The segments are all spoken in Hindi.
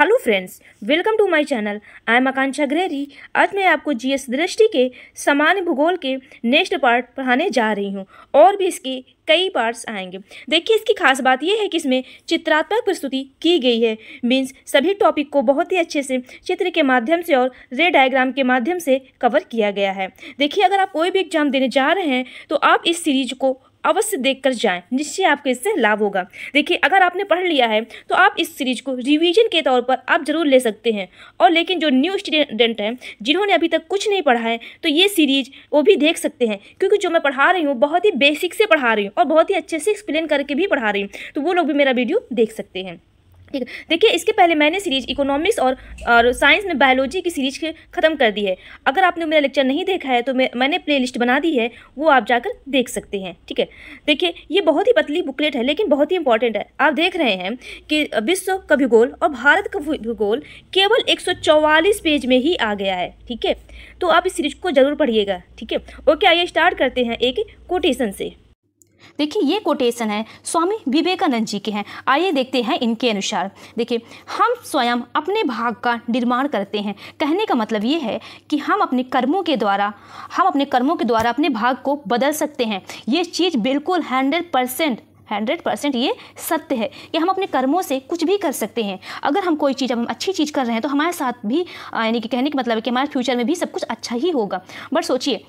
Hello friends welcome to my channel I am Akanksha ग्रेरी आज मैं आपको जीएस दृष्टि के सामान्य भूगोल के नेक्स्ट पार्ट पढ़ाने जा रही हूँ और भी इसके कई पार्ट्स आएंगे देखिए इसकी खास बात यह है कि इसमें चित्रात्मक प्रस्तुति की गई है मीन्स सभी टॉपिक को बहुत ही अच्छे से चित्र के माध्यम से और रे डायग्राम के माध्यम से कवर किया गया है देखिए अगर आप कोई भी एग्जाम देने जा रहे हैं तो आप इस सीरीज को अवश्य देखकर जाएं निश्चय आपको इससे लाभ होगा देखिए अगर आपने पढ़ लिया है तो आप इस सीरीज को रिवीजन के तौर पर आप जरूर ले सकते हैं और लेकिन जो न्यू स्टूडेंट हैं जिन्होंने अभी तक कुछ नहीं पढ़ा है तो ये सीरीज वो भी देख सकते हैं क्योंकि जो मैं पढ़ा रही हूँ बहुत ही बेसिक से पढ़ा रही हूँ और बहुत ही अच्छे से एक्सप्लेन करके भी पढ़ा रही हूँ तो वो लोग भी मेरा वीडियो देख सकते हैं ठीक है देखिए इसके पहले मैंने सीरीज इकोनॉमिक्स और और साइंस में बायोलॉजी की सीरीज ख़त्म कर दी है अगर आपने मेरा लेक्चर नहीं देखा है तो मैं मैंने लिस्ट बना दी है वो आप जाकर देख सकते हैं ठीक है देखिए ये बहुत ही पतली बुकलेट है लेकिन बहुत ही इंपॉर्टेंट है आप देख रहे हैं कि विश्व का भूगोल और भारत का भूगोल केवल एक पेज में ही आ गया है ठीक है तो आप इस सीरीज को ज़रूर पढ़िएगा ठीक है ओके आइए स्टार्ट करते हैं एक कोटेशन से देखिए ये कोटेशन है स्वामी विवेकानंद जी के हैं आइए देखते हैं इनके अनुसार देखिए हम स्वयं अपने भाग का निर्माण करते हैं कहने का मतलब ये है कि हम अपने कर्मों के द्वारा हम अपने कर्मों के द्वारा अपने भाग को बदल सकते हैं ये चीज़ बिल्कुल हंड्रेड परसेंट हंड्रेड परसेंट ये सत्य है कि हम अपने कर्मों से कुछ भी कर सकते हैं अगर हम कोई चीज़ अब हम अच्छी चीज़ कर रहे हैं तो हमारे साथ भी यानी कि कहने का मतलब है कि हमारे फ्यूचर में भी सब कुछ अच्छा ही होगा बट सोचिए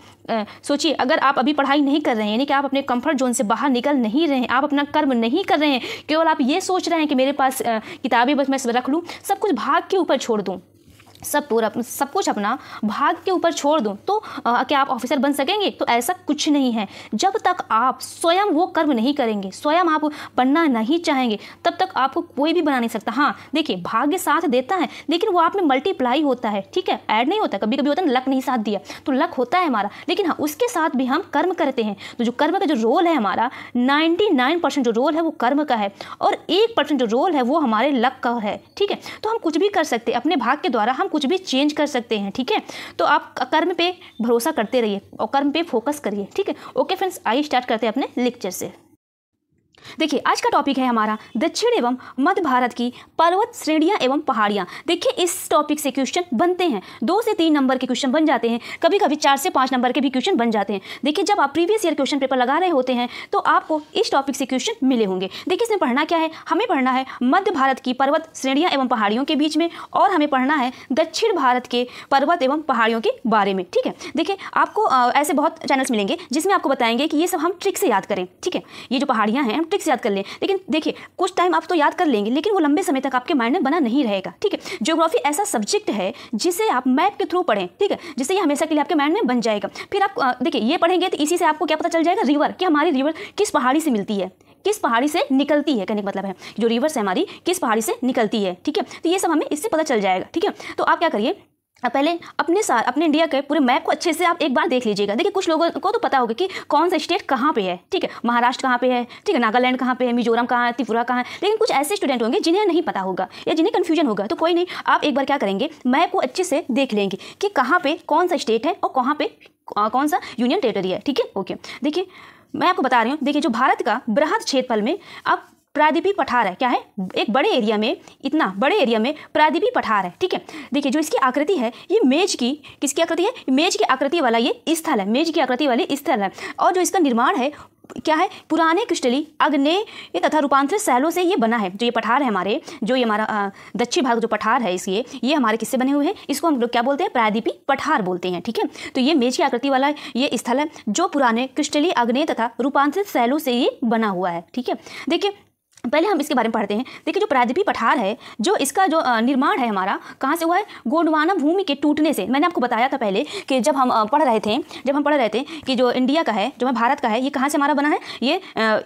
सोचिए अगर आप अभी पढ़ाई नहीं कर रहे हैं यानी कि आप अपने कंफर्ट जोन से बाहर निकल नहीं रहे हैं आप अपना कर्म नहीं कर रहे हैं केवल आप ये सोच रहे हैं कि मेरे पास किताबें बस मैं रख लूँ सब कुछ भाग के ऊपर छोड़ दूँ सब पूरा सब कुछ अपना भाग के ऊपर छोड़ दूँ तो आ, क्या आप ऑफिसर बन सकेंगे तो ऐसा कुछ नहीं है जब तक आप स्वयं वो कर्म नहीं करेंगे स्वयं आप बनना नहीं चाहेंगे तब तक आपको कोई भी बना नहीं सकता हाँ देखिए भाग्य साथ देता है लेकिन वो आप में मल्टीप्लाई होता है ठीक है ऐड नहीं होता कभी कभी होता है लक नहीं साथ दिया तो लक होता है हमारा लेकिन हाँ उसके साथ भी हम कर्म करते हैं तो जो कर्म का जो रोल है हमारा नाइन्टी जो रोल है वो कर्म का है और एक जो रोल है वो हमारे लक का है ठीक है तो हम कुछ भी कर सकते अपने भाग के द्वारा हम कुछ भी चेंज कर सकते हैं ठीक है तो आप कर्म पे भरोसा करते रहिए और कर्म पे फोकस करिए ठीक है ओके फ्रेंड्स आइए स्टार्ट करते हैं अपने लेक्चर से देखिए आज का टॉपिक है हमारा दक्षिण एवं मध्य भारत की पर्वत श्रेणियाँ एवं पहाड़ियाँ देखिए इस टॉपिक से क्वेश्चन बनते हैं दो से तीन नंबर के क्वेश्चन बन जाते हैं कभी कभी चार से पाँच नंबर के भी क्वेश्चन बन जाते हैं देखिए जब आप प्रीवियस ईयर क्वेश्चन पेपर लगा रहे होते हैं तो आपको इस टॉपिक से क्वेश्चन मिले होंगे देखिए इसमें पढ़ना क्या है हमें पढ़ना है मध्य भारत की पर्वत श्रेणियाँ एवं पहाड़ियों के बीच में और हमें पढ़ना है दक्षिण भारत के पर्वत एवं पहाड़ियों के बारे में ठीक है देखिए आपको ऐसे बहुत चैनल्स मिलेंगे जिसमें आपको बताएंगे कि ये सब हम ट्रिक से याद करें ठीक है ये जो पहाड़ियाँ हैं ट्रिक्स याद कर लें लेकिन देखिए कुछ टाइम आप तो याद कर लेंगे लेकिन वो लंबे समय तक आपके माइंड में बना नहीं रहेगा ठीक है ज्योग्राफी ऐसा सब्जेक्ट है जिसे आप मैप के थ्रू पढ़ें ठीक है जिससे ये हमेशा के लिए आपके माइंड में बन जाएगा फिर आप देखिए ये पढ़ेंगे तो इसी से आपको क्या पता चल जाएगा रिवर कि हमारी रिवर किस पहाड़ी से मिलती है किस पहाड़ी से निकलती है कहने का मतलब है जो रिवर्स है हमारी किस पहाड़ी से निकलती है ठीक है तो ये सब हमें इससे पता चल जाएगा ठीक है तो आप क्या करिए पहले अपने साथ अपने इंडिया के पूरे मैप को अच्छे से आप एक बार देख लीजिएगा देखिए कुछ लोगों को तो पता होगा कि कौन सा स्टेट कहाँ पे है ठीक है महाराष्ट्र कहाँ पे है ठीक है नागालैंड कहाँ पे है मिजोरम कहाँ है त्रिपुरा कहाँ है लेकिन कुछ ऐसे स्टूडेंट होंगे जिन्हें नहीं पता होगा या जिन्हें कन्फ्यूजन होगा तो कोई नहीं आप एक बार क्या करेंगे मैप को अच्छे से देख लेंगे कि कहाँ पर कौन सा स्टेट है और कहाँ पर कौन सा यूनियन टेरेटरी है ठीक है ओके देखिए मैं आपको बता रही हूँ देखिए जो भारत का बृहद क्षेत्रफल में आप प्रादीपी पठार है क्या है एक बड़े एरिया में इतना बड़े एरिया में प्रादीपी पठार है ठीक है देखिए जो इसकी आकृति है ये मेज की किसकी आकृति है मेज की आकृति वाला ये स्थल है मेज की आकृति वाली स्थल है और जो इसका निर्माण है क्या है पुराने क्रिस्टली अग्नेय तथा रूपांतरित सैलों से ये बना है जो ये पठार है हमारे जो ये हमारा दक्षिण भाग जो पठार है इसलिए ये हमारे किससे बने हुए हैं इसको हम लोग क्या बोलते हैं प्रायदीपी पठार बोलते हैं ठीक है तो ये मेज की आकृति वाला ये स्थल है जो पुराने क्रिस्टली अग्नेय तथा रूपांतरित सैलों से ये बना हुआ है ठीक है देखिए पहले हम इसके बारे में पढ़ते हैं देखिए जो प्रायद्वीपी पठार है जो इसका जो निर्माण है हमारा कहाँ से हुआ है गोंडवाना भूमि के टूटने से मैंने आपको बताया था पहले कि जब हम पढ़ रहे थे जब हम पढ़ रहे थे कि जो इंडिया का है जो है भारत का है ये कहाँ से हमारा बना है ये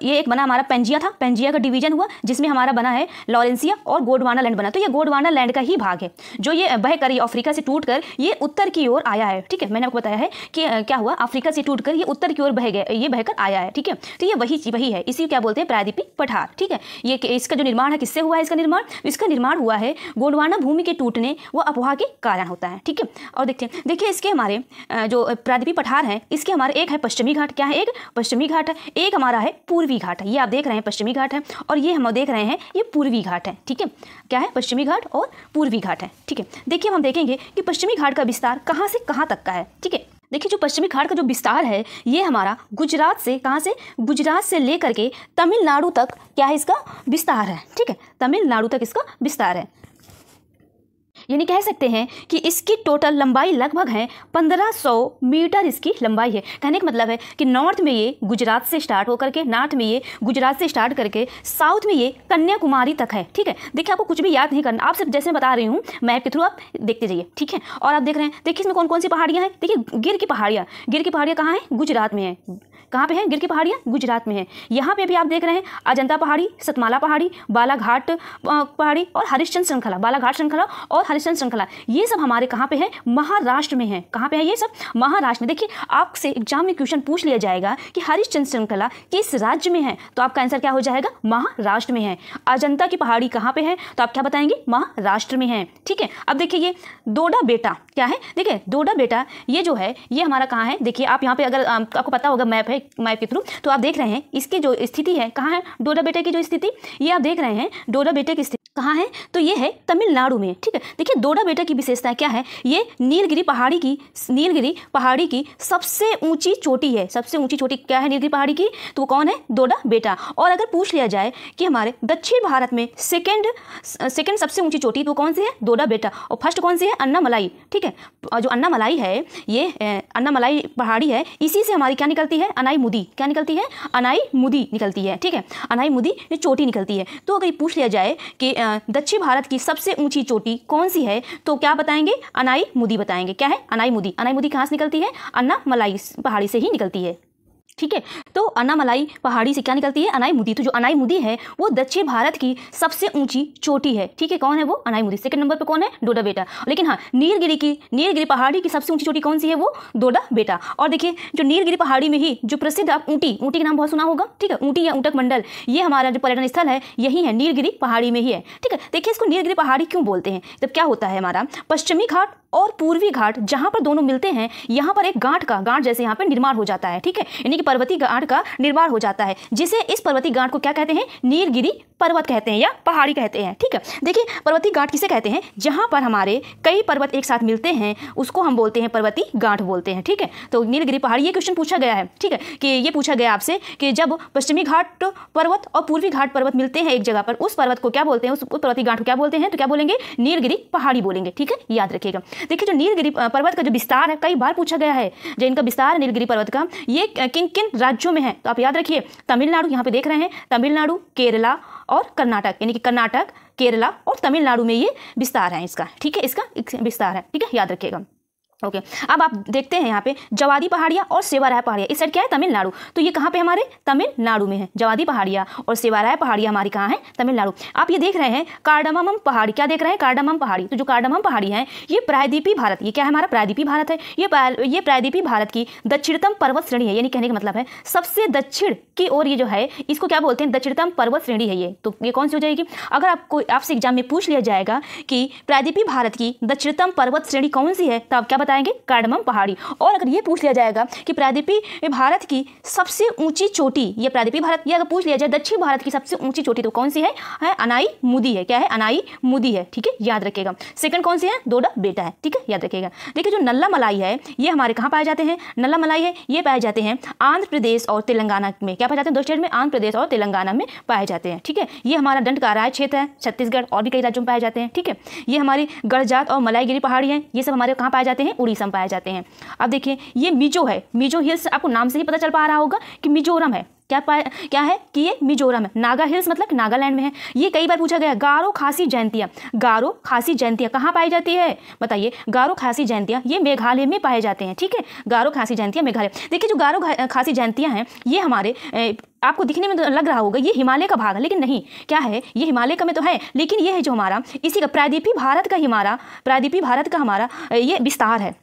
ये एक बना हमारा पेंजिया था पेंजिया का डिवीजन हुआ जिसमें हमारा बना है लॉरेंसिया और गोडवाना लैंड बना तो ये गोडवाना लैंड का ही भाग है जो ये बह कर ये अफ्रीका से टूट कर ये उत्तर की ओर आया है ठीक है मैंने आपको बताया है कि क्या हुआ अफ्रीका से टूट कर ये उत्तर की ओर बह गया ये बहकर आया है ठीक है तो ये वही वही है इसी क्या बोलते हैं प्रायद्वीपी पठार ठीक है ये इसका जो निर्माण है किससे हुआ है इसका निर्माण इसका निर्माण हुआ है गोंडवाना भूमि के टूटने व अपवाह के कारण होता है ठीक है और देखते हैं देखिए इसके हमारे जो प्रादीपी पठार हैं इसके हमारे एक है पश्चिमी घाट क्या है एक पश्चिमी घाट है एक हमारा है पूर्वी घाट है ये आप देख रहे हैं पश्चिमी घाट है और ये हम देख रहे हैं ये पूर्वी घाट है ठीक है क्या है पश्चिमी घाट और पूर्वी घाट है ठीक है देखिए हम देखेंगे कि पश्चिमी घाट का विस्तार कहाँ से कहाँ तक का है ठीक है देखिए जो पश्चिमी घाट का जो विस्तार है ये हमारा गुजरात से कहाँ से गुजरात से लेकर के तमिलनाडु तक क्या है इसका विस्तार है ठीक है तमिलनाडु तक इसका विस्तार है यानी कह सकते हैं कि इसकी टोटल लंबाई लगभग है 1500 मीटर इसकी लंबाई है कहने का मतलब है कि नॉर्थ में ये गुजरात से स्टार्ट होकर के नॉर्थ में ये गुजरात से स्टार्ट करके साउथ में ये कन्याकुमारी तक है ठीक है देखिए आपको कुछ भी याद नहीं करना आप सिर्फ जैसे बता रही हूँ मैप के थ्रू आप देखते जाइए ठीक है और आप देख रहे हैं देखिए इसमें कौन कौन सी पहाड़ियाँ हैं देखिए गिर की पहाड़ियाँ गिर की पहाड़ियाँ कहाँ हैं गुजरात में है कहाँ पे है गिर की पहाड़ियाँ गुजरात में है यहाँ पे भी आप देख रहे हैं अजंता पहाड़ी सतमाला पहाड़ी बालाघाट पहाड़ी और हरिश्चंद श्रृंखला बालाघाट श्रृंखला और हरिश्चंद श्रृंखला ये सब हमारे कहाँ पे है महाराष्ट्र में है कहाँ पे है ये सब महाराष्ट्र में देखिए आपसे एग्जाम में क्वेश्चन पूछ लिया जाएगा कि हरिश्चंद श्रृंखला किस राज्य में है तो आपका आंसर क्या हो जाएगा महाराष्ट्र में है अजंता की पहाड़ी कहाँ पे है तो आप क्या बताएंगे महाराष्ट्र में है ठीक है अब देखिए ये डोडा बेटा क्या है देखिए डोडा बेटा ये जो है ये हमारा कहाँ है देखिए आप यहाँ पे अगर आपको पता होगा मैप है मैप मैप के थ्रू तो आप देख रहे हैं इसकी जो स्थिति है कहाँ है डोरा बेटे की जो स्थिति ये आप देख रहे हैं डोरा बेटे की स्थिति कहाँ है तो ये है तमिलनाडु में ठीक है देखिए दोडा बेटा की विशेषता क्या है ये नीलगिरी पहाड़ी की नीलगिरी पहाड़ी की सबसे ऊंची चोटी है सबसे ऊंची चोटी क्या है नीलगिरी पहाड़ी की तो वो कौन है दोडा बेटा और अगर पूछ लिया जाए कि हमारे दक्षिण भारत में सेकेंड सेकेंड सबसे ऊंची चोटी तो कौन सी है दोडा बेटा और फर्स्ट कौन सी है अन्नामलाई ठीक है जो अन्नामलाई है ये अन्नामलाई पहाड़ी है इसी से हमारी क्या निकलती है अनाई मुदी क्या निकलती है अनाई मुदी निकलती है ठीक है अनाई मुदी ये चोटी निकलती है तो अगर ये पूछ लिया जाए कि दक्षिण भारत की सबसे ऊंची चोटी कौन सी है तो क्या बताएंगे अनाई मुदी बताएंगे क्या है अनाई मुदी अनाई मुदी कहाँ से निकलती है अन्ना मलाई पहाड़ी से ही निकलती है ठीक है तो अनामलाई पहाड़ी से क्या निकलती है अनाई मुदी तो जो अनाई मुदी है वो दक्षिण भारत की सबसे ऊंची चोटी है ठीक है कौन है वो अनाई मुदी सेकंड नंबर पर कौन है डोडा बेटा लेकिन हाँ नीलगिरी की नीलगिरी पहाड़ी की सबसे ऊंची चोटी कौन सी है वो डोडा बेटा और देखिए जो नीलगिरी पहाड़ी में ही जो प्रसिद्ध आप ऊँटी ऊँटी का नाम बहुत सुना होगा ठीक है ऊँटी या ऊँटक मंडल ये हमारा जो पर्यटन स्थल है यही है नीलगिरी पहाड़ी में ही है ठीक है देखिए इसको नीलगिरी पहाड़ी क्यों बोलते हैं जब क्या होता है हमारा पश्चिमी घाट और पूर्वी घाट जहाँ पर दोनों मिलते हैं यहाँ पर एक गांठ का गांठ जैसे यहाँ पर निर्माण हो जाता है ठीक है यानी कि पर्वती गांठ का निर्माण हो जाता है जिसे इस पर्वती गांठ को क्या कहते हैं नीलगिरी पर्वत कहते हैं या पहाड़ी कहते हैं ठीक है देखिए पर्वती गांठ किसे कहते हैं जहाँ पर हमारे कई पर्वत एक साथ मिलते हैं उसको हम बोलते हैं पर्वती गांठ बोलते हैं ठीक है तो नीलगिरी पहाड़ी ये क्वेश्चन पूछा गया है ठीक है कि ये पूछा गया आपसे कि जब पश्चिमी घाट पर्वत और पूर्वी घाट पर्वत मिलते हैं एक जगह पर उस पर्वत को क्या बोलते हैं उस पर्वती गांठ को क्या बोलते हैं तो क्या बोलेंगे नीलगिरी पहाड़ी बोलेंगे ठीक है याद रखिएगा देखिए जो नीलगिरी पर्वत का जो विस्तार है कई बार पूछा गया है जो इनका विस्तार नीलगिरी पर्वत का ये किन किन राज्यों में है तो आप याद रखिए तमिलनाडु यहाँ पे देख रहे हैं तमिलनाडु केरला और कर्नाटक यानी कि कर्नाटक केरला और तमिलनाडु में ये विस्तार है इसका ठीक है इसका विस्तार है ठीक है याद रखिएगा ओके okay. अब आप देखते हैं यहाँ पे जवादी पहाड़िया और सेवाराय पहाड़िया इस साइड क्या है तमिलनाडु तो ये कहाँ पे हमारे तमिलनाडु में है जवादी पहाड़िया और सेवाराय पहाड़िया हमारी कहाँ है तमिलनाडु आप ये देख रहे हैं कार्डमम पहाड़ी क्या देख रहे हैं कार्डमम पहाड़ी तो जो कार्डमम पहाड़ी है ये प्रायद्वीपी भारत ये क्या है हमारा प्रायद्वीपी भारत है ये ये प्रायद्वीपी भारत की दक्षिणतम पर्वत श्रेणी है यानी कहने का मतलब है सबसे दक्षिण की ओर ये जो है इसको क्या बोलते हैं दक्षिणतम पर्वत श्रेणी है ये तो ये कौन सी हो जाएगी अगर आपको आपसे एग्जाम में पूछ लिया जाएगा कि प्रायद्वीपी भारत की दक्षिणतम पर्वत श्रेणी कौन सी है तो आप क्या बताएंगे कार्डमम पहाड़ी और अगर ये पूछ लिया जाएगा कि प्रादीपी भारत की सबसे ऊंची चोटी या प्रादीपी भारत या अगर पूछ लिया जाए दक्षिण भारत की सबसे ऊंची चोटी तो कौन सी है, है अनाई मुदी है क्या है अनाई मुदी है ठीक है याद रखेगा सेकंड कौन सी है दोडा बेटा है ठीक है याद रखेगा देखिए जो नल्ला मलाई है ये हमारे कहाँ पाए जाते हैं नल्ला मलाई है ये पाए जाते हैं आंध्र प्रदेश और तेलंगाना में क्या पाए जाते हैं दो स्टेट में आंध्र प्रदेश और तेलंगाना में पाए जाते हैं ठीक है ये हमारा दंड काराय क्षेत्र है छत्तीसगढ़ और भी कई राज्यों में पाए जाते हैं ठीक है ये हमारी गढ़जात और मलाईगिरी पहाड़ी है ये सब हमारे कहाँ पाए जाते हैं उड़ीसा में पाए जाते हैं अब देखिए ये मिजो है मिजो हिल्स आपको नाम से ही पता चल पा रहा होगा कि मिजोरम है क्या पा क्या है कि ये मिजोरम है नागा हिल्स मतलब नागालैंड में है ये कई बार पूछा गया गारो खासी जयंतियाँ गारो खासी जयंतियाँ कहाँ पाई जाती है बताइए गारो खासी जयंतियाँ ये मेघालय में पाए जाते हैं ठीक है गारो खासी जयंतियाँ मेघालय देखिए जो गारो खासी जयंतियाँ हैं ये हमारे आपको दिखने में तो लग रहा होगा ये हिमालय का भाग है लेकिन नहीं क्या है ये हिमालय का में तो है लेकिन ये है जो हमारा इसी का प्रायद्वीपी भारत का हिमारा प्रायद्वीपी भारत का हमारा ये विस्तार है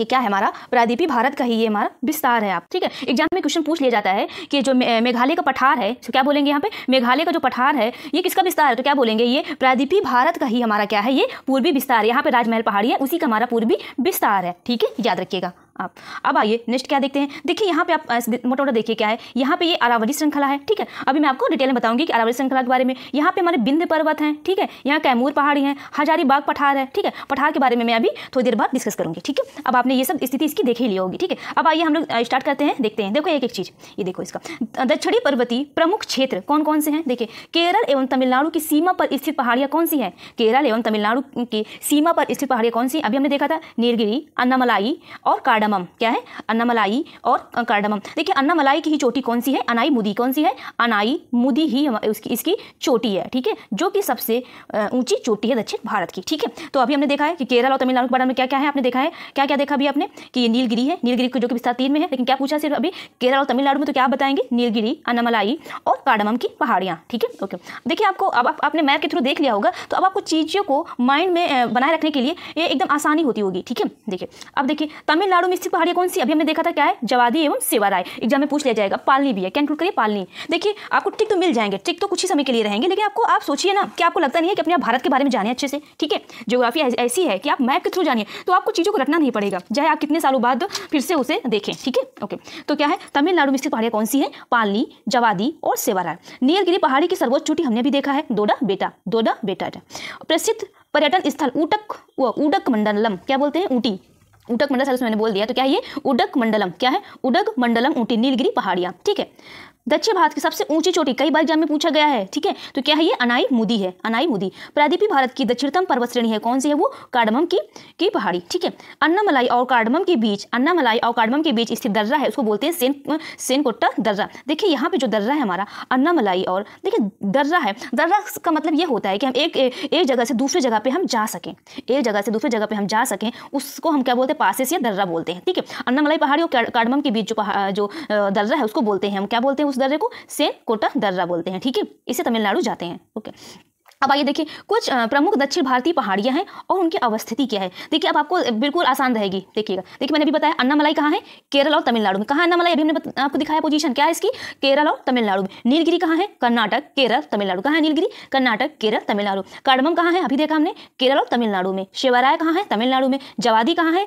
ये क्या है हमारा प्रादीपी भारत का ही ये हमारा विस्तार है आप ठीक है एग्जाम में क्वेश्चन पूछ लिया जाता है कि जो मेघालय का पठार है तो क्या बोलेंगे यहाँ पे मेघालय का जो पठार है ये किसका विस्तार है तो क्या बोलेंगे ये प्रादीपी भारत का ही हमारा क्या है ये पूर्वी विस्तार यहाँ पे राजमहल पहाड़ी है उसी का हमारा पूर्वी विस्तार है ठीक है याद रखिएगा आप अब आइए नेक्स्ट क्या देखते हैं देखिए यहाँ पे आप मोटा मोटा देखिए क्या है यहाँ पे ये अरावली श्रृंखला है ठीक है अभी मैं आपको डिटेल में बताऊंगी कि अरावली श्रृंखला के बारे में यहाँ पे हमारे बिंद पर्वत हैं ठीक है यहाँ कैमूर पहाड़ी है हजारीबाग पठार है ठीक है पठार के बारे में मैं अभी थोड़ी देर बाद डिस्कस करूँगी ठीक है अब आपने ये सब स्थिति इसकी देख ही ली होगी ठीक है अब आइए हम लोग स्टार्ट करते हैं देखते हैं देखो एक एक चीज़ ये देखो इसका दक्षिणी पर्वती प्रमुख क्षेत्र कौन कौन से हैं देखिए केरल एवं तमिलनाडु की सीमा पर स्थित पहाड़ियाँ कौन सी हैं केरल एवं तमिलनाडु की सीमा पर स्थित पहाड़ियाँ कौन सी अभी हमने देखा था नीलगिरी अन्नामलाई और कार्डम कार्डमम क्या है अन्नामलाई और कार्डमम देखिए अन्नामलाई की ही चोटी कौन सी है अनाई मुदी कौन सी है अनाई मुदी ही उसकी इसकी चोटी है ठीक है जो कि सबसे ऊंची चोटी है दक्षिण भारत की ठीक है तो अभी हमने देखा है कि केरल और तमिलनाडु के बारे में क्या क्या है आपने देखा है क्या क्या देखा अभी आपने कि नीलगिरी है नीलगिरी जो कि विस्तार तीन में है लेकिन क्या पूछा सिर्फ अभी केरल और तमिलनाडु में तो क्या बताएंगे नीलगिरी अनामलाई और कार्डमम की पहाड़ियाँ ठीक है ओके देखिए आपको अब आपने मैप के थ्रू देख लिया होगा तो अब आपको चीज़ों को माइंड में बनाए रखने के लिए ये एकदम आसानी होती होगी ठीक है देखिए अब देखिए तमिलनाडु में स्थित पहाड़ी कौन सी अभी हमने देखा था क्या है जवादी एवं सेवाराय एग्जाम में पूछ लिया जाएगा पालनी भी है कैंक्लूड करिए पालनी देखिए आपको टिक तो मिल जाएंगे टिक तो कुछ ही समय के लिए रहेंगे लेकिन आपको आप सोचिए ना कि आपको लगता नहीं है कि अपने आप भारत के बारे में जाने अच्छे से ठीक है जोग्राफी ऐसी है कि आप मैप के थ्रू जानिए तो आपको चीज़ों को रटना नहीं पड़ेगा चाहे आप कितने सालों बाद फिर से उसे देखें ठीक है ओके तो क्या है तमिलनाडु में स्थित पहाड़ी कौन सी है पालनी जवादी और सेवाराय नीलगिरी पहाड़ी की सर्वोच्च चोटी हमने भी देखा है दोडा बेटा दोडा बेटा प्रसिद्ध पर्यटन स्थल ऊटक ऊडक मंडलम क्या बोलते हैं ऊटी उडक मंडल मैंने बोल दिया तो क्या ये उडक मंडलम क्या है उडक मंडलम ऊटी नीलगिरी पहाड़ियां ठीक है दक्षिण भारत की सबसे ऊंची चोटी कई बार एग्जाम में पूछा गया है ठीक है तो क्या है ये अनाई मुदी है अनाई मुदी प्रादीपी भारत की दक्षिणतम पर्वत श्रेणी है कौन सी है वो कार्डमम की की पहाड़ी ठीक है अन्नामलाई और कार्डमम के बीच अन्नामलाई और कार्डमम के बीच स्थित दर्रा है उसको बोलते हैं सेन सेनकोट्टा दर्रा देखिए यहाँ पे जो दर्रा है हमारा अन्नामलाई और देखिए दर्रा है दर्रा का मतलब ये होता है कि हम एक एक जगह से दूसरे जगह पर हम जा सकें एक जगह से दूसरे जगह पर हम जा सकें उसको हम क्या बोलते हैं पासिस या दर्रा बोलते हैं ठीक है अन्नामलाई पहाड़ी और कार्डमम के बीच जो जो दर्रा है उसको बोलते हैं हम क्या बोलते हैं उस दर्रे को सेन कोटा दर्रा बोलते हैं ठीक है इसे तमिलनाडु जाते हैं ओके अब आइए देखिए कुछ प्रमुख दक्षिण भारतीय पहाड़ियाँ हैं और उनकी अवस्थिति क्या है देखिए अब आपको बिल्कुल आसान रहेगी देखिएगा देखिए मैंने अभी बताया अन्नामलाई कहाँ है केरल और तमिलनाडु में कहाँ अन्नामलाई अभी हमने आपको दिखाया पोजीशन क्या है इसकी केरल और तमिलनाडु में नीलगिरी कहाँ है कर्नाटक केरल तमिलनाडु कहाँ है नीलगिरी कर्नाटक केरल तमिलनाडु कार्डमम कहाँ है अभी देखा हमने केरल और तमिलनाडु में शिवराय कहाँ है तमिलनाडु में जवादी कहाँ है,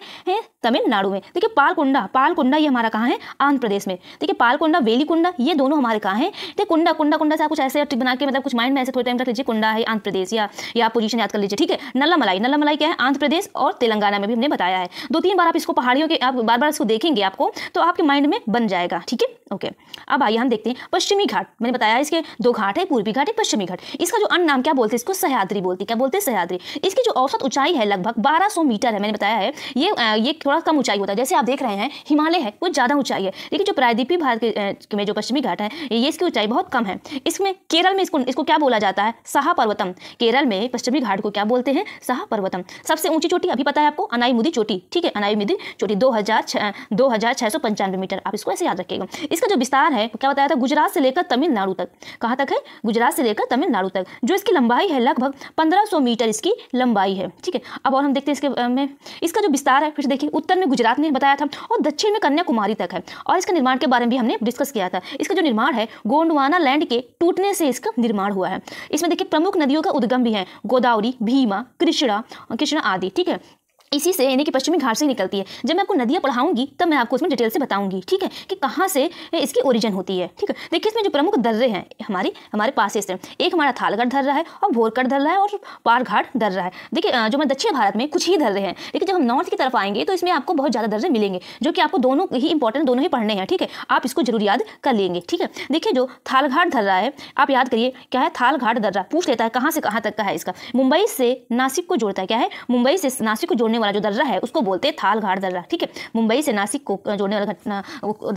तमिलनाडु में देखिए पालकुंडा पालकुंडा ये हमारा कहाँ है आंध्र प्रदेश में देखिए पालकुंडा वेली कुंडा ये दोनों हमारे कहाँ है देखिए कुंडा कुंडा कुंडा से आप कुछ ऐसे ट्रिक बना के मतलब कुछ माइंड में ऐसे थोड़े टाइम रख लीजिए कुंडा है मलाई आंध्र प्रदेश या या पोजीशन याद कर लीजिए ठीक है नल्ला मलाई नल्ला मलाई क्या है आंध्र प्रदेश और तेलंगाना में भी हमने बताया है दो तीन बार आप इसको पहाड़ियों के आप बार बार इसको देखेंगे आपको तो आपके माइंड में बन जाएगा ठीक है ओके अब आइए हम देखते हैं पश्चिमी घाट मैंने बताया इसके दो घाट है पूर्वी घाट है पश्चिमी घाट इसका जो अन्य नाम क्या बोलते हैं इसको सहयाद्री बोलती क्या बोलते हैं सहयाद्री इसकी जो औसत ऊंचाई है लगभग 1200 मीटर है मैंने बताया है ये ये थोड़ा कम ऊंचाई होता है जैसे आप देख रहे हैं हिमालय है वो ज़्यादा ऊंचाई है लेकिन जो प्रायद्वीपी भारत में जो पश्चिमी घाट है ये इसकी ऊंचाई बहुत कम है इसमें केरल में इसको इसको क्या बोला जाता है साहा पर्वत पर्वतम केरल में पश्चिमी घाट को क्या बोलते हैं सहा पर्वतम सबसे ऊंची चोटी अभी पता है आपको अनाई मुदी चोटी ठीक है अनाई मुदी चोटी दो हजार दो हजार छः सौ पंचानवे मीटर आप इसको ऐसे याद रखिएगा इसका जो विस्तार है क्या बताया था गुजरात से लेकर तमिलनाडु तक कहाँ तक है गुजरात से लेकर तमिलनाडु तक जो इसकी लंबाई है लगभग पंद्रह मीटर इसकी लंबाई है ठीक है अब और हम देखते हैं इसके में इसका जो विस्तार है फिर देखिए उत्तर में गुजरात ने बताया था और दक्षिण में कन्याकुमारी तक है और इसके निर्माण के बारे में भी हमने डिस्कस किया था इसका जो निर्माण है गोंडवाना लैंड के टूटने से इसका निर्माण हुआ है इसमें देखिए प्रमुख नदियों का उद्गम भी है गोदावरी भीमा कृष्णा कृष्णा आदि ठीक है इसी से यानी कि पश्चिमी घाट से निकलती है जब मैं आपको नदियाँ पढ़ाऊंगी तब मैं आपको उसमें डिटेल से बताऊंगी ठीक है कि कहाँ से इसकी ओरिजिन होती है ठीक है देखिए इसमें जो प्रमुख दर्रे हैं हमारे हमारे पास से एक हमारा थालगढ़ दर्रा है और भोरगढ़ दर्रा है और पारघाट दर्रा है देखिए जो मैं दक्षिण भारत में कुछ ही दर्रे हैं लेकिन जब हम नॉर्थ की तरफ आएंगे तो इसमें आपको बहुत ज़्यादा दर्रे मिलेंगे जो कि आपको दोनों ही इंपॉर्टेंट दोनों ही पढ़ने हैं ठीक है आप इसको जरूर याद कर लेंगे ठीक है देखिए जो थालघाट दर्रा है आप याद करिए क्या है थालघाट दर्रा पूछ लेता है कहाँ से कहाँ तक का है इसका मुंबई से नासिक को जोड़ता है क्या है मुंबई से नासिक को जोड़ने वाला जो दर्रा है उसको बोलते हैं थालघाट दर्रा ठीक है मुंबई से नासिक को जोड़ने वाला घटना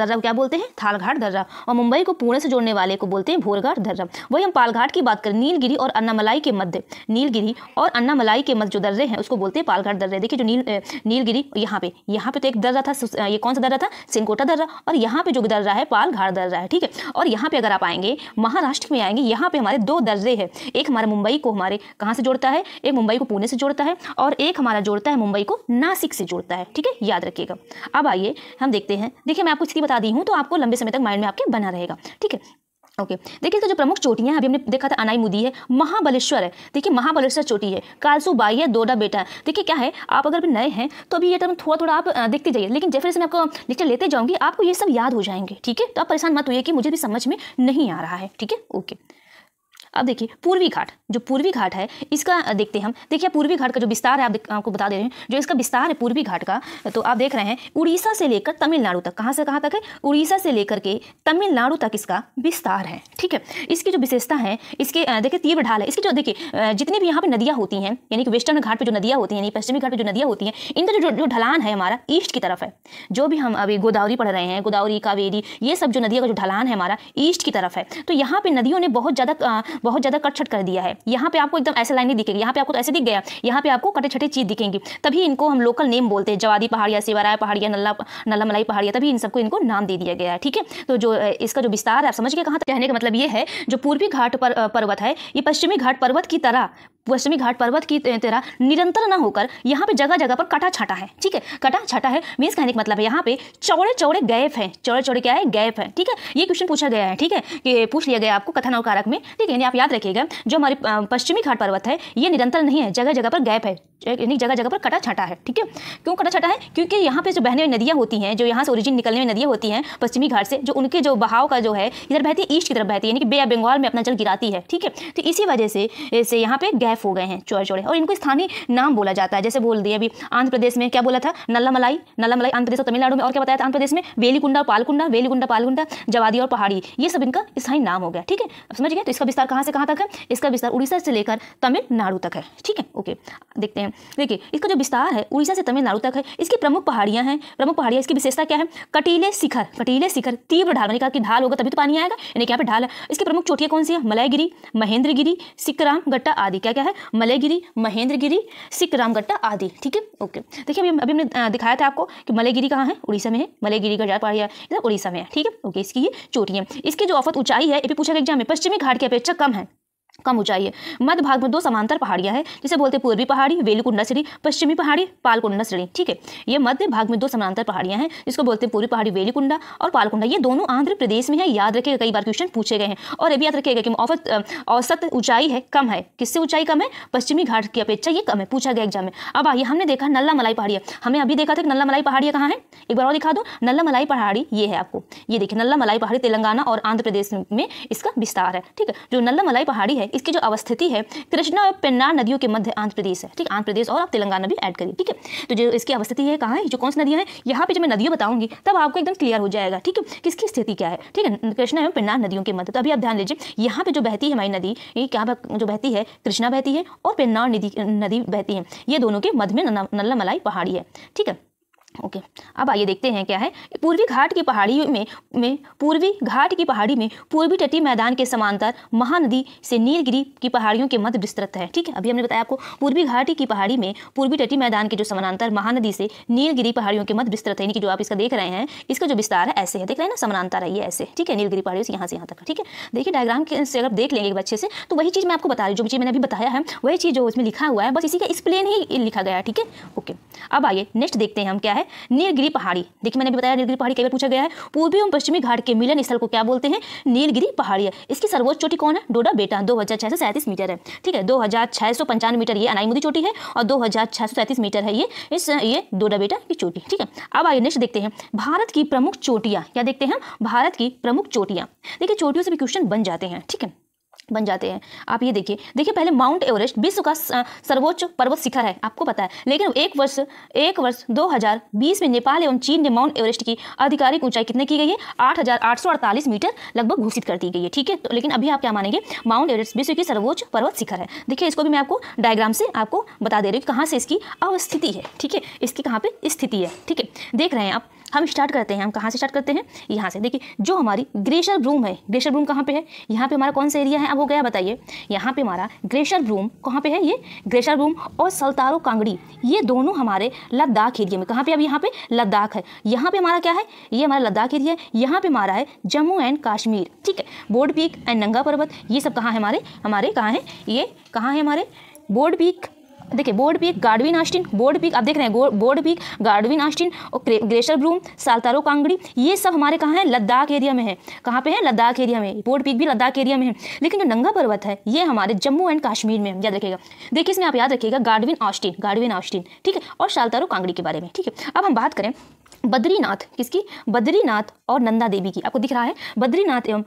दर्रा को क्या बोलते हैं थालघाट दर्रा और मुंबई को पुणे से जोड़ने वाले को बोलते हैं भोरघाट दर्रा वही हम पालघाट की बात करें नीलगिरी और अन्नामलाई के मध्य नीलगिरी और अन्नामलाई के मध्य जो दर्रे हैं उसको बोलते हैं पालघाट दर्रा देखिए जो नील नीलगिरी यहाँ पे यहाँ पे तो एक दर्रा था ये कौन सा दर्रा था सिंकोटा दर्रा और यहाँ पे जो दर्रा है पालघाट दर्रा है ठीक है और यहाँ पे अगर आप आएंगे महाराष्ट्र में आएंगे यहाँ पे हमारे दो दर्रे हैं एक हमारे मुंबई को हमारे कहाँ से जोड़ता है एक मुंबई को पुणे से जोड़ता है और एक हमारा जोड़ता है मुंबई मुंबई को नासिक से जोड़ता है ठीक है याद रखिएगा अब आइए हम देखते हैं देखिए मैं आपको स्थिति बता दी हूँ तो आपको लंबे समय तक माइंड में आपके बना रहेगा ठीक है ओके okay. देखिए इसका तो जो प्रमुख चोटियां हैं अभी हमने देखा था अनाई मुदी है महाबलेश्वर है देखिए महाबलेश्वर चोटी है कालसू बाई है दोडा बेटा है देखिए क्या है आप अगर भी नए हैं तो अभी ये टर्म थोड़ा थोड़ा आप देखते जाइए लेकिन जैसे जैसे मैं आपको लेक्चर लेते जाऊंगी आपको ये सब याद हो जाएंगे ठीक है तो आप परेशान मत हुई कि मुझे भी समझ में नहीं आ रहा है ठीक है ओके okay. अब देखिए पूर्वी घाट जो पूर्वी घाट है इसका देखते हम देखिए पूर्वी घाट का जो विस्तार है आप आपको बता दे रहे हैं जो इसका विस्तार है पूर्वी घाट का तो आप देख रहे हैं उड़ीसा से लेकर तमिलनाडु तक कहाँ से कहाँ तक है उड़ीसा से लेकर के तमिलनाडु तक इसका विस्तार है ठीक है इसकी जो विशेषता है इसके देखिए तीव्र ढाल है इसकी जो देखिए जितनी भी यहाँ पर नदियाँ होती हैं यानी कि वेस्टर्न घाट पर जो नदियाँ होती हैं यानी पश्चिमी घाट पर जो नदियाँ होती हैं इनका जो जो ढलान है हमारा ईस्ट की तरफ है जो भी हम अभी गोदावरी पढ़ रहे हैं गोदावरी कावेरी ये सब जो नदियों का जो ढलान है हमारा ईस्ट की तरफ है तो यहाँ पर नदियों ने बहुत ज़्यादा बहुत ज़्यादा कट छट कर दिया है यहाँ पे आपको एकदम ऐसे लाइन नहीं दिखेगी यहाँ पे आपको तो ऐसे दिख गया यहाँ पे आपको कटे छटे चीज़ दिखेंगी तभी इनको हम लोकल नेम बोलते हैं जवादी पहाड़िया सेवाराय पहाड़िया नल्ला नल्ला मलाई पहाड़िया तभी इन सबको इनको नाम दे दिया गया है ठीक है तो जो इसका जो विस्तार है आप समझ गए कहाँ कहने का मतलब ये है जो पूर्वी घाट पर्वत है ये पश्चिमी घाट पर्वत की तरह पश्चिमी घाट पर्वत की तरह निरंतर न होकर यहाँ पे जगह जगह पर कटा छाटा है ठीक है कटा छाटा है मीन्स कहने का मतलब है यहाँ पे चौड़े चौड़े गैप है चौड़े चौड़े क्या है गैप है ठीक है ये क्वेश्चन पूछा गया है ठीक है कि पूछ लिया गया आपको कथन और कारक में ठीक है यानी आप याद रखिएगा जो हमारे पश्चिमी घाट पर्वत है ये निरंतर नहीं है जगह जगह पर गैप है यानी जगह जगह पर कटा छाटा है ठीक है क्यों कटा छाटा है क्योंकि यहाँ पे जो बहने हुई नदियाँ होती हैं जो यहाँ से ओरिजिन निकलने हुई नदियाँ होती हैं पश्चिमी घाट से जो उनके जो बहाव का जो है इधर बहती है ईस्ट की तरफ बहती है यानी कि बे बंगाल में अपना जल गिराती है ठीक है तो इसी वजह से यहाँ पे गैप गायब हो गए हैं चौड़े चौड़े और इनको स्थानीय नाम बोला जाता है जैसे बोल दिया अभी आंध्र प्रदेश में क्या बोला था नल्ला मलाई नल्ला मलाई आंध्र प्रदेश और तमिलनाडु में और क्या बताया था आंध्र प्रदेश में वेलीकुंडा पालकुंडा वेलीकुंडा पालकुंडा जवादी और पहाड़ी ये सब इनका स्थानीय नाम हो गया ठीक है समझ गए तो इसका विस्तार कहाँ से कहाँ तक है इसका विस्तार उड़ीसा से लेकर तमिलनाडु तक है ठीक है ओके देखते हैं देखिए इसका जो विस्तार है उड़ीसा से तमिलनाडु तक है इसकी प्रमुख पहाड़ियाँ हैं प्रमुख पहाड़ियाँ इसकी विशेषता क्या है कटीले शिखर कटीले शिखर तीव्र ढाल मैंने कहा कि ढाल होगा तभी तो पानी आएगा यानी क्या पे ढाल है इसकी प्रमुख चोटियाँ कौन सी है मलयगिरी महेंद्रगिरी सिकराम गट्टा आदि क्या क्या है मलयगिरी महेंद्रगिरी सिख रामगट्टा आदि ठीक है ओके देखिए अभी अभी हमने दिखाया था आपको कि मलयगिरी कहाँ है उड़ीसा में है मलयगिरी का पहाड़ी इधर उड़ीसा में है ठीक है ओके इसकी ये चोटी है इसकी जो औफत ऊंचाई है ये भी पूछा गया एग्जाम में पश्चिमी घाट की अपेक्षा कम है कम ऊंचाई है मध्य भाग में दो समांतर पहाड़ियां हैं जिसे बोलते हैं पूर्वी पहाड़ी वेलुकुंडा श्रेणी पश्चिमी पहाड़ी पालकुंडा श्रेणी ठीक है ये मध्य भाग में दो समांतर पहाड़ियां हैं जिसको बोलते हैं पूर्वी पहाड़ी वेलुकुंडा और पालकुंडा ये दोनों आंध्र प्रदेश में है याद रखेगा कई बार क्वेश्चन पूछे गए हैं और अभी याद रखेगा कि औसत औसत ऊंचाई है कम है किससे ऊंचाई कम है पश्चिमी घाट की अपेक्षा ये कम है पूछा गया एग्जाम में अब आइए हमने देखा नल्ला मलाई पहाड़ी हमें अभी देखा था कि नल्ला मलाई पहाड़ी कहाँ है एक बार और दिखा दो नल्ला मलाई पहाड़ी ये है आपको ये देखिए नल्ला मलाई पहाड़ी तेलंगाना और आंध्र प्रदेश में इसका विस्तार है ठीक है जो नल्ला मलाई पहाड़ी है है इसकी जो अवस्थिति है कृष्णा और पेन्नार नदियों के मध्य आंध्र प्रदेश है ठीक आंध्र प्रदेश और आप तेलंगाना भी ऐड करिए ठीक है तो जो इसकी अवस्थिति है कहाँ है जो कौन सी नदियाँ हैं यहाँ पर जब मैं नदियों बताऊँगी तब आपको एकदम क्लियर हो जाएगा ठीक है किसकी स्थिति क्या है ठीक है कृष्णा एवं पेन्नार नदियों के मध्य तो अभी आप ध्यान लीजिए यहाँ पर जो बहती है हमारी नदी ये क्या जो बहती है कृष्णा बहती है और पेन्नार नदी नदी बहती है ये दोनों के मध्य में नल्ला मलाई पहाड़ी है ठीक है ओके okay. अब आइए देखते हैं क्या है पूर्वी घाट की पहाड़ी में में पूर्वी घाट की पहाड़ी में पूर्वी तटीय मैदान के समांतर महानदी से नीलगिरी की पहाड़ियों के मध्य विस्तृत है ठीक है अभी हमने बताया आपको पूर्वी घाट की पहाड़ी में पूर्वी तटीय मैदान के जो समानांतर महानदी से नीलगिरी पहाड़ियों के मध्य विस्तृत है यानी कि जो आप इसका देख रहे हैं इसका जो विस्तार है ऐसे है देख रहे हैं ना समानांतर है ये ऐसे ठीक है नीलगिरी पहाड़ियों से यहाँ से यहाँ तक ठीक है देखिए डायग्राम से अगर देख लेंगे अच्छे से तो वही चीज़ मैं आपको बता रही हूँ जो चीज़ मैंने अभी बताया है वही चीज़ जो उसमें लिखा हुआ है बस इसी का एक्सप्लेन ही लिखा गया है ठीक है ओके अब आइए नेक्स्ट देखते हैं हम क्या है नीलगिरी पहाड़ी देखिए मैंने भी बताया नीलगिरी पहाड़ी कई बार पूछा गया है पूर्वी एवं पश्चिमी घाट के मिलन स्थल को क्या बोलते हैं नीलगिरी पहाड़ी है इसकी सर्वोच्च चोटी कौन है डोडा बेटा दो मीटर है ठीक है दो मीटर ये अनाई मुदी चोटी है और दो मीटर है ये इस ये डोडा बेटा की चोटी ठीक है अब आइए नेक्स्ट देखते हैं भारत की प्रमुख चोटियाँ क्या देखते हैं भारत की प्रमुख चोटियाँ देखिए चोटियों से भी क्वेश्चन बन जाते हैं ठीक है बन जाते हैं आप ये देखिए देखिए पहले माउंट एवरेस्ट विश्व का सर्वोच्च पर्वत शिखर है आपको पता है लेकिन एक वर्ष एक वर्ष 2020 में नेपाल एवं चीन ने माउंट एवरेस्ट की आधिकारिक ऊंचाई कितने की गई है 8,848 मीटर लगभग घोषित कर दी गई है ठीक है तो लेकिन अभी आप क्या मानेंगे माउंट एवरेस्ट विश्व की सर्वोच्च पर्वत शिखर है देखिए इसको भी मैं आपको डायग्राम से आपको बता दे रही हूँ कहाँ से इसकी अवस्थिति है ठीक है इसकी कहाँ पर स्थिति है ठीक है देख रहे हैं आप हम स्टार्ट करते हैं हम कहाँ से स्टार्ट करते हैं यहाँ से देखिए जो हमारी ग्रेशर ब्रूम है ग्रेशर ब्रूम कहाँ पे है यहाँ पे हमारा कौन सा एरिया है अब वो गया बताइए यहाँ पे हमारा ग्रेशर ब्रूम कहाँ पे है ये ग्रेशर ब्रूम और सल्तारो कांगड़ी ये दोनों हमारे लद्दाख एरिया में कहाँ पे अब यहाँ पे लद्दाख है यहाँ पे हमारा क्या है ये हमारा लद्दाख एरिया है यहाँ पे हमारा है जम्मू एंड कश्मीर ठीक है बोर्ड पीक एंड नंगा पर्वत ये सब कहाँ है हमारे हमारे कहाँ हैं ये कहाँ है हमारे बोर्ड पीक देखिए broad peak Godwin Austen broad peak आप देख रहे हैं बोर्ड पीक गार्डविन आस्टिन और ग्रेशर ब्रूम सालतारो कांगड़ी ये सब हमारे कहाँ हैं लद्दाख एरिया में है कहाँ पे है लद्दाख एरिया में बोर्ड पीक भी लद्दाख एरिया में है लेकिन जो नंगा पर्वत है ये हमारे जम्मू एंड कश्मीर में याद रखेगा देखिए इसमें आप याद रखिएगा गार्डविन ऑस्टिन गार्डविन ऑस्टिन ठीक है और सालतारो कांगड़ी के बारे में ठीक है अब हम बात करें बद्रीनाथ किसकी बद्रीनाथ और नंदा देवी की आपको दिख रहा है बद्रीनाथ एवं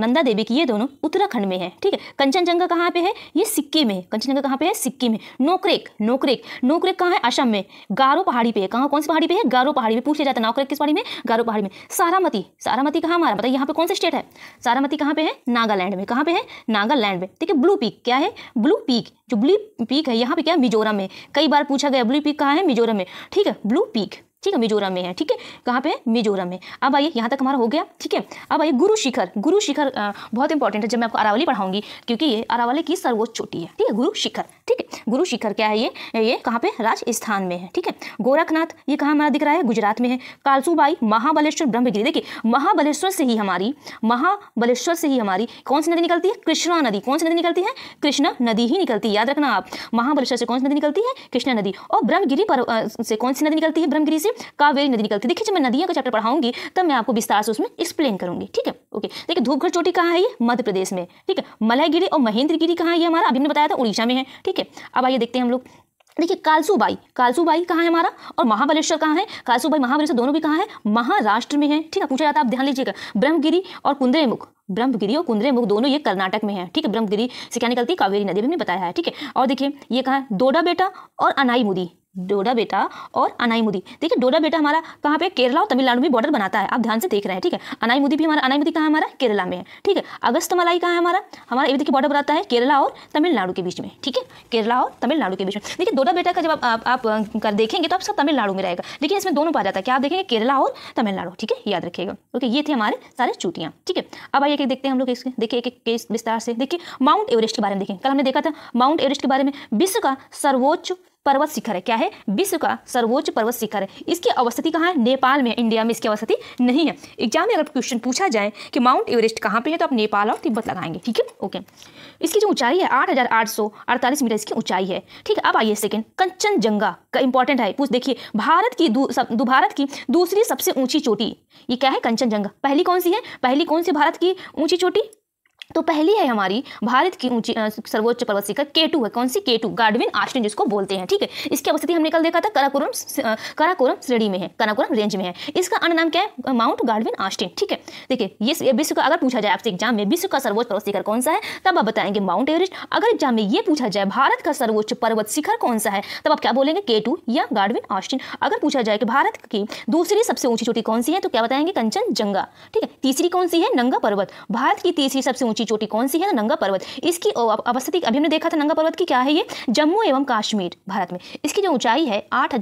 नंदा देवी की ये दोनों उत्तराखंड में है ठीक है कंचनजंगा कहाँ पे है ये सिक्किम में कंचनजंगा कहाँ पे है सिक्किम में नोकरेक नोकरेक नोकरेक कहाँ है असम में गारो पहाड़ी पे है कहाँ कौन सी पहाड़ी पे है गारो पहाड़ी पे पूछ लिया जाता है नोकरेक किस पहाड़ी में गारो पहाड़ी में सारामती सारामती कहाँ हमारा बताइए यहाँ पे कौन सा स्टेट है सारामती कहाँ पे है नागालैंड में कहाँ पे है नागालैंड में ठीक है ब्लू पीक क्या है ब्लू पीक जो ब्लू पीक है यहाँ पे क्या है मिजोरम में कई बार पूछा गया ब्लू पीक कहाँ है मिजोरम में ठीक है ब्लू पीक ठीक है मिजोरम में है ठीक है कहाँ पे मिजोरम में अब आइए यहाँ तक हमारा हो गया ठीक है अब आइए गुरु शिखर गुरु शिखर बहुत इंपॉर्टेंट है जब मैं आपको अरावली पढ़ाऊंगी क्योंकि ये अरावली की सर्वोच्च चोटी है ठीक है गुरु शिखर ठीक है गुरु शिखर क्या है ये ये कहाँ पे राजस्थान में है ठीक है गोरखनाथ ये कहाँ हमारा दिख रहा है गुजरात में है कालसूबाई महाबलेश्वर ब्रह्मगिरी देखिए महाबलेश्वर से ही हमारी महाबलेश्वर से ही हमारी कौन सी नदी निकलती है कृष्णा नदी कौन सी नदी निकलती है कृष्णा नदी ही निकलती है याद रखना आप महाबलेश्वर से कौन सी नदी निकलती है कृष्णा नदी और ब्रह्मगिरी पर से कौन सी नदी निकलती है ब्रह्मगिरी से है कावेरी नदी निकलती देखिए जब मैं नदियों का चैप्टर पढ़ाऊंगी तब मैं आपको विस्तार से उसमें एक्सप्लेन करूंगी ठीक है ओके देखिए धूपघर चोटी कहाँ है ये मध्य प्रदेश में ठीक है मलयगिरी और महेंद्रगिरी कहाँ है ये हमारा अभी बताया था उड़ीसा में है ठीक है अब आइए देखते हैं हम लोग देखिए कालसूबाई कालसूबाई कहाँ है हमारा और महाबलेश्वर कहाँ है कालसूबाई महाबलेश्वर दोनों भी कहाँ है महाराष्ट्र में है ठीक है पूछा जाता है आप ध्यान लीजिएगा ब्रह्मगिरी और कुंद्रेमुख ब्रह्मगिरी और कुंद्रेमुख दोनों ये कर्नाटक में है ठीक है ब्रह्मगिरी से क्या निकलती है कावेरी नदी में बताया है ठीक है और देखिए ये कहाँ है डोडा बेटा और अनाई मुदी डोडा बेटा और अनाईमुदी देखिए डोडा बेटा हमारा कहाँ पे केरला और तमिलनाडु में बॉर्डर बनाता है आप ध्यान से देख रहे हैं ठीक है अनाईमुदी भी हमारा अनाईमुदी कहाँ हमारा केरला में है ठीक है अगस्त मलाई कहाँ है हमारा हमारा ये देखिए बॉर्डर बनाता है केरला और तमिलनाडु के बीच में ठीक है केरला और तमिलनाडु के बीच में देखिए डोडा बेटा का जब आप, आप, आप, देखेंगे तो आप सब तमिलनाडु में रहेगा लेकिन इसमें दोनों पाया जाता है क्या आप देखेंगे केरला और तमिलनाडु ठीक है याद रखिएगा ओके ये थे हमारे सारे चूटियाँ ठीक है अब आइए देखते हैं हम लोग इसके देखिए एक एक केस विस्तार से देखिए माउंट एवरेस्ट के बारे में देखें कल हमने देखा था माउंट एवरेस्ट के बारे में विश्व का सर्वोच्च पर्वत शिखर है क्या है विश्व का सर्वोच्च पर्वत शिखर है इसकी अवस्थिति कहाँ है नेपाल में इंडिया में इसकी अवस्थिति नहीं है एग्जाम में अगर क्वेश्चन पूछा जाए कि माउंट एवरेस्ट कहाँ पे है तो आप नेपाल और तिब्बत लगाएंगे ठीक है ओके इसकी जो ऊंचाई है आठ मीटर इसकी ऊंचाई है ठीक है अब आइए सेकेंड कंचनजंगा का इंपॉर्टेंट है पूछ देखिए भारत की दू, सब, भारत की दूसरी सबसे ऊंची चोटी ये क्या है कंचनजंगा पहली कौन सी है पहली कौन सी भारत की ऊंची चोटी तो पहली है हमारी भारत की ऊंची सर्वोच्च पर्वत शिखर केटू है कौन सी केटू गार्डविन आस्टिन जिसको बोलते हैं ठीक है इसकी अवस्थिति हमने कल देखा था कराकोरम कराकोरम श्रेणी में है कराकोरम रेंज में है इसका अन्य नाम क्या है माउंट गार्डविन आस्टिन ठीक है देखिए ये विश्व का अगर पूछा जाए आपसे एग्जाम में विश्व का सर्वोच्च पर्वत शिखर कौन सा है तब आप बताएंगे माउंट एवरेस्ट अगर एग्जाम में ये पूछा जाए भारत का सर्वोच्च पर्वत शिखर कौन सा है तब आप क्या बोलेंगे केटू या गार्डविन ऑस्टिन अगर पूछा जाए कि भारत की दूसरी सबसे ऊंची चोटी कौन सी है तो क्या बताएंगे कंचनजंगा ठीक है तीसरी कौन सी है नंगा पर्वत भारत की तीसरी सबसे ऊंची ऊंची चोटी कौन सी है ना तो नंगा पर्वत इसकी अवस्थिति अभी हमने देखा था नंगा पर्वत की क्या है ये जम्मू एवं कश्मीर भारत में इसकी जो ऊंचाई है आठ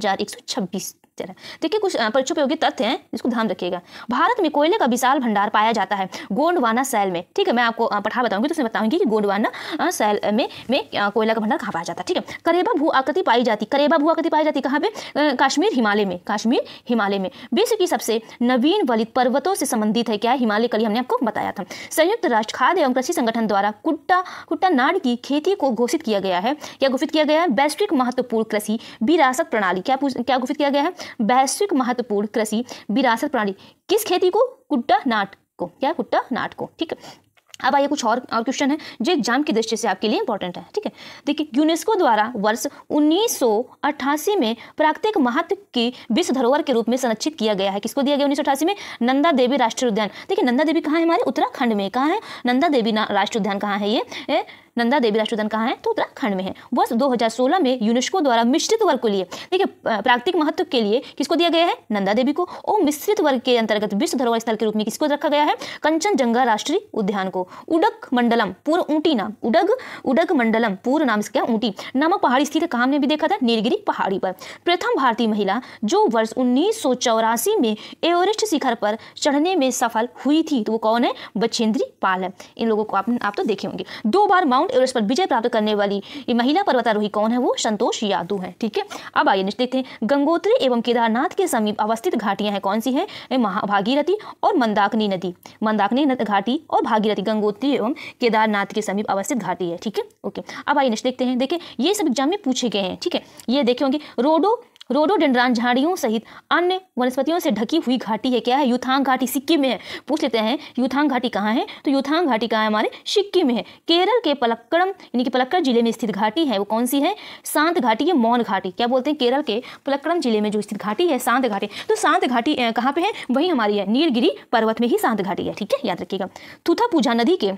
पिक्चर है देखिए कुछ परीक्षा तथ्य हैं इसको ध्यान रखिएगा भारत में कोयले का विशाल भंडार पाया जाता है गोंडवाना सैल में ठीक है मैं आपको पठा बताऊंगी तो उसमें बताऊंगी कि गोंडवाना सैल में में कोयला का भंडार कहाँ पाया जाता है ठीक है करेबा भू आकृति पाई जाती करेबा भू आकृति पाई जाती कहाँ पे कश्मीर हिमालय में कश्मीर हिमालय में विश्व की सबसे नवीन वलित पर्वतों से संबंधित है क्या हिमालय कली हमने आपको बताया था संयुक्त राष्ट्र खाद्य एवं कृषि संगठन द्वारा कुट्टा कुट्टा नाड़ की खेती को घोषित किया गया है क्या घोषित किया गया है वैश्विक महत्वपूर्ण कृषि विरासत प्रणाली क्या क्या घोषित किया गया है वैश्विक महत्वपूर्ण कृषि विरासत प्रणाली किस खेती को कुट्टा नाट को क्या कुट्टा नाट को ठीक है अब आइए कुछ और और क्वेश्चन है जो एग्जाम की दृष्टि से आपके लिए इंपॉर्टेंट है ठीक है देखिए यूनेस्को द्वारा वर्ष 1988 में प्राकृतिक महत्व की विश्व धरोहर के रूप में संरक्षित किया गया है किसको दिया गया उन्नीस में नंदा देवी राष्ट्रीय उद्यान देखिए नंदा देवी कहाँ है हमारे उत्तराखंड में कहाँ है नंदा देवी राष्ट्रीय उद्यान कहाँ है ये नंदा देवी राष्ट्रधन कहाँ है तो उत्तराखंड में है वर्ष 2016 में यूनेस्को द्वारा मिश्रित वर्ग के लिए देखिए प्राकृतिक महत्व के लिए किसको दिया गया है नंदा देवी को और मिश्रित वर्ग के अंतर्गत विश्व धरोहर स्थल के रूप में किसको रखा गया है कंचनजंगा राष्ट्रीय उद्यान को उडक मंडलम पूर्व ऊंटी नाम उडग उडग मंडलम पूर्व नाम इसका ऊंटी नामक पहाड़ी स्थित कहाँ हमने भी देखा था नीलगिरी पहाड़ी पर प्रथम भारतीय महिला जो वर्ष उन्नीस में एवरेस्ट शिखर पर चढ़ने में सफल हुई थी तो वो कौन है बछेंद्री पाल है इन लोगों को आप, आप तो देखे होंगे दो बार माउंट एवरेस्ट पर विजय प्राप्त करने वाली ये महिला पर्वतारोही कौन है वो संतोष यादव है ठीक है अब आइए निश्चित देखते हैं गंगोत्री एवं केदारनाथ के समीप अवस्थित घाटियां हैं कौन सी है भागीरथी और मंदाकिनी नदी मंदाकिनी घाटी और भागीरथी गंगोत्री एवं केदारनाथ के समीप अवस्थित घाटी है ठीक है ओके अब आइए निश्चित देखते हैं देखिए ये सब एग्जाम में पूछे गए हैं ठीक है ये देखे होंगे रोडो रोडोडेंड्रान झाड़ियों सहित अन्य वनस्पतियों से ढकी हुई घाटी है क्या है यूथांग घाटी सिक्किम में है पूछ लेते हैं यूथांग घाटी कहाँ है तो यूथांग घाटी कहाँ है हमारे सिक्किम में है केरल के पलक्कड़म यानी कि पलक्कड़ जिले में स्थित घाटी है वो कौन सी है शांत घाटी है मौन घाटी क्या बोलते हैं केरल के पलक्कड़म जिले में जो स्थित घाटी है शांत घाटी तो शांत घाटी कहाँ पर है वही हमारी है नीलगिरी पर्वत में ही शांत घाटी है ठीक है याद रखिएगा पूजा नदी के